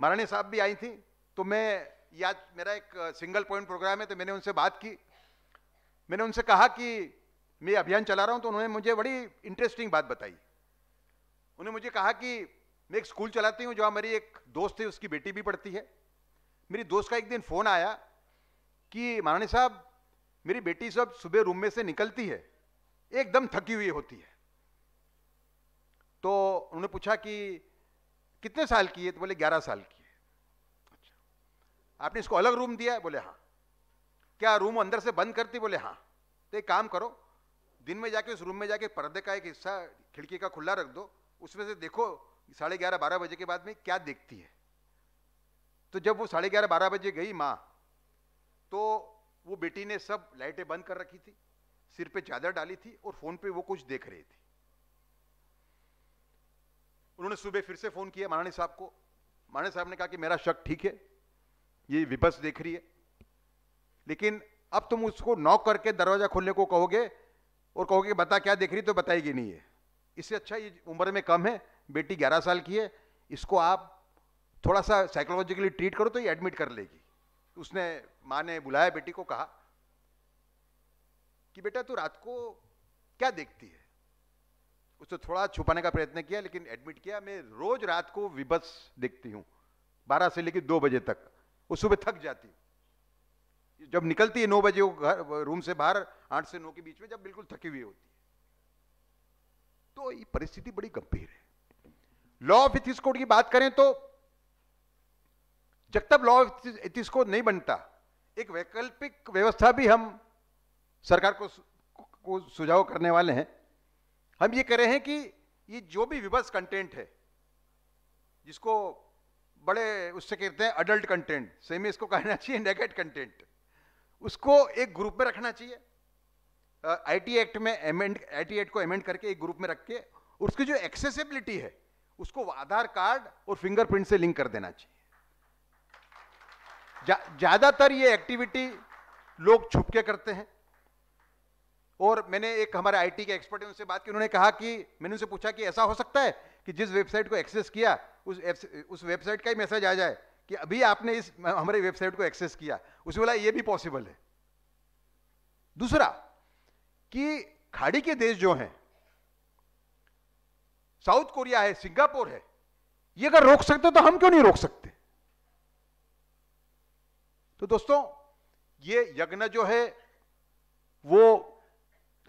महारानी साहब भी आई थी तो मैं याद मेरा एक सिंगल पॉइंट प्रोग्राम है तो मैंने उनसे बात की मैंने उनसे कहा कि मैं अभियान चला रहा हूं तो उन्होंने मुझे बड़ी इंटरेस्टिंग बात बताई उन्होंने मुझे कहा कि मैं एक स्कूल चलाती हूँ जो हमारी एक दोस्त है उसकी बेटी भी पढ़ती है मेरी दोस्त का एक दिन फ़ोन आया कि माननी साहब मेरी बेटी सब सुबह रूम में से निकलती है एकदम थकी हुई होती है तो उन्होंने पूछा कि कितने साल की है तो बोले ग्यारह साल की है अच्छा आपने इसको अलग रूम दिया है बोले हाँ क्या रूम अंदर से बंद करती बोले हाँ तो एक काम करो दिन में जाके उस रूम में जाके पर्दे का एक हिस्सा खिड़की का खुला रख दो उसमें से देखो साढ़े ग्यारह बारह बजे के बाद में क्या देखती है तो जब वो साढ़े ग्यारह बारह बजे गई माँ तो वो बेटी ने सब लाइटें बंद कर रखी थी सिर पे चादर डाली थी और फोन पे वो कुछ देख रही थी उन्होंने सुबह फिर से फोन किया महाराणी साहब को महाराणी साहब ने कहा कि मेरा शक ठीक है ये विपस देख रही है लेकिन अब तुम उसको नॉक करके दरवाजा खोलने को कहोगे और कहोगे बता क्या देख रही तो बताएगी नहीं है इससे अच्छा ये उम्र में कम है बेटी ग्यारह साल की है इसको आप थोड़ा सा साइकोलॉजिकली ट्रीट करो तो ये एडमिट कर लेगी उसने माँ ने बुलाया बेटी को कहा कि बेटा तू रात को क्या देखती है उसने थोड़ा छुपाने का प्रयत्न किया लेकिन एडमिट किया मैं रोज रात को विभस देखती हूँ बारह से लेकर दो बजे तक वो सुबह थक जाती जब निकलती है नौ बजे वो घर रूम से बाहर आठ से नौ के बीच में जब बिल्कुल थकी हुई होती है तो ये परिस्थिति बड़ी गंभीर है लॉ ऑफ इथिस कोड की बात करें तो जब तक लॉ एथिक्स को नहीं बनता एक वैकल्पिक व्यवस्था भी हम सरकार को को सुझाव करने वाले हैं हम ये कह रहे हैं कि ये जो भी विवश कंटेंट है जिसको बड़े उससे कहते हैं अडल्ट कंटेंट सेमी इसको कहना चाहिए नेगेट कंटेंट उसको एक ग्रुप में रखना चाहिए आईटी एक्ट में एमेंड आईटी एक्ट को एमेंड करके एक ग्रुप में रख के उसकी जो एक्सेसिबिलिटी है उसको आधार कार्ड और फिंगरप्रिंट से लिंक कर देना चाहिए ज़्यादातर जा, ये एक्टिविटी लोग छुप के करते हैं और मैंने एक हमारे आईटी के एक्सपर्ट है उनसे बात की उन्होंने कहा कि मैंने उनसे पूछा कि ऐसा हो सकता है कि जिस वेबसाइट को एक्सेस किया उस उस वेबसाइट का ही मैसेज आ जाए कि अभी आपने इस हमारे वेबसाइट को एक्सेस किया उसे बोला ये भी पॉसिबल है दूसरा कि खाड़ी के देश जो हैं साउथ कोरिया है सिंगापुर है ये अगर रोक सकते तो हम क्यों नहीं रोक सकते तो दोस्तों ये यज्ञ जो है वो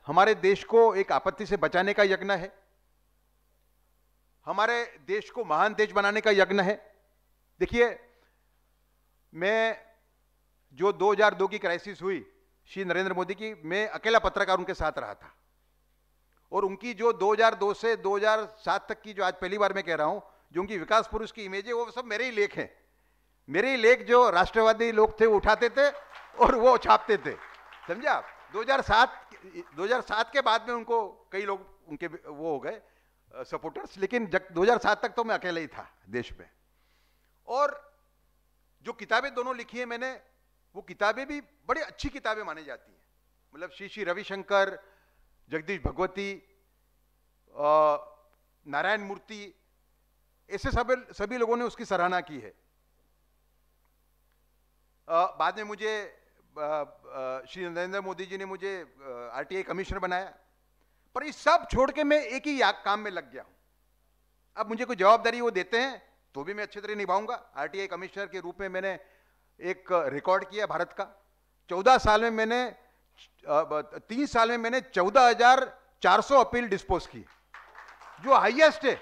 हमारे देश को एक आपत्ति से बचाने का यज्ञ है हमारे देश को महान देश बनाने का यज्ञ है देखिए मैं जो 2002 की क्राइसिस हुई श्री नरेंद्र मोदी की मैं अकेला पत्रकार उनके साथ रहा था और उनकी जो 2002 से 2007 तक की जो आज पहली बार मैं कह रहा हूं जो उनकी विकास पुरुष की इमेज है वो सब मेरे ही लेख हैं मेरे लेख जो राष्ट्रवादी लोग थे उठाते थे और वो छापते थे समझा आप 2007 2007 के बाद में उनको कई लोग उनके वो हो गए सपोर्टर्स लेकिन जब 2007 तक तो मैं अकेला ही था देश में और जो किताबें दोनों लिखी हैं मैंने वो किताबें भी बड़ी अच्छी किताबें मानी जाती हैं मतलब श्री श्री रविशंकर जगदीश भगवती नारायण मूर्ति ऐसे सभी सभी लोगों ने उसकी सराहना की है बाद में मुझे श्री नरेंद्र मोदी जी ने मुझे आरटीआई कमिश्नर बनाया पर ये सब छोड़ के मैं एक ही काम में लग गया हूँ अब मुझे कोई जवाबदारी वो देते हैं तो भी मैं अच्छे तरह निभाऊंगा आरटीआई कमिश्नर के रूप में मैंने एक रिकॉर्ड किया भारत का चौदह साल में मैंने तीन साल में मैंने चौदह हजार चार सौ अपील डिस्पोज की जो हाईएस्ट है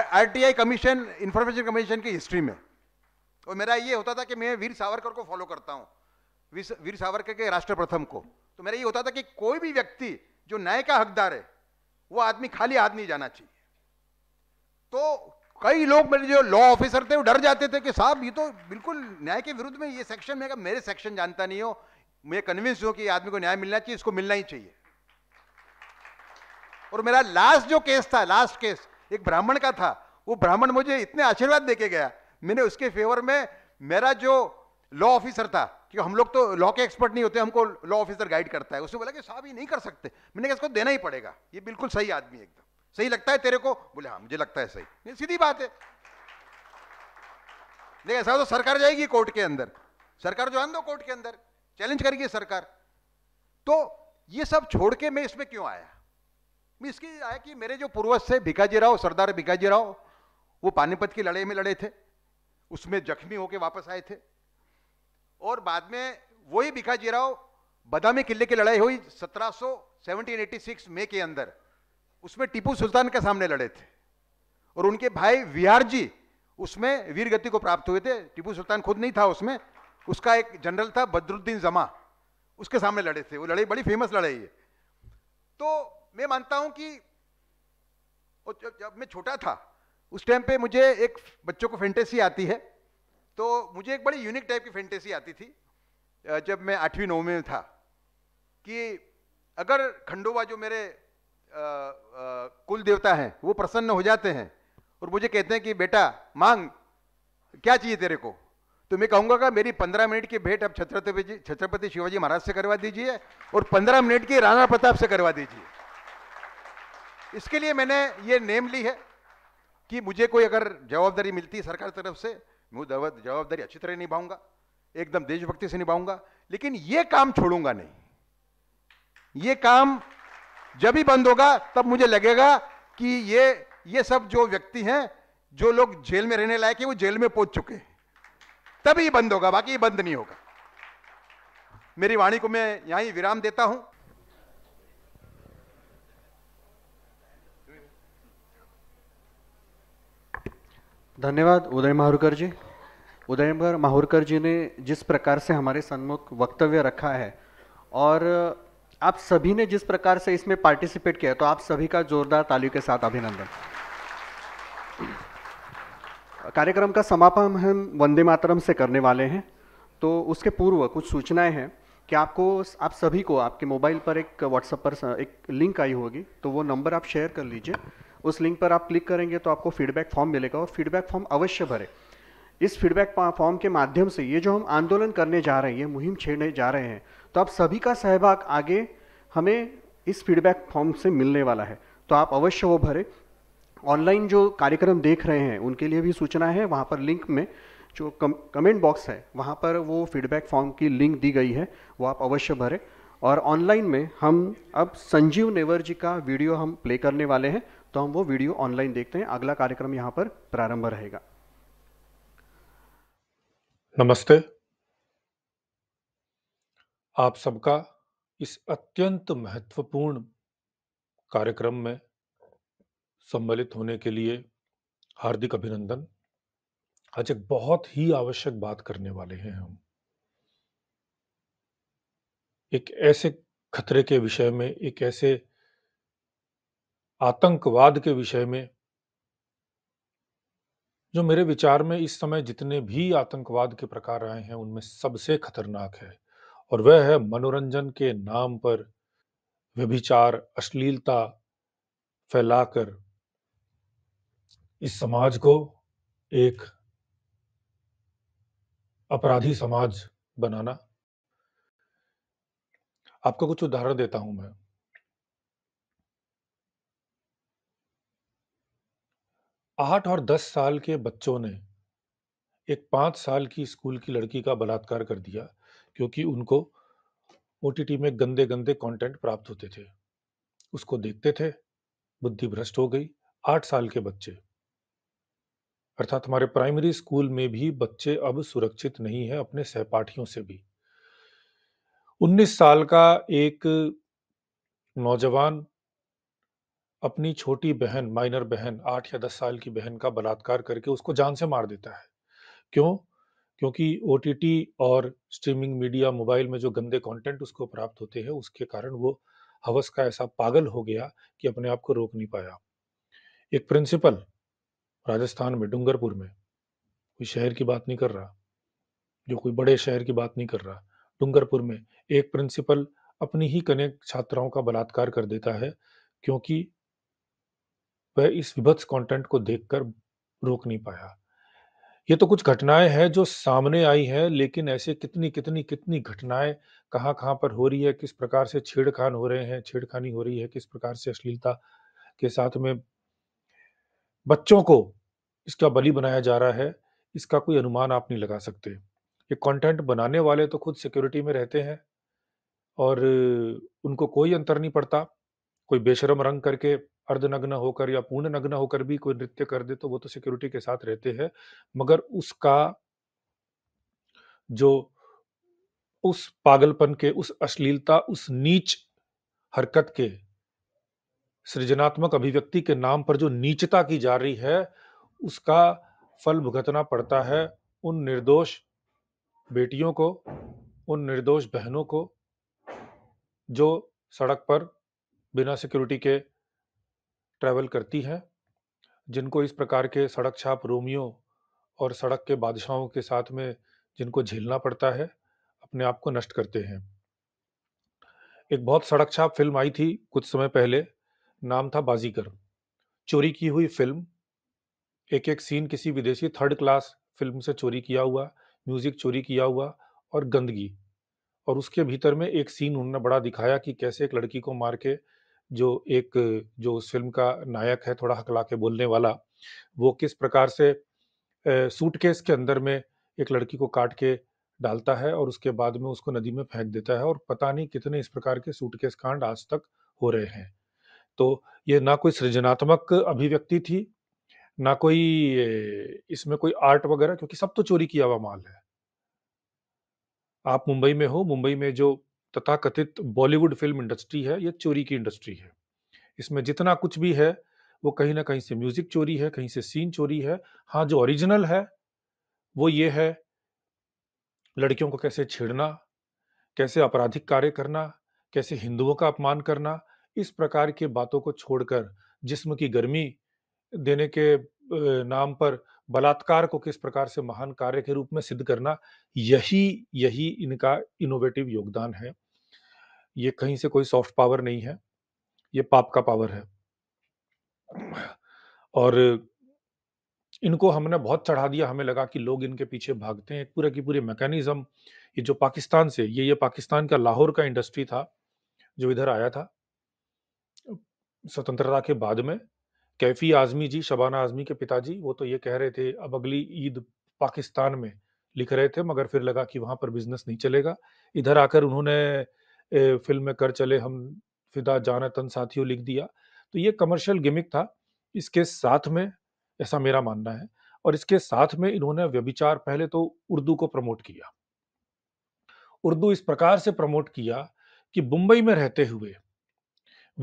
आरटीआई कमीशन इंफॉर्मेशन कमीशन की हिस्ट्री में और मेरा ये होता था कि मैं वीर सावरकर को फॉलो करता हूँ वीर सावरकर के राष्ट्र प्रथम को तो मेरा ये होता था कि कोई भी व्यक्ति जो न्याय का हकदार है वो आदमी खाली हाथ नहीं जाना चाहिए तो कई लोग मेरे जो लॉ ऑफिसर थे वो डर जाते थे कि साहब ये तो बिल्कुल न्याय के विरुद्ध में ये सेक्शन में मेरे सेक्शन जानता नहीं हो मैं कन्विंस हूँ कि आदमी को न्याय मिलना चाहिए इसको मिलना ही चाहिए और मेरा लास्ट जो केस था लास्ट केस एक ब्राह्मण का था वो ब्राह्मण मुझे इतने आशीर्वाद देके गया मैंने उसके फेवर में मेरा जो लॉ ऑफिसर था कि हम लोग तो लॉ के एक्सपर्ट नहीं होते हमको लॉ ऑफिसर गाइड करता है उसने बोला कि साहब ये नहीं कर सकते मैंने कहा इसको देना ही पड़ेगा ये बिल्कुल सही आदमी एकदम सही लगता है तेरे को बोले हाँ मुझे लगता है सही सीधी बात है देखिए ऐसा तो सरकार जाएगी कोर्ट के अंदर सरकार जो दो कोर्ट के अंदर चैलेंज करेगी सरकार तो ये सब छोड़ के मैं इसमें क्यों आया मैं इसकी आया कि मेरे जो पूर्वज थे भिकाजी राव सरदार भिकाजी राव वो पानीपत की लड़ाई में लड़े थे उसमें जख्मी होके वापस आए थे और बाद में वही भिखाजी राव बदामी किले की लड़ाई हुई 1786 में के अंदर उसमें टीपू सुल्तान के सामने लड़े थे और उनके भाई विहार जी उसमें वीर गति को प्राप्त हुए थे टीपू सुल्तान खुद नहीं था उसमें उसका एक जनरल था बदरुद्दीन जमा उसके सामने लड़े थे वो लड़ाई बड़ी फेमस लड़ाई है तो मैं मानता हूं कि जब मैं छोटा था उस टाइम पे मुझे एक बच्चों को फेंटेसी आती है तो मुझे एक बड़ी यूनिक टाइप की फेंटेसी आती थी जब मैं आठवीं नौवीं में था कि अगर खंडोबा जो मेरे कुल देवता हैं वो प्रसन्न हो जाते हैं और मुझे कहते हैं कि बेटा मांग क्या चाहिए तेरे को तो मैं कहूँगा कि मेरी पंद्रह मिनट की भेंट आप छत्रपति छत्रपति शिवाजी महाराज से करवा दीजिए और पंद्रह मिनट की राणा प्रताप से करवा दीजिए इसके लिए मैंने ये नेम ली है कि मुझे कोई अगर जवाबदारी मिलती है सरकार तरफ से मैं जवाबदारी अच्छी तरह निभाऊंगा एकदम देशभक्ति से निभाऊंगा लेकिन यह काम छोड़ूंगा नहीं ये काम जब ही बंद होगा तब मुझे लगेगा कि ये ये सब जो व्यक्ति हैं जो लोग जेल में रहने लायक है वो जेल में पहुंच चुके हैं तभी बंद होगा बाकी बंद नहीं होगा मेरी वाणी को मैं यहीं विराम देता हूं धन्यवाद उदय माहुरकर जी उदय माहुरकर जी ने जिस प्रकार से हमारे सन्मुख वक्तव्य रखा है और आप सभी ने जिस प्रकार से इसमें पार्टिसिपेट किया तो आप सभी का जोरदार ताली के साथ अभिनंदन कार्यक्रम का समापन हम वंदे मातरम से करने वाले हैं तो उसके पूर्व कुछ सूचनाएं हैं कि आपको आप सभी को आपके मोबाइल पर एक व्हाट्सअप पर एक लिंक आई होगी तो वो नंबर आप शेयर कर लीजिए उस लिंक पर आप क्लिक करेंगे तो आपको फीडबैक फॉर्म मिलेगा और फीडबैक फॉर्म अवश्य भरे इस फीडबैक फॉर्म के माध्यम से ये जो हम आंदोलन करने जा रहे हैं ये मुहिम छेड़ने जा रहे हैं तो आप सभी का सहभाग आगे हमें इस फीडबैक फॉर्म से मिलने वाला है तो आप अवश्य वो भरे ऑनलाइन जो कार्यक्रम देख रहे हैं उनके लिए भी सूचना है वहाँ पर लिंक में जो कम, कमेंट बॉक्स है वहाँ पर वो फीडबैक फॉर्म की लिंक दी गई है वो आप अवश्य भरें और ऑनलाइन में हम अब संजीव नेवर जी का वीडियो हम प्ले करने वाले हैं तो हम वो वीडियो ऑनलाइन देखते हैं अगला कार्यक्रम यहाँ पर प्रारंभ रहेगा नमस्ते आप सबका इस अत्यंत महत्वपूर्ण कार्यक्रम में सम्मिलित होने के लिए हार्दिक अभिनंदन आज एक बहुत ही आवश्यक बात करने वाले हैं हम एक ऐसे खतरे के विषय में एक ऐसे आतंकवाद के विषय में जो मेरे विचार में इस समय जितने भी आतंकवाद के प्रकार आए हैं उनमें सबसे खतरनाक है और वह है मनोरंजन के नाम पर व्यभिचार अश्लीलता फैलाकर इस समाज को एक अपराधी समाज बनाना आपको कुछ उदाहरण देता हूं मैं आठ और दस साल के बच्चों ने एक पाँच साल की स्कूल की लड़की का बलात्कार कर दिया, क्योंकि उनको ओ में गंदे-गंदे कंटेंट प्राप्त होते थे। उसको देखते थे, बुद्धि भ्रष्ट हो गई, आठ साल के बच्चे। अर्थात हमारे प्राइमरी स्कूल में भी बच्चे अब सुरक्षित नहीं है अपने सहपाठियों से भी। 19 साल का एक नौजवान अपनी छोटी बहन माइनर बहन आठ या दस साल की बहन का बलात्कार करके उसको जान से मार देता है क्यों क्योंकि ओ और स्ट्रीमिंग मीडिया मोबाइल में जो गंदे कंटेंट उसको प्राप्त होते हैं उसके कारण वो हवस का ऐसा पागल हो गया कि अपने आप को रोक नहीं पाया एक प्रिंसिपल राजस्थान में डूंगरपुर में कोई शहर की बात नहीं कर रहा जो कोई बड़े शहर की बात नहीं कर रहा डूंगरपुर में एक प्रिंसिपल अपनी ही कनेक्ट छात्राओं का बलात्कार कर देता है क्योंकि वह इस विभत्स कंटेंट को देखकर रोक नहीं पाया। ये तो कुछ घटनाएं हैं जो सामने आई हैं, लेकिन ऐसे कितनी, कितनी, कितनी घटनाएं कहाँ-कहाँ पर हो रही है, किस प्रकार से छेड़खान हो रहे हैं छेड़खानी हो रही है, किस प्रकार से अश्लीलता के साथ में बच्चों को इसका बलि बनाया जा रहा है, इसका कोई अनुमान आप नहीं लगा सकते। ये कंटेंट बनाने वाले तो खुद सिक्योरिटी में रहते हैं और उनको कोई अंतर नहीं पड़ता। कोई बेशरम रंग करके अर्धनग्न होकर या पूर्ण नग्न होकर भी कोई नृत्य कर दे तो वो तो सिक्योरिटी के साथ रहते हैं मगर उसका जो उस पागलपन के उस अश्लीलता उस नीच हरकत के सृजनात्मक अभिव्यक्ति के नाम पर जो नीचता की जा रही है उसका फल भुगतना पड़ता है उन निर्दोष बेटियों को उन निर्दोष बहनों को जो सड़क पर बिना सिक्योरिटी के ट्रैवल करती हैं जिनको इस प्रकार के सड़क छाप रोमियो और सड़क के बादशाहों के साथ में जिनको झेलना पड़ता है अपने आप को नष्ट करते हैं एक बहुत सड़क छाप फिल्म आई थी कुछ समय पहले नाम था बाजीगर चोरी की हुई फिल्म एक एक सीन किसी विदेशी थर्ड क्लास फिल्म से चोरी किया हुआ म्यूजिक चोरी किया हुआ और गंदगी और उसके भीतर में एक सीन उन्होंने बड़ा दिखाया कि कैसे एक लड़की को मार के जो एक जो उस फिल्म का नायक है थोड़ा हकला के बोलने वाला वो किस प्रकार से सूटकेस के अंदर में एक लड़की को काट के डालता है और उसके बाद में उसको नदी में फेंक देता है और पता नहीं कितने इस प्रकार के सूटकेस कांड आज तक हो रहे हैं तो ये ना कोई सृजनात्मक अभिव्यक्ति थी ना कोई इसमें कोई आर्ट वगैरह क्योंकि सब तो चोरी किया हुआ माल है आप मुंबई में हो मुंबई में जो तथाकथित बॉलीवुड फिल्म इंडस्ट्री है ये चोरी की इंडस्ट्री है इसमें जितना कुछ भी है वो कहीं ना कहीं से म्यूजिक चोरी है कहीं से सीन चोरी है हाँ जो ओरिजिनल है वो ये है लड़कियों को कैसे छेड़ना कैसे आपराधिक कार्य करना कैसे हिंदुओं का अपमान करना इस प्रकार के बातों को छोड़कर जिस्म की गर्मी देने के नाम पर बलात्कार को किस प्रकार से महान कार्य के रूप में सिद्ध करना यही यही इनका इनोवेटिव योगदान है ये कहीं से कोई सॉफ्ट पावर नहीं है ये पाप का पावर है और इनको हमने बहुत चढ़ा दिया हमें लगा कि लोग इनके पीछे भागते हैं पूरा की पूरी मैकेनिज्म ये जो पाकिस्तान से ये ये पाकिस्तान का लाहौर का इंडस्ट्री था जो इधर आया था स्वतंत्रता के बाद में कैफी आजमी जी शबाना आजमी के पिताजी वो तो ये कह रहे थे अब अगली ईद पाकिस्तान में लिख रहे थे मगर फिर लगा कि वहां पर बिजनेस नहीं चलेगा इधर आकर उन्होंने फिल्म में कर चले हम फिदा जाना तन साथियों लिख दिया तो ये कमर्शियल गिमिक था इसके साथ में ऐसा मेरा मानना है और इसके साथ में इन्होंने व्यभिचार पहले तो उर्दू को प्रमोट किया उर्दू इस प्रकार से प्रमोट किया कि मुंबई में रहते हुए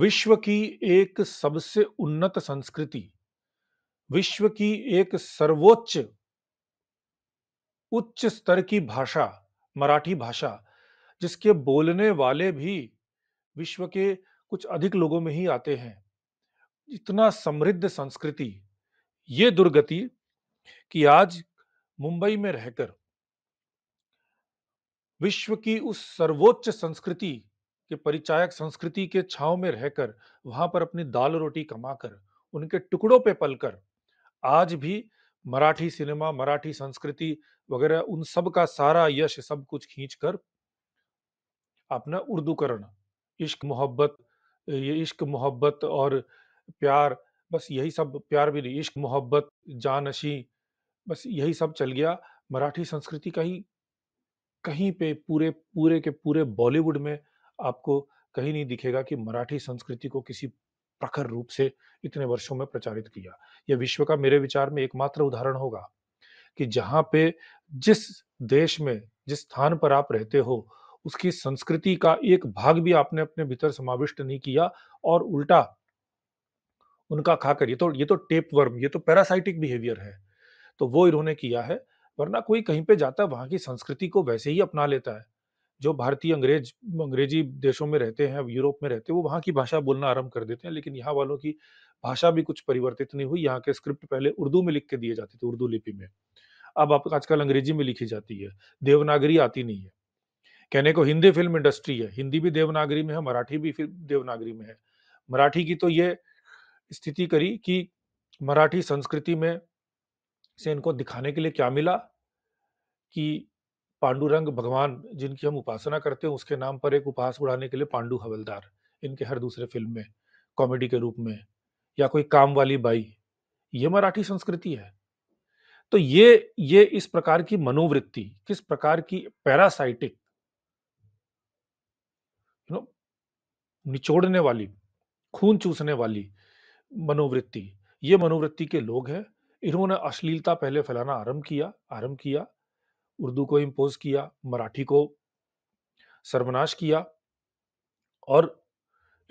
विश्व की एक सबसे उन्नत संस्कृति विश्व की एक सर्वोच्च उच्च स्तर की भाषा मराठी भाषा जिसके बोलने वाले भी विश्व के कुछ अधिक लोगों में ही आते हैं इतना समृद्ध संस्कृति ये दुर्गति कि आज मुंबई में रहकर विश्व की उस सर्वोच्च संस्कृति के परिचायक संस्कृति के छाव में रहकर वहां पर अपनी दाल रोटी कमाकर उनके टुकड़ों पे पलकर आज भी मराठी सिनेमा मराठी संस्कृति वगैरह उन सब का सारा यश सब कुछ खींचकर अपना उर्दू करना इश्क मोहब्बत ये इश्क मोहब्बत और प्यार बस यही सब प्यार भी नहीं इश्क मोहब्बत जानशी बस यही सब चल गया मराठी संस्कृति का ही कहीं पे पूरे पूरे के पूरे बॉलीवुड में आपको कहीं नहीं दिखेगा कि मराठी संस्कृति को किसी प्रखर रूप से इतने वर्षों में प्रचारित किया यह विश्व का मेरे विचार में एकमात्र उदाहरण होगा कि जहाँ पे जिस देश में जिस स्थान पर आप रहते हो उसकी संस्कृति का एक भाग भी आपने अपने भीतर समाविष्ट नहीं किया और उल्टा उनका खाकर ये तो ये तो टेप वर्म ये तो पैरासाइटिक बिहेवियर है तो वो इन्होंने किया है वरना कोई कहीं पे जाता है वहां की संस्कृति को वैसे ही अपना लेता है जो भारतीय अंग्रेज अंग्रेजी देशों में रहते हैं यूरोप में रहते हैं वो वहाँ की भाषा बोलना आरंभ कर देते हैं लेकिन यहाँ वालों की भाषा भी कुछ परिवर्तित नहीं हुई यहाँ के स्क्रिप्ट पहले उर्दू में लिख के दिए जाते थे उर्दू लिपि में अब आप आजकल अंग्रेजी में लिखी जाती है देवनागरी आती नहीं है कहने को हिंदी फिल्म इंडस्ट्री है हिंदी भी देवनागरी में है मराठी भी देवनागरी में है मराठी की तो ये स्थिति करी कि मराठी संस्कृति में से इनको दिखाने के लिए क्या मिला कि पांडुरंग भगवान जिनकी हम उपासना करते हैं उसके नाम पर एक उपहास उड़ाने के लिए पांडु हवलदार इनके हर दूसरे फिल्म में कॉमेडी के रूप में या कोई काम वाली बाई ये मराठी संस्कृति है तो ये ये इस प्रकार की मनोवृत्ति किस प्रकार की पैरासाइटिक निचोड़ने वाली खून चूसने वाली मनोवृत्ति ये मनोवृत्ति के लोग हैं इन्होंने अश्लीलता पहले फैलाना आरंभ किया आरंभ किया उर्दू को इम्पोज किया मराठी को सर्वनाश किया और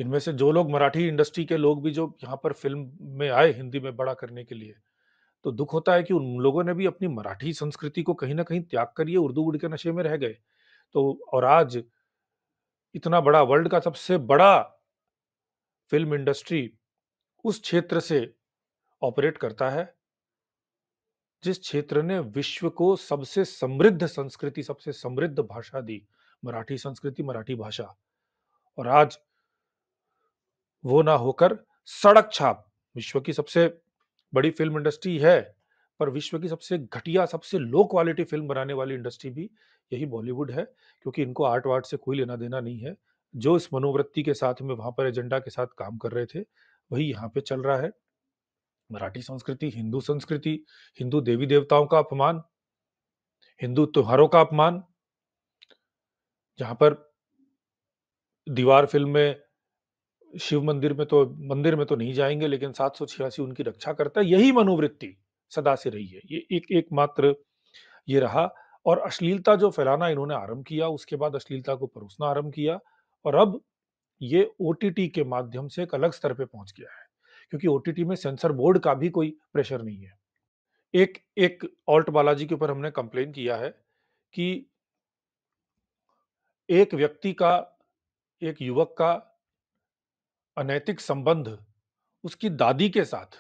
इनमें से जो लोग मराठी इंडस्ट्री के लोग भी जो यहाँ पर फिल्म में आए हिंदी में बड़ा करने के लिए तो दुख होता है कि उन लोगों ने भी अपनी मराठी संस्कृति को कहीं ना कहीं त्याग करिए उर्दू उड़ के नशे में रह गए तो और आज इतना बड़ा वर्ल्ड का सबसे बड़ा फिल्म इंडस्ट्री उस क्षेत्र से ऑपरेट करता है जिस क्षेत्र ने विश्व को सबसे समृद्ध संस्कृति सबसे समृद्ध भाषा दी मराठी संस्कृति मराठी भाषा और आज वो ना होकर सड़क छाप विश्व की सबसे बड़ी फिल्म इंडस्ट्री है पर विश्व की सबसे घटिया सबसे लो क्वालिटी फिल्म बनाने वाली इंडस्ट्री भी यही बॉलीवुड है क्योंकि इनको आर्ट वार्ट से कोई लेना देना नहीं है जो इस मनोवृत्ति के साथ में वहां पर एजेंडा के साथ काम कर रहे थे वही यहाँ पे चल रहा है मराठी संस्कृति हिंदू संस्कृति हिंदू देवी देवताओं का अपमान हिंदू त्योहारों का अपमान जहां पर दीवार फिल्म में शिव मंदिर में तो मंदिर में तो नहीं जाएंगे लेकिन सात सौ छियासी उनकी रक्षा करता है यही मनोवृत्ति सदा से रही है ये एक एकमात्र ये रहा और अश्लीलता जो फैलाना इन्होंने आरंभ किया उसके बाद अश्लीलता को परोसना आरंभ किया और अब ये ओ के माध्यम से एक अलग स्तर पर पहुंच गया है क्योंकि ओ में सेंसर बोर्ड का भी कोई प्रेशर नहीं है एक एक ऑल्ट बालाजी के ऊपर हमने कंप्लेन किया है कि एक व्यक्ति का एक युवक का अनैतिक संबंध उसकी दादी के साथ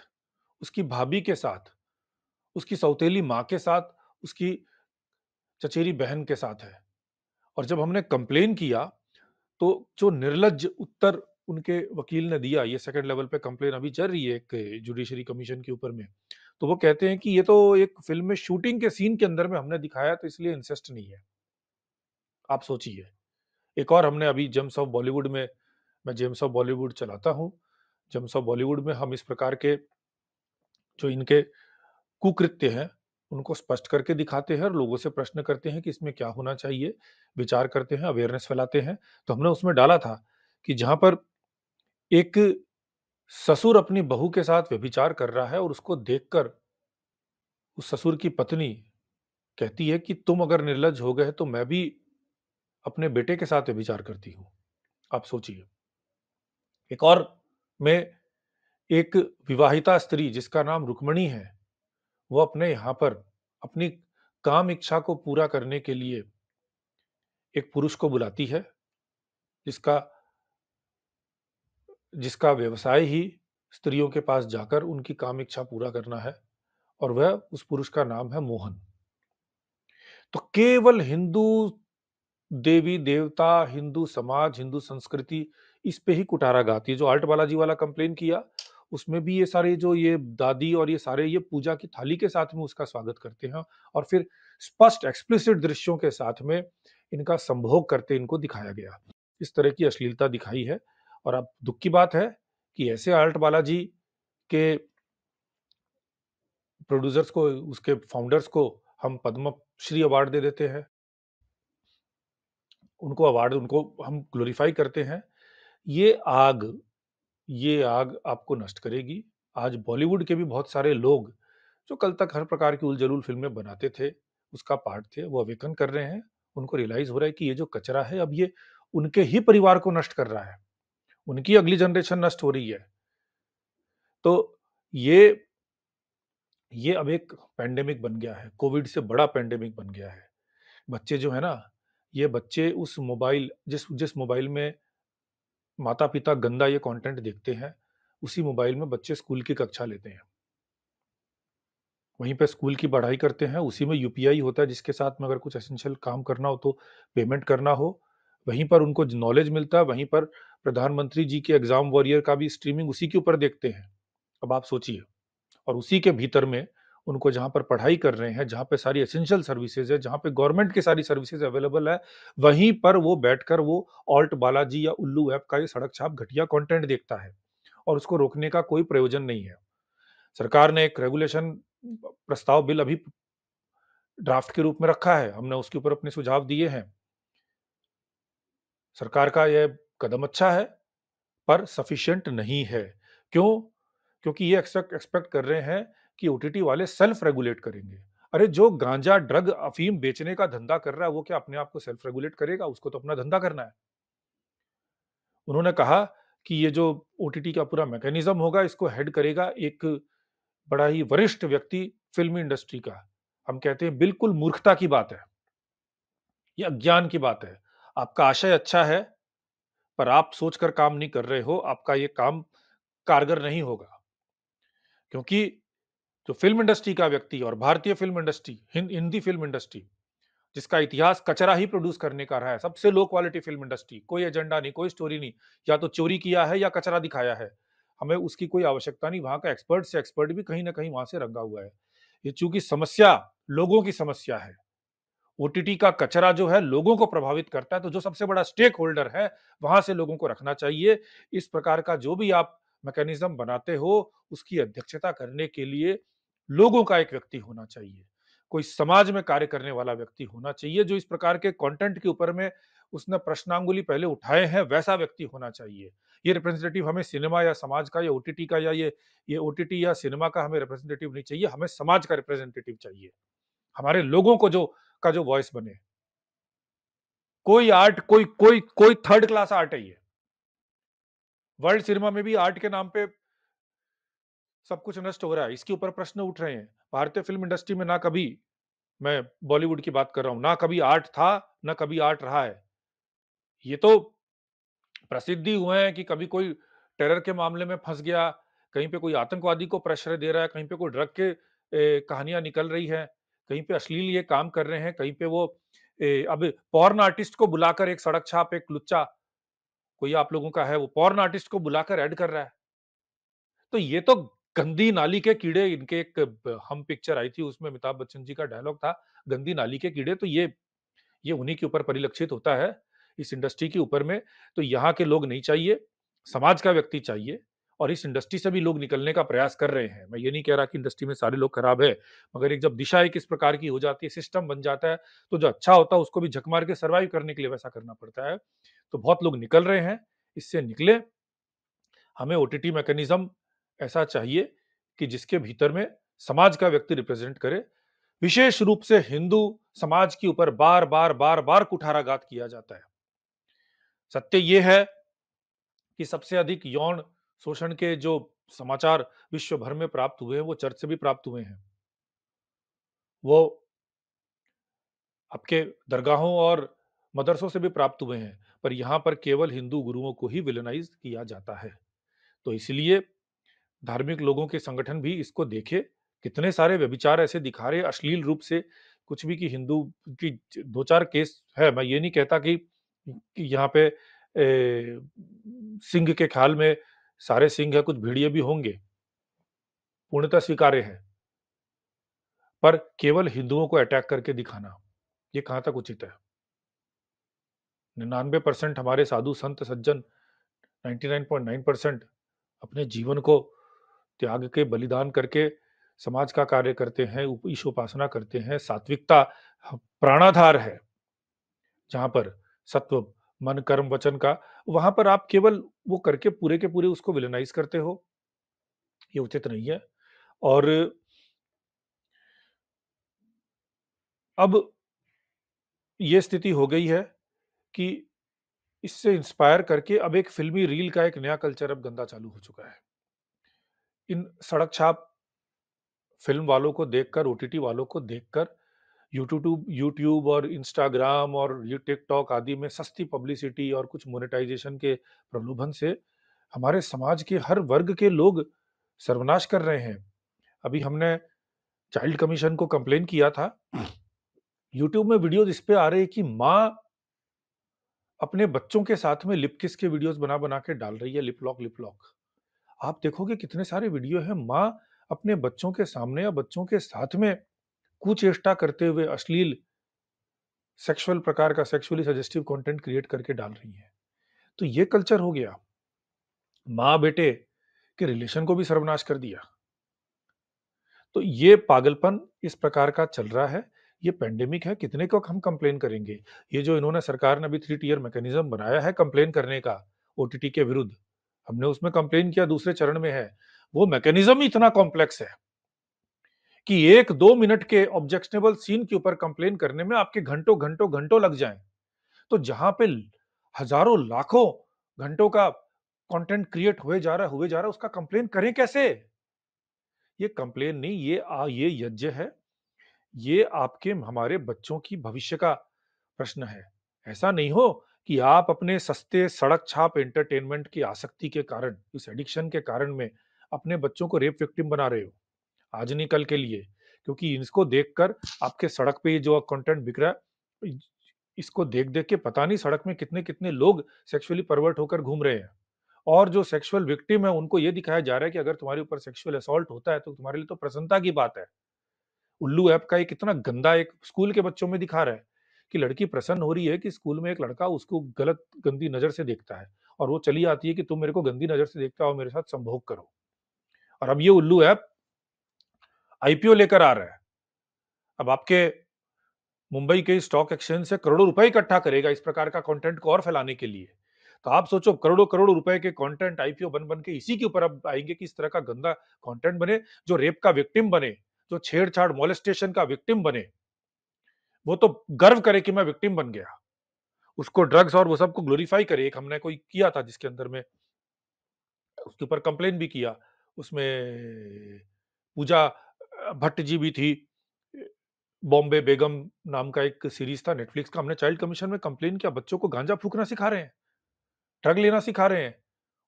उसकी भाभी के साथ उसकी सौतेली माँ के साथ उसकी चचेरी बहन के साथ है और जब हमने कंप्लेन किया तो जो निर्लज उत्तर उनके वकील ने दिया ये सेकंड लेवल पे कंप्लेन अभी चल रही है एक जुडिशरी कमीशन के ऊपर में तो वो कहते हैं कि ये तो एक फिल्म में शूटिंग के सीन के अंदर में हमने दिखाया तो इसलिए इंसेस्ट नहीं है आप सोचिए एक और हमने अभी जेम्स ऑफ बॉलीवुड में मैं जेम्स ऑफ बॉलीवुड चलाता हूँ जेम्स ऑफ बॉलीवुड में हम इस प्रकार के जो इनके कुकृत्य है उनको स्पष्ट करके दिखाते हैं और लोगों से प्रश्न करते हैं कि इसमें क्या होना चाहिए, विचार करते हैं, अवेयरनेस फैलाते हैं। तो हमने उसमें डाला था कि जहां पर एक ससुर अपनी बहू के साथ व्यभिचार कर रहा है और उसको देखकर उस ससुर की पत्नी कहती है कि तुम अगर निर्लज हो गए तो मैं भी अपने बेटे के साथ व्यभिचार करती हूँ। आप सोचिए। एक और मैं एक विवाहिता स्त्री जिसका नाम रुक्मणी है वो अपने यहाँ पर अपनी काम इच्छा को पूरा करने के लिए एक पुरुष को बुलाती है जिसका जिसका व्यवसाय ही स्त्रियों के पास जाकर उनकी काम इच्छा पूरा करना है और वह उस पुरुष का नाम है मोहन तो केवल हिंदू देवी देवता हिंदू समाज हिंदू संस्कृति इस पे ही कुटारा गाती है जो आल्ट बालाजी वाला कंप्लेन किया उसमें भी ये सारे जो ये दादी और ये सारे ये पूजा की थाली के साथ में उसका स्वागत करते हैं और फिर स्पष्ट एक्सप्लिसिट दृश्यों के साथ में इनका संभोग करते इनको दिखाया गया इस तरह की अश्लीलता दिखाई है और अब दुख की बात है कि ऐसे आर्ट बालाजी के प्रोड्यूसर्स को उसके फाउंडर्स को हम पद्म श्री अवार्ड दे देते हैं उनको अवार्ड उनको हम ग्लोरीफाई करते हैं ये आग ये आग आपको नष्ट करेगी आज बॉलीवुड के भी बहुत सारे लोग जो कल तक हर प्रकार की उलझलूल फिल्में बनाते थे उसका पार्ट थे वो अवेकन कर रहे हैं उनको रियलाइज हो रहा है कि ये जो कचरा है अब ये उनके ही परिवार को नष्ट कर रहा है उनकी अगली जनरेशन नष्ट हो रही है तो ये ये अब एक पैंडेमिक बन गया है कोविड से बड़ा पैंडेमिक बन गया है बच्चे जो है ना ये बच्चे उस मोबाइल जिस जिस मोबाइल में माता पिता गंदा ये कंटेंट देखते हैं उसी मोबाइल में बच्चे स्कूल की कक्षा लेते हैं वहीं पे स्कूल की पढ़ाई करते हैं उसी में यूपीआई होता है जिसके साथ में अगर कुछ एसेंशियल काम करना हो तो पेमेंट करना हो वहीं पर उनको नॉलेज मिलता है वहीं पर प्रधानमंत्री जी के एग्जाम वॉरियर का भी स्ट्रीमिंग उसी के ऊपर देखते हैं अब आप सोचिए और उसी के भीतर में उनको जहाँ पर पढ़ाई कर रहे हैं जहाँ पे सारी एसेंशियल सर्विसेज है जहाँ पे गवर्नमेंट की सारी सर्विसेज अवेलेबल है वहीं पर वो बैठकर वो ऑल्ट बालाजी या उल्लू ऐप का ये सड़क छाप घटिया कंटेंट देखता है और उसको रोकने का कोई प्रयोजन नहीं है सरकार ने एक रेगुलेशन प्रस्ताव बिल अभी ड्राफ्ट के रूप में रखा है हमने उसके ऊपर अपने सुझाव दिए हैं सरकार का यह कदम अच्छा है पर सफिशिएंट नहीं है क्यों क्योंकि ये एक्सपेक्ट कर रहे हैं कि ओटीटी वाले सेल्फ रेगुलेट करेंगे अरे जो गांजा ड्रग अफीम बेचने का धंधा कर रहा है वो क्या अपने आप को सेल्फ रेगुलेट करेगा उसको तो अपना धंधा करना है उन्होंने कहा कि ये जो ओटीटी का पूरा मैकेनिज्म होगा इसको हेड करेगा एक बड़ा ही वरिष्ठ व्यक्ति फिल्म इंडस्ट्री का हम कहते हैं बिल्कुल मूर्खता की बात है ये अज्ञान की बात है आपका आशय अच्छा है पर आप सोचकर काम नहीं कर रहे हो आपका ये काम कारगर नहीं होगा क्योंकि जो फिल्म इंडस्ट्री का व्यक्ति और भारतीय film industry Hindi film industry जिसका इतिहास कचरा ही प्रोड्यूस करने का रहा है सबसे लो क्वालिटी फिल्म इंडस्ट्री कोई एजेंडा नहीं कोई स्टोरी नहीं या तो चोरी किया है या कचरा दिखाया है हमें उसकी कोई आवश्यकता नहीं वहां का एक्सपर्ट से एक्सपर्ट भी कहीं ना कहीं वहां से रंगा हुआ है ये चूंकि समस्या लोगों की समस्या है ओटीटी का कचरा जो है लोगों को प्रभावित करता है तो जो सबसे बड़ा स्टेक होल्डर है वहां से लोगों को रखना चाहिए इस प्रकार का जो भी आप मैकेनिज्म बनाते हो उसकी अध्यक्षता करने के लिए लोगों का एक व्यक्ति होना चाहिए कोई समाज में कार्य करने वाला व्यक्ति होना चाहिए जो इस प्रकार के कंटेंट के ऊपर में उसने प्रश्नांगुली पहले उठाए हैं वैसा व्यक्ति होना चाहिए ये रिप्रेजेंटेटिव हमें सिनेमा या समाज का या ओटीटी का या ये ये ओटीटी या सिनेमा का हमें रिप्रेजेंटेटिव नहीं चाहिए हमें समाज का रिप्रेजेंटेटिव चाहिए हमारे लोगों को जो का जो वॉइस बने कोई आर्ट कोई कोई कोई थर्ड क्लास आर्ट है ये वर्ल्ड सिनेमा में भी आर्ट के नाम पे सब कुछ नष्ट हो रहा है इसके ऊपर प्रश्न उठ रहे हैं भारतीय फिल्म इंडस्ट्री में ना कभी मैं बॉलीवुड की बात कर रहा हूं ना कभी आर्ट था ना कभी आर्ट रहा है ये तो प्रसिद्धि हुए हैं कि कभी कोई टेरर के मामले में फंस गया कहीं पे कोई आतंकवादी को प्रेशर दे रहा है कहीं पे कोई ड्रग के कहानियां निकल रही है कहीं पे अश्लील ये काम कर रहे हैं कहीं पे वो ए, अब पॉर्न आर्टिस्ट को बुलाकर एक सड़क छाप एक लुच्चा कोई आप लोगों का है वो पॉर्न आर्टिस्ट को बुलाकर ऐड कर रहा है तो ये तो गंदी नाली के कीड़े इनके एक हम पिक्चर आई थी उसमें अमिताभ बच्चन जी का डायलॉग था गंदी नाली के कीड़े तो ये ये उन्हीं के ऊपर परिलक्षित होता है इस इंडस्ट्री के ऊपर में तो यहाँ के लोग नहीं चाहिए समाज का व्यक्ति चाहिए और इस इंडस्ट्री से भी लोग निकलने का प्रयास कर रहे हैं मैं ये नहीं कह रहा कि इंडस्ट्री में सारे लोग खराब है मगर एक जब दिशा एक इस प्रकार की हो जाती है सिस्टम बन जाता है तो जो अच्छा होता है उसको भी झक मार के सर्वाइव करने के लिए वैसा करना पड़ता है तो बहुत लोग निकल रहे हैं इससे निकले हमें ओ टी मैकेनिज्म ऐसा चाहिए कि जिसके भीतर में समाज का व्यक्ति रिप्रेजेंट करे विशेष रूप से हिंदू समाज के ऊपर बार बार बार बार कुठाराघात किया जाता है सत्य यह है कि सबसे अधिक यौन शोषण के जो समाचार विश्व भर में प्राप्त हुए हैं वो चर्च से भी प्राप्त हुए हैं वो आपके दरगाहों और मदरसों से भी प्राप्त हुए हैं पर यहाँ पर केवल हिंदू गुरुओं को ही विलनाइज किया जाता है तो इसलिए धार्मिक लोगों के संगठन भी इसको देखे कितने सारे व्यभिचार ऐसे दिखा रहे अश्लील रूप से कुछ भी कि हिंदू की दो चार केस है मैं ये नहीं कहता कि, कि यहाँ पे ए, सिंह के ख्याल में सारे सिंह है कुछ भेड़िए भी होंगे पूर्णतः स्वीकार्य है पर केवल हिंदुओं को अटैक करके दिखाना ये कहां तक उचित है निन्यानबे परसेंट हमारे साधु संत सज्जन 99.9 परसेंट अपने जीवन को त्याग के बलिदान करके समाज का कार्य करते हैं ईश उपासना करते हैं सात्विकता प्राणाधार है जहां पर सत्व मन कर्म वचन का वहां पर आप केवल वो करके पूरे के पूरे उसको विलनाइज करते हो ये उचित नहीं है और अब ये स्थिति हो गई है कि इससे इंस्पायर करके अब एक फिल्मी रील का एक नया कल्चर अब गंदा चालू हो चुका है इन सड़क छाप फिल्म वालों को देखकर ओटीटी वालों को देखकर यूट्यूब यूट्यूब और इंस्टाग्राम और टिकटॉक आदि में सस्ती पब्लिसिटी और कुछ मोनेटाइजेशन के प्रलोभन से हमारे समाज के हर वर्ग के लोग सर्वनाश कर रहे हैं अभी हमने चाइल्ड कमीशन को कंप्लेन किया था यूट्यूब में वीडियोज इस पे आ रहे हैं कि माँ अपने बच्चों के साथ में लिप किस के वीडियोस बना बना के डाल रही है लिप लॉक लिप लॉक आप देखोगे कितने सारे वीडियो हैं माँ अपने बच्चों के सामने या बच्चों के साथ में कुचेष्टा करते हुए अश्लील सेक्सुअल प्रकार का सेक्सुअली सजेस्टिव कंटेंट क्रिएट करके डाल रही है तो ये कल्चर हो गया माँ बेटे के रिलेशन को भी सर्वनाश कर दिया तो ये पागलपन इस प्रकार का चल रहा है ये पेंडेमिक है कितने को हम कंप्लेन करेंगे ये जो इन्होंने सरकार ने अभी थ्री टीयर मैकेनिज्म बनाया है कंप्लेन करने का ओ के विरुद्ध हमने उसमें कंप्लेन किया दूसरे चरण में है वो मैकेनिज्म ही इतना कॉम्प्लेक्स है कि एक दो मिनट के ऑब्जेक्शनेबल सीन के ऊपर कंप्लेन करने में आपके घंटों घंटों घंटों लग जाएं तो जहां पे हजारों लाखों घंटों का कंटेंट क्रिएट हुए जा रहा हुए जा रहा उसका कंप्लेन करें कैसे ये कंप्लेन नहीं ये आ ये यज्ञ है ये आपके हमारे बच्चों की भविष्य का प्रश्न है ऐसा नहीं हो कि आप अपने सस्ते सड़क छाप एंटरटेनमेंट की आसक्ति के कारण इस एडिक्शन के कारण में अपने बच्चों को रेप विक्टिम बना रहे हो आज नहीं कल के लिए क्योंकि इसको देखकर आपके सड़क पे जो कंटेंट बिक रहा है इसको देख देख के पता नहीं सड़क में कितने कितने लोग सेक्सुअली परवर्ट होकर घूम रहे हैं और जो सेक्सुअल विक्टिम है उनको ये दिखाया जा रहा है कि अगर तुम्हारे ऊपर सेक्सुअल असॉल्ट होता है तो तुम्हारे लिए तो प्रसन्नता की बात है उल्लू ऐप का एक इतना गंदा एक स्कूल के बच्चों में दिखा रहा है कि लड़की प्रसन्न हो रही है कि स्कूल में एक लड़का उसको गलत गंदी नजर से देखता है और वो चली आती है कि तुम मेरे को गंदी नजर से देखता हो मेरे साथ संभोग करो और अब ये उल्लू ऐप आईपीओ लेकर आ रहा है अब आपके मुंबई के स्टॉक एक्सचेंज से करोड़ों रुपए इकट्ठा करेगा इस प्रकार का कंटेंट को और फैलाने के लिए तो आप सोचो करोड़ों करोड़ों रुपए के कंटेंट आईपीओ बन बन के इसी के ऊपर अब आएंगे कि इस तरह का गंदा कंटेंट बने जो रेप का विक्टिम बने जो छेड़छाड़ मोलेस्टेशन का विक्टिम बने वो तो गर्व करे कि मैं विक्टिम बन गया उसको ड्रग्स और वो सबको ग्लोरीफाई करे एक हमने कोई किया था जिसके अंदर में उसके ऊपर कंप्लेन भी किया उसमें पूजा भट्ट जी भी थी बॉम्बे बेगम नाम का एक सीरीज था नेटफ्लिक्स का हमने चाइल्ड कमीशन में कंप्लेन किया बच्चों को गांजा फूकना सिखा रहे हैं ड्रग लेना सिखा रहे हैं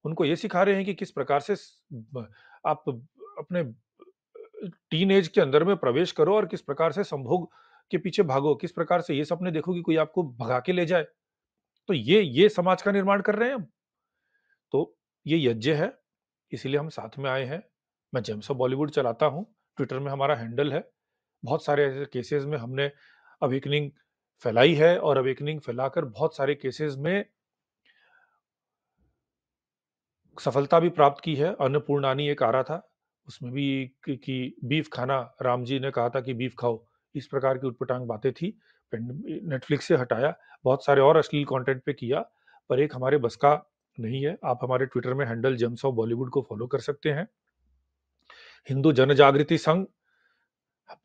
उनको ये सिखा रहे हैं कि किस प्रकार से आप अपने टीन एज के अंदर में प्रवेश करो और किस प्रकार से संभोग के पीछे भागो किस प्रकार से ये सपने देखो कि कोई आपको भगा के ले जाए तो ये ये समाज का निर्माण कर रहे हैं हम तो ये यज्ञ है इसीलिए हम साथ में आए हैं मैं जेम्स ऑफ बॉलीवुड चलाता हूँ ट्विटर में हमारा हैंडल है बहुत सारे ऐसे केसेस में हमने अवेकनिंग फैलाई है और अवेकनिंग फैलाकर बहुत सारे केसेस में सफलता भी प्राप्त की है अन्नपूर्णानी एक आ रहा था उसमें भी कि, बीफ खाना राम जी ने कहा था कि बीफ खाओ इस प्रकार की उटपटांग बातें थी नेटफ्लिक्स से हटाया बहुत सारे और अश्लील कंटेंट पे किया पर एक हमारे बस का नहीं है आप हमारे ट्विटर में हैंडल जम्स ऑफ बॉलीवुड को फॉलो कर सकते हैं हिंदू जन जागृति संघ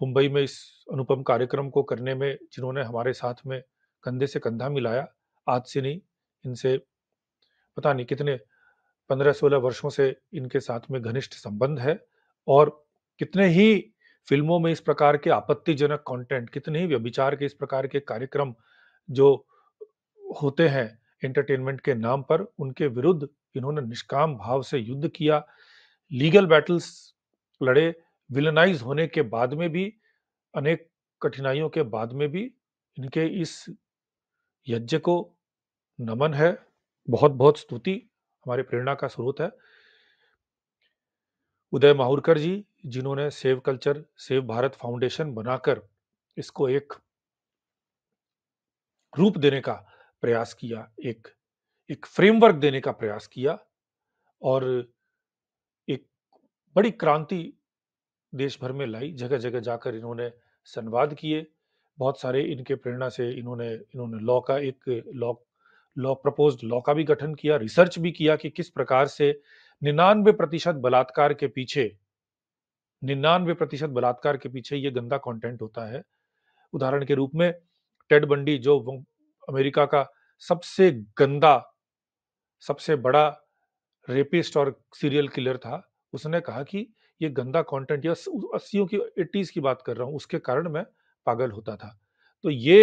मुंबई में इस अनुपम कार्यक्रम को करने में जिन्होंने हमारे साथ में कंधे से कंधा मिलाया आज से नहीं इनसे पता नहीं कितने पंद्रह सोलह वर्षों से इनके साथ में घनिष्ठ संबंध है और कितने ही फिल्मों में इस प्रकार के आपत्तिजनक कंटेंट कितने ही व्यभिचार के इस प्रकार के कार्यक्रम जो होते हैं एंटरटेनमेंट के नाम पर उनके विरुद्ध इन्होंने निष्काम भाव से युद्ध किया लीगल बैटल्स लड़े विलनाइज होने के बाद में भी अनेक कठिनाइयों के बाद में भी इनके इस यज्ञ को नमन है बहुत बहुत स्तुति हमारे प्रेरणा का स्रोत है उदय माहुरकर जी जिन्होंने save culture save Bharat foundation बनाकर इसको एक रूप देने का प्रयास किया एक एक फ्रेमवर्क देने का प्रयास किया और बड़ी क्रांति देश भर में लाई, जगह-जगह जाकर इन्होंने संवाद किए, बहुत सारे इनके प्रेरणा से इन्होंने इन्होंने लॉ का एक लॉ लॉ प्रपोज लॉ का भी गठन किया, रिसर्च भी किया कि किस प्रकार से निन्यानवे प्रतिशत बलात्कार के पीछे प्रतिशत बलात्कार के पीछे ये गंदा कंटेंट होता है। उदाहरण के रूप में टेड बंडी जो अमेरिका का सबसे गंदा, सबसे बड़ा रेपिस्ट और सीरियल किलर था। उसने कहा कि ये गंदा कंटेंट या अस्सियों की एट्टीज़ की बात कर रहा हूँ उसके कारण मैं पागल होता था तो ये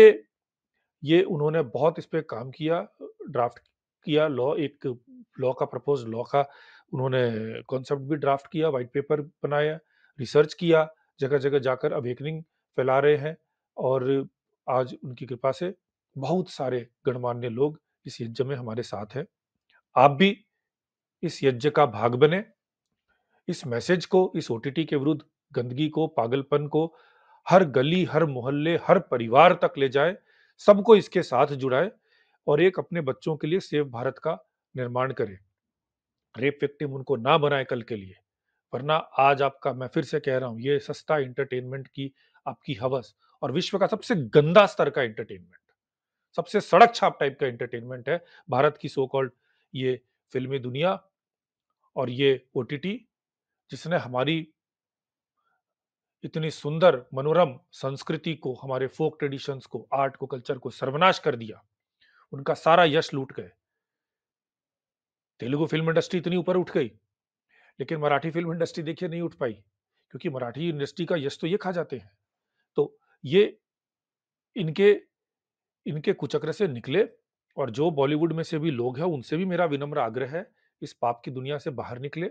ये उन्होंने बहुत इस पर काम किया ड्राफ्ट किया लॉ एक लॉ का प्रपोज लॉ का उन्होंने कॉन्सेप्ट भी ड्राफ्ट किया वाइट पेपर बनाया रिसर्च किया जगह जगह जाकर अवेकनिंग फैला रहे हैं और आज उनकी कृपा से बहुत सारे गणमान्य लोग इस यज्ञ में हमारे साथ हैं आप भी इस यज्ञ का भाग बने इस मैसेज को इस ओ के विरुद्ध गंदगी को पागलपन को हर गली हर मोहल्ले हर परिवार तक ले जाए सबको इसके साथ जुड़ाए और एक अपने बच्चों के लिए सेव भारत का निर्माण करें रेप विक्टिम उनको ना बनाए कल के लिए वरना आज आपका मैं फिर से कह रहा हूं ये सस्ता इंटरटेनमेंट की आपकी हवस और विश्व का सबसे गंदा स्तर का इंटरटेनमेंट सबसे सड़क छाप टाइप का इंटरटेनमेंट है भारत की सो कॉल्ड ये फिल्मी दुनिया और ये ओ जिसने हमारी इतनी सुंदर मनोरम संस्कृति को हमारे फोक ट्रेडिशंस को आर्ट को कल्चर को सर्वनाश कर दिया उनका सारा यश लूट गए तेलुगु फिल्म इंडस्ट्री इतनी ऊपर उठ गई लेकिन मराठी फिल्म इंडस्ट्री देखिए नहीं उठ पाई क्योंकि मराठी इंडस्ट्री का यश तो ये खा जाते हैं तो ये इनके इनके कुचक्र से निकले और जो बॉलीवुड में से भी लोग हैं उनसे भी मेरा विनम्र आग्रह है इस पाप की दुनिया से बाहर निकले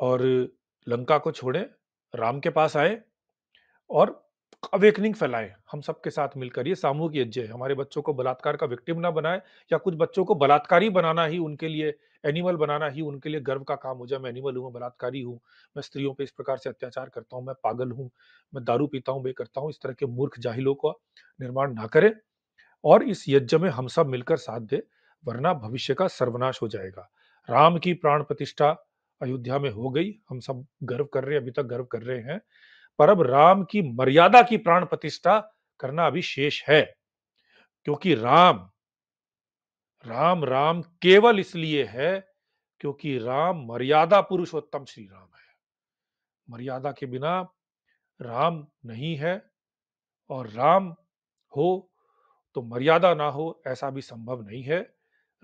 और लंका को छोड़ें, राम के पास आए और अवेकनिंग फैलाएं हम सबके साथ मिलकर ये सामूहिक यज्ञ है। हमारे बच्चों को बलात्कार का विक्टिम ना बनाए या कुछ बच्चों को बलात्कारी बनाना ही उनके लिए एनिमल बनाना ही उनके लिए गर्व का काम हो जाए, मैं एनिमल हूँ, मैं बलात्कारी हूँ, मैं स्त्रियों पे इस प्रकार से अत्याचार करता हूँ, मैं पागल हूँ, मैं दारू पीता हूँ, वे करता हूँ। इस तरह के मूर्ख जाहिलों का निर्माण ना करें और इस यज्ञ में हम सब मिलकर साथ दे वरना भविष्य का सर्वनाश हो जाएगा। राम की प्राण प्रतिष्ठा अयोध्या में हो गई हम सब गर्व कर रहे हैं अभी तक गर्व कर रहे हैं पर अब राम की मर्यादा की प्राण प्रतिष्ठा करना अभी शेष है क्योंकि राम राम राम केवल इसलिए है क्योंकि राम मर्यादा पुरुषोत्तम श्री राम है मर्यादा के बिना राम नहीं है और राम हो तो मर्यादा ना हो ऐसा भी संभव नहीं है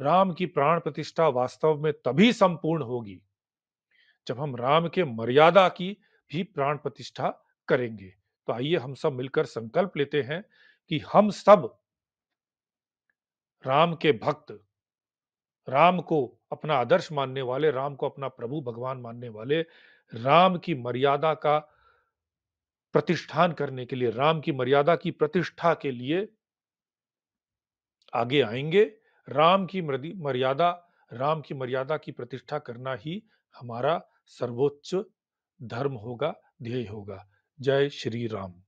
राम की प्राण प्रतिष्ठा वास्तव में तभी संपूर्ण होगी जब हम राम के मर्यादा की भी प्राण प्रतिष्ठा करेंगे तो आइए हम सब मिलकर संकल्प लेते हैं कि हम सब राम के भक्त राम को अपना आदर्श मानने वाले राम को अपना प्रभु भगवान मानने वाले राम की मर्यादा का प्रतिष्ठान करने के लिए राम की मर्यादा की प्रतिष्ठा के लिए आगे आएंगे राम की मर्यादा राम की मर्यादा की प्रतिष्ठा करना ही हमारा सर्वोच्च धर्म होगा ध्येय होगा जय श्री राम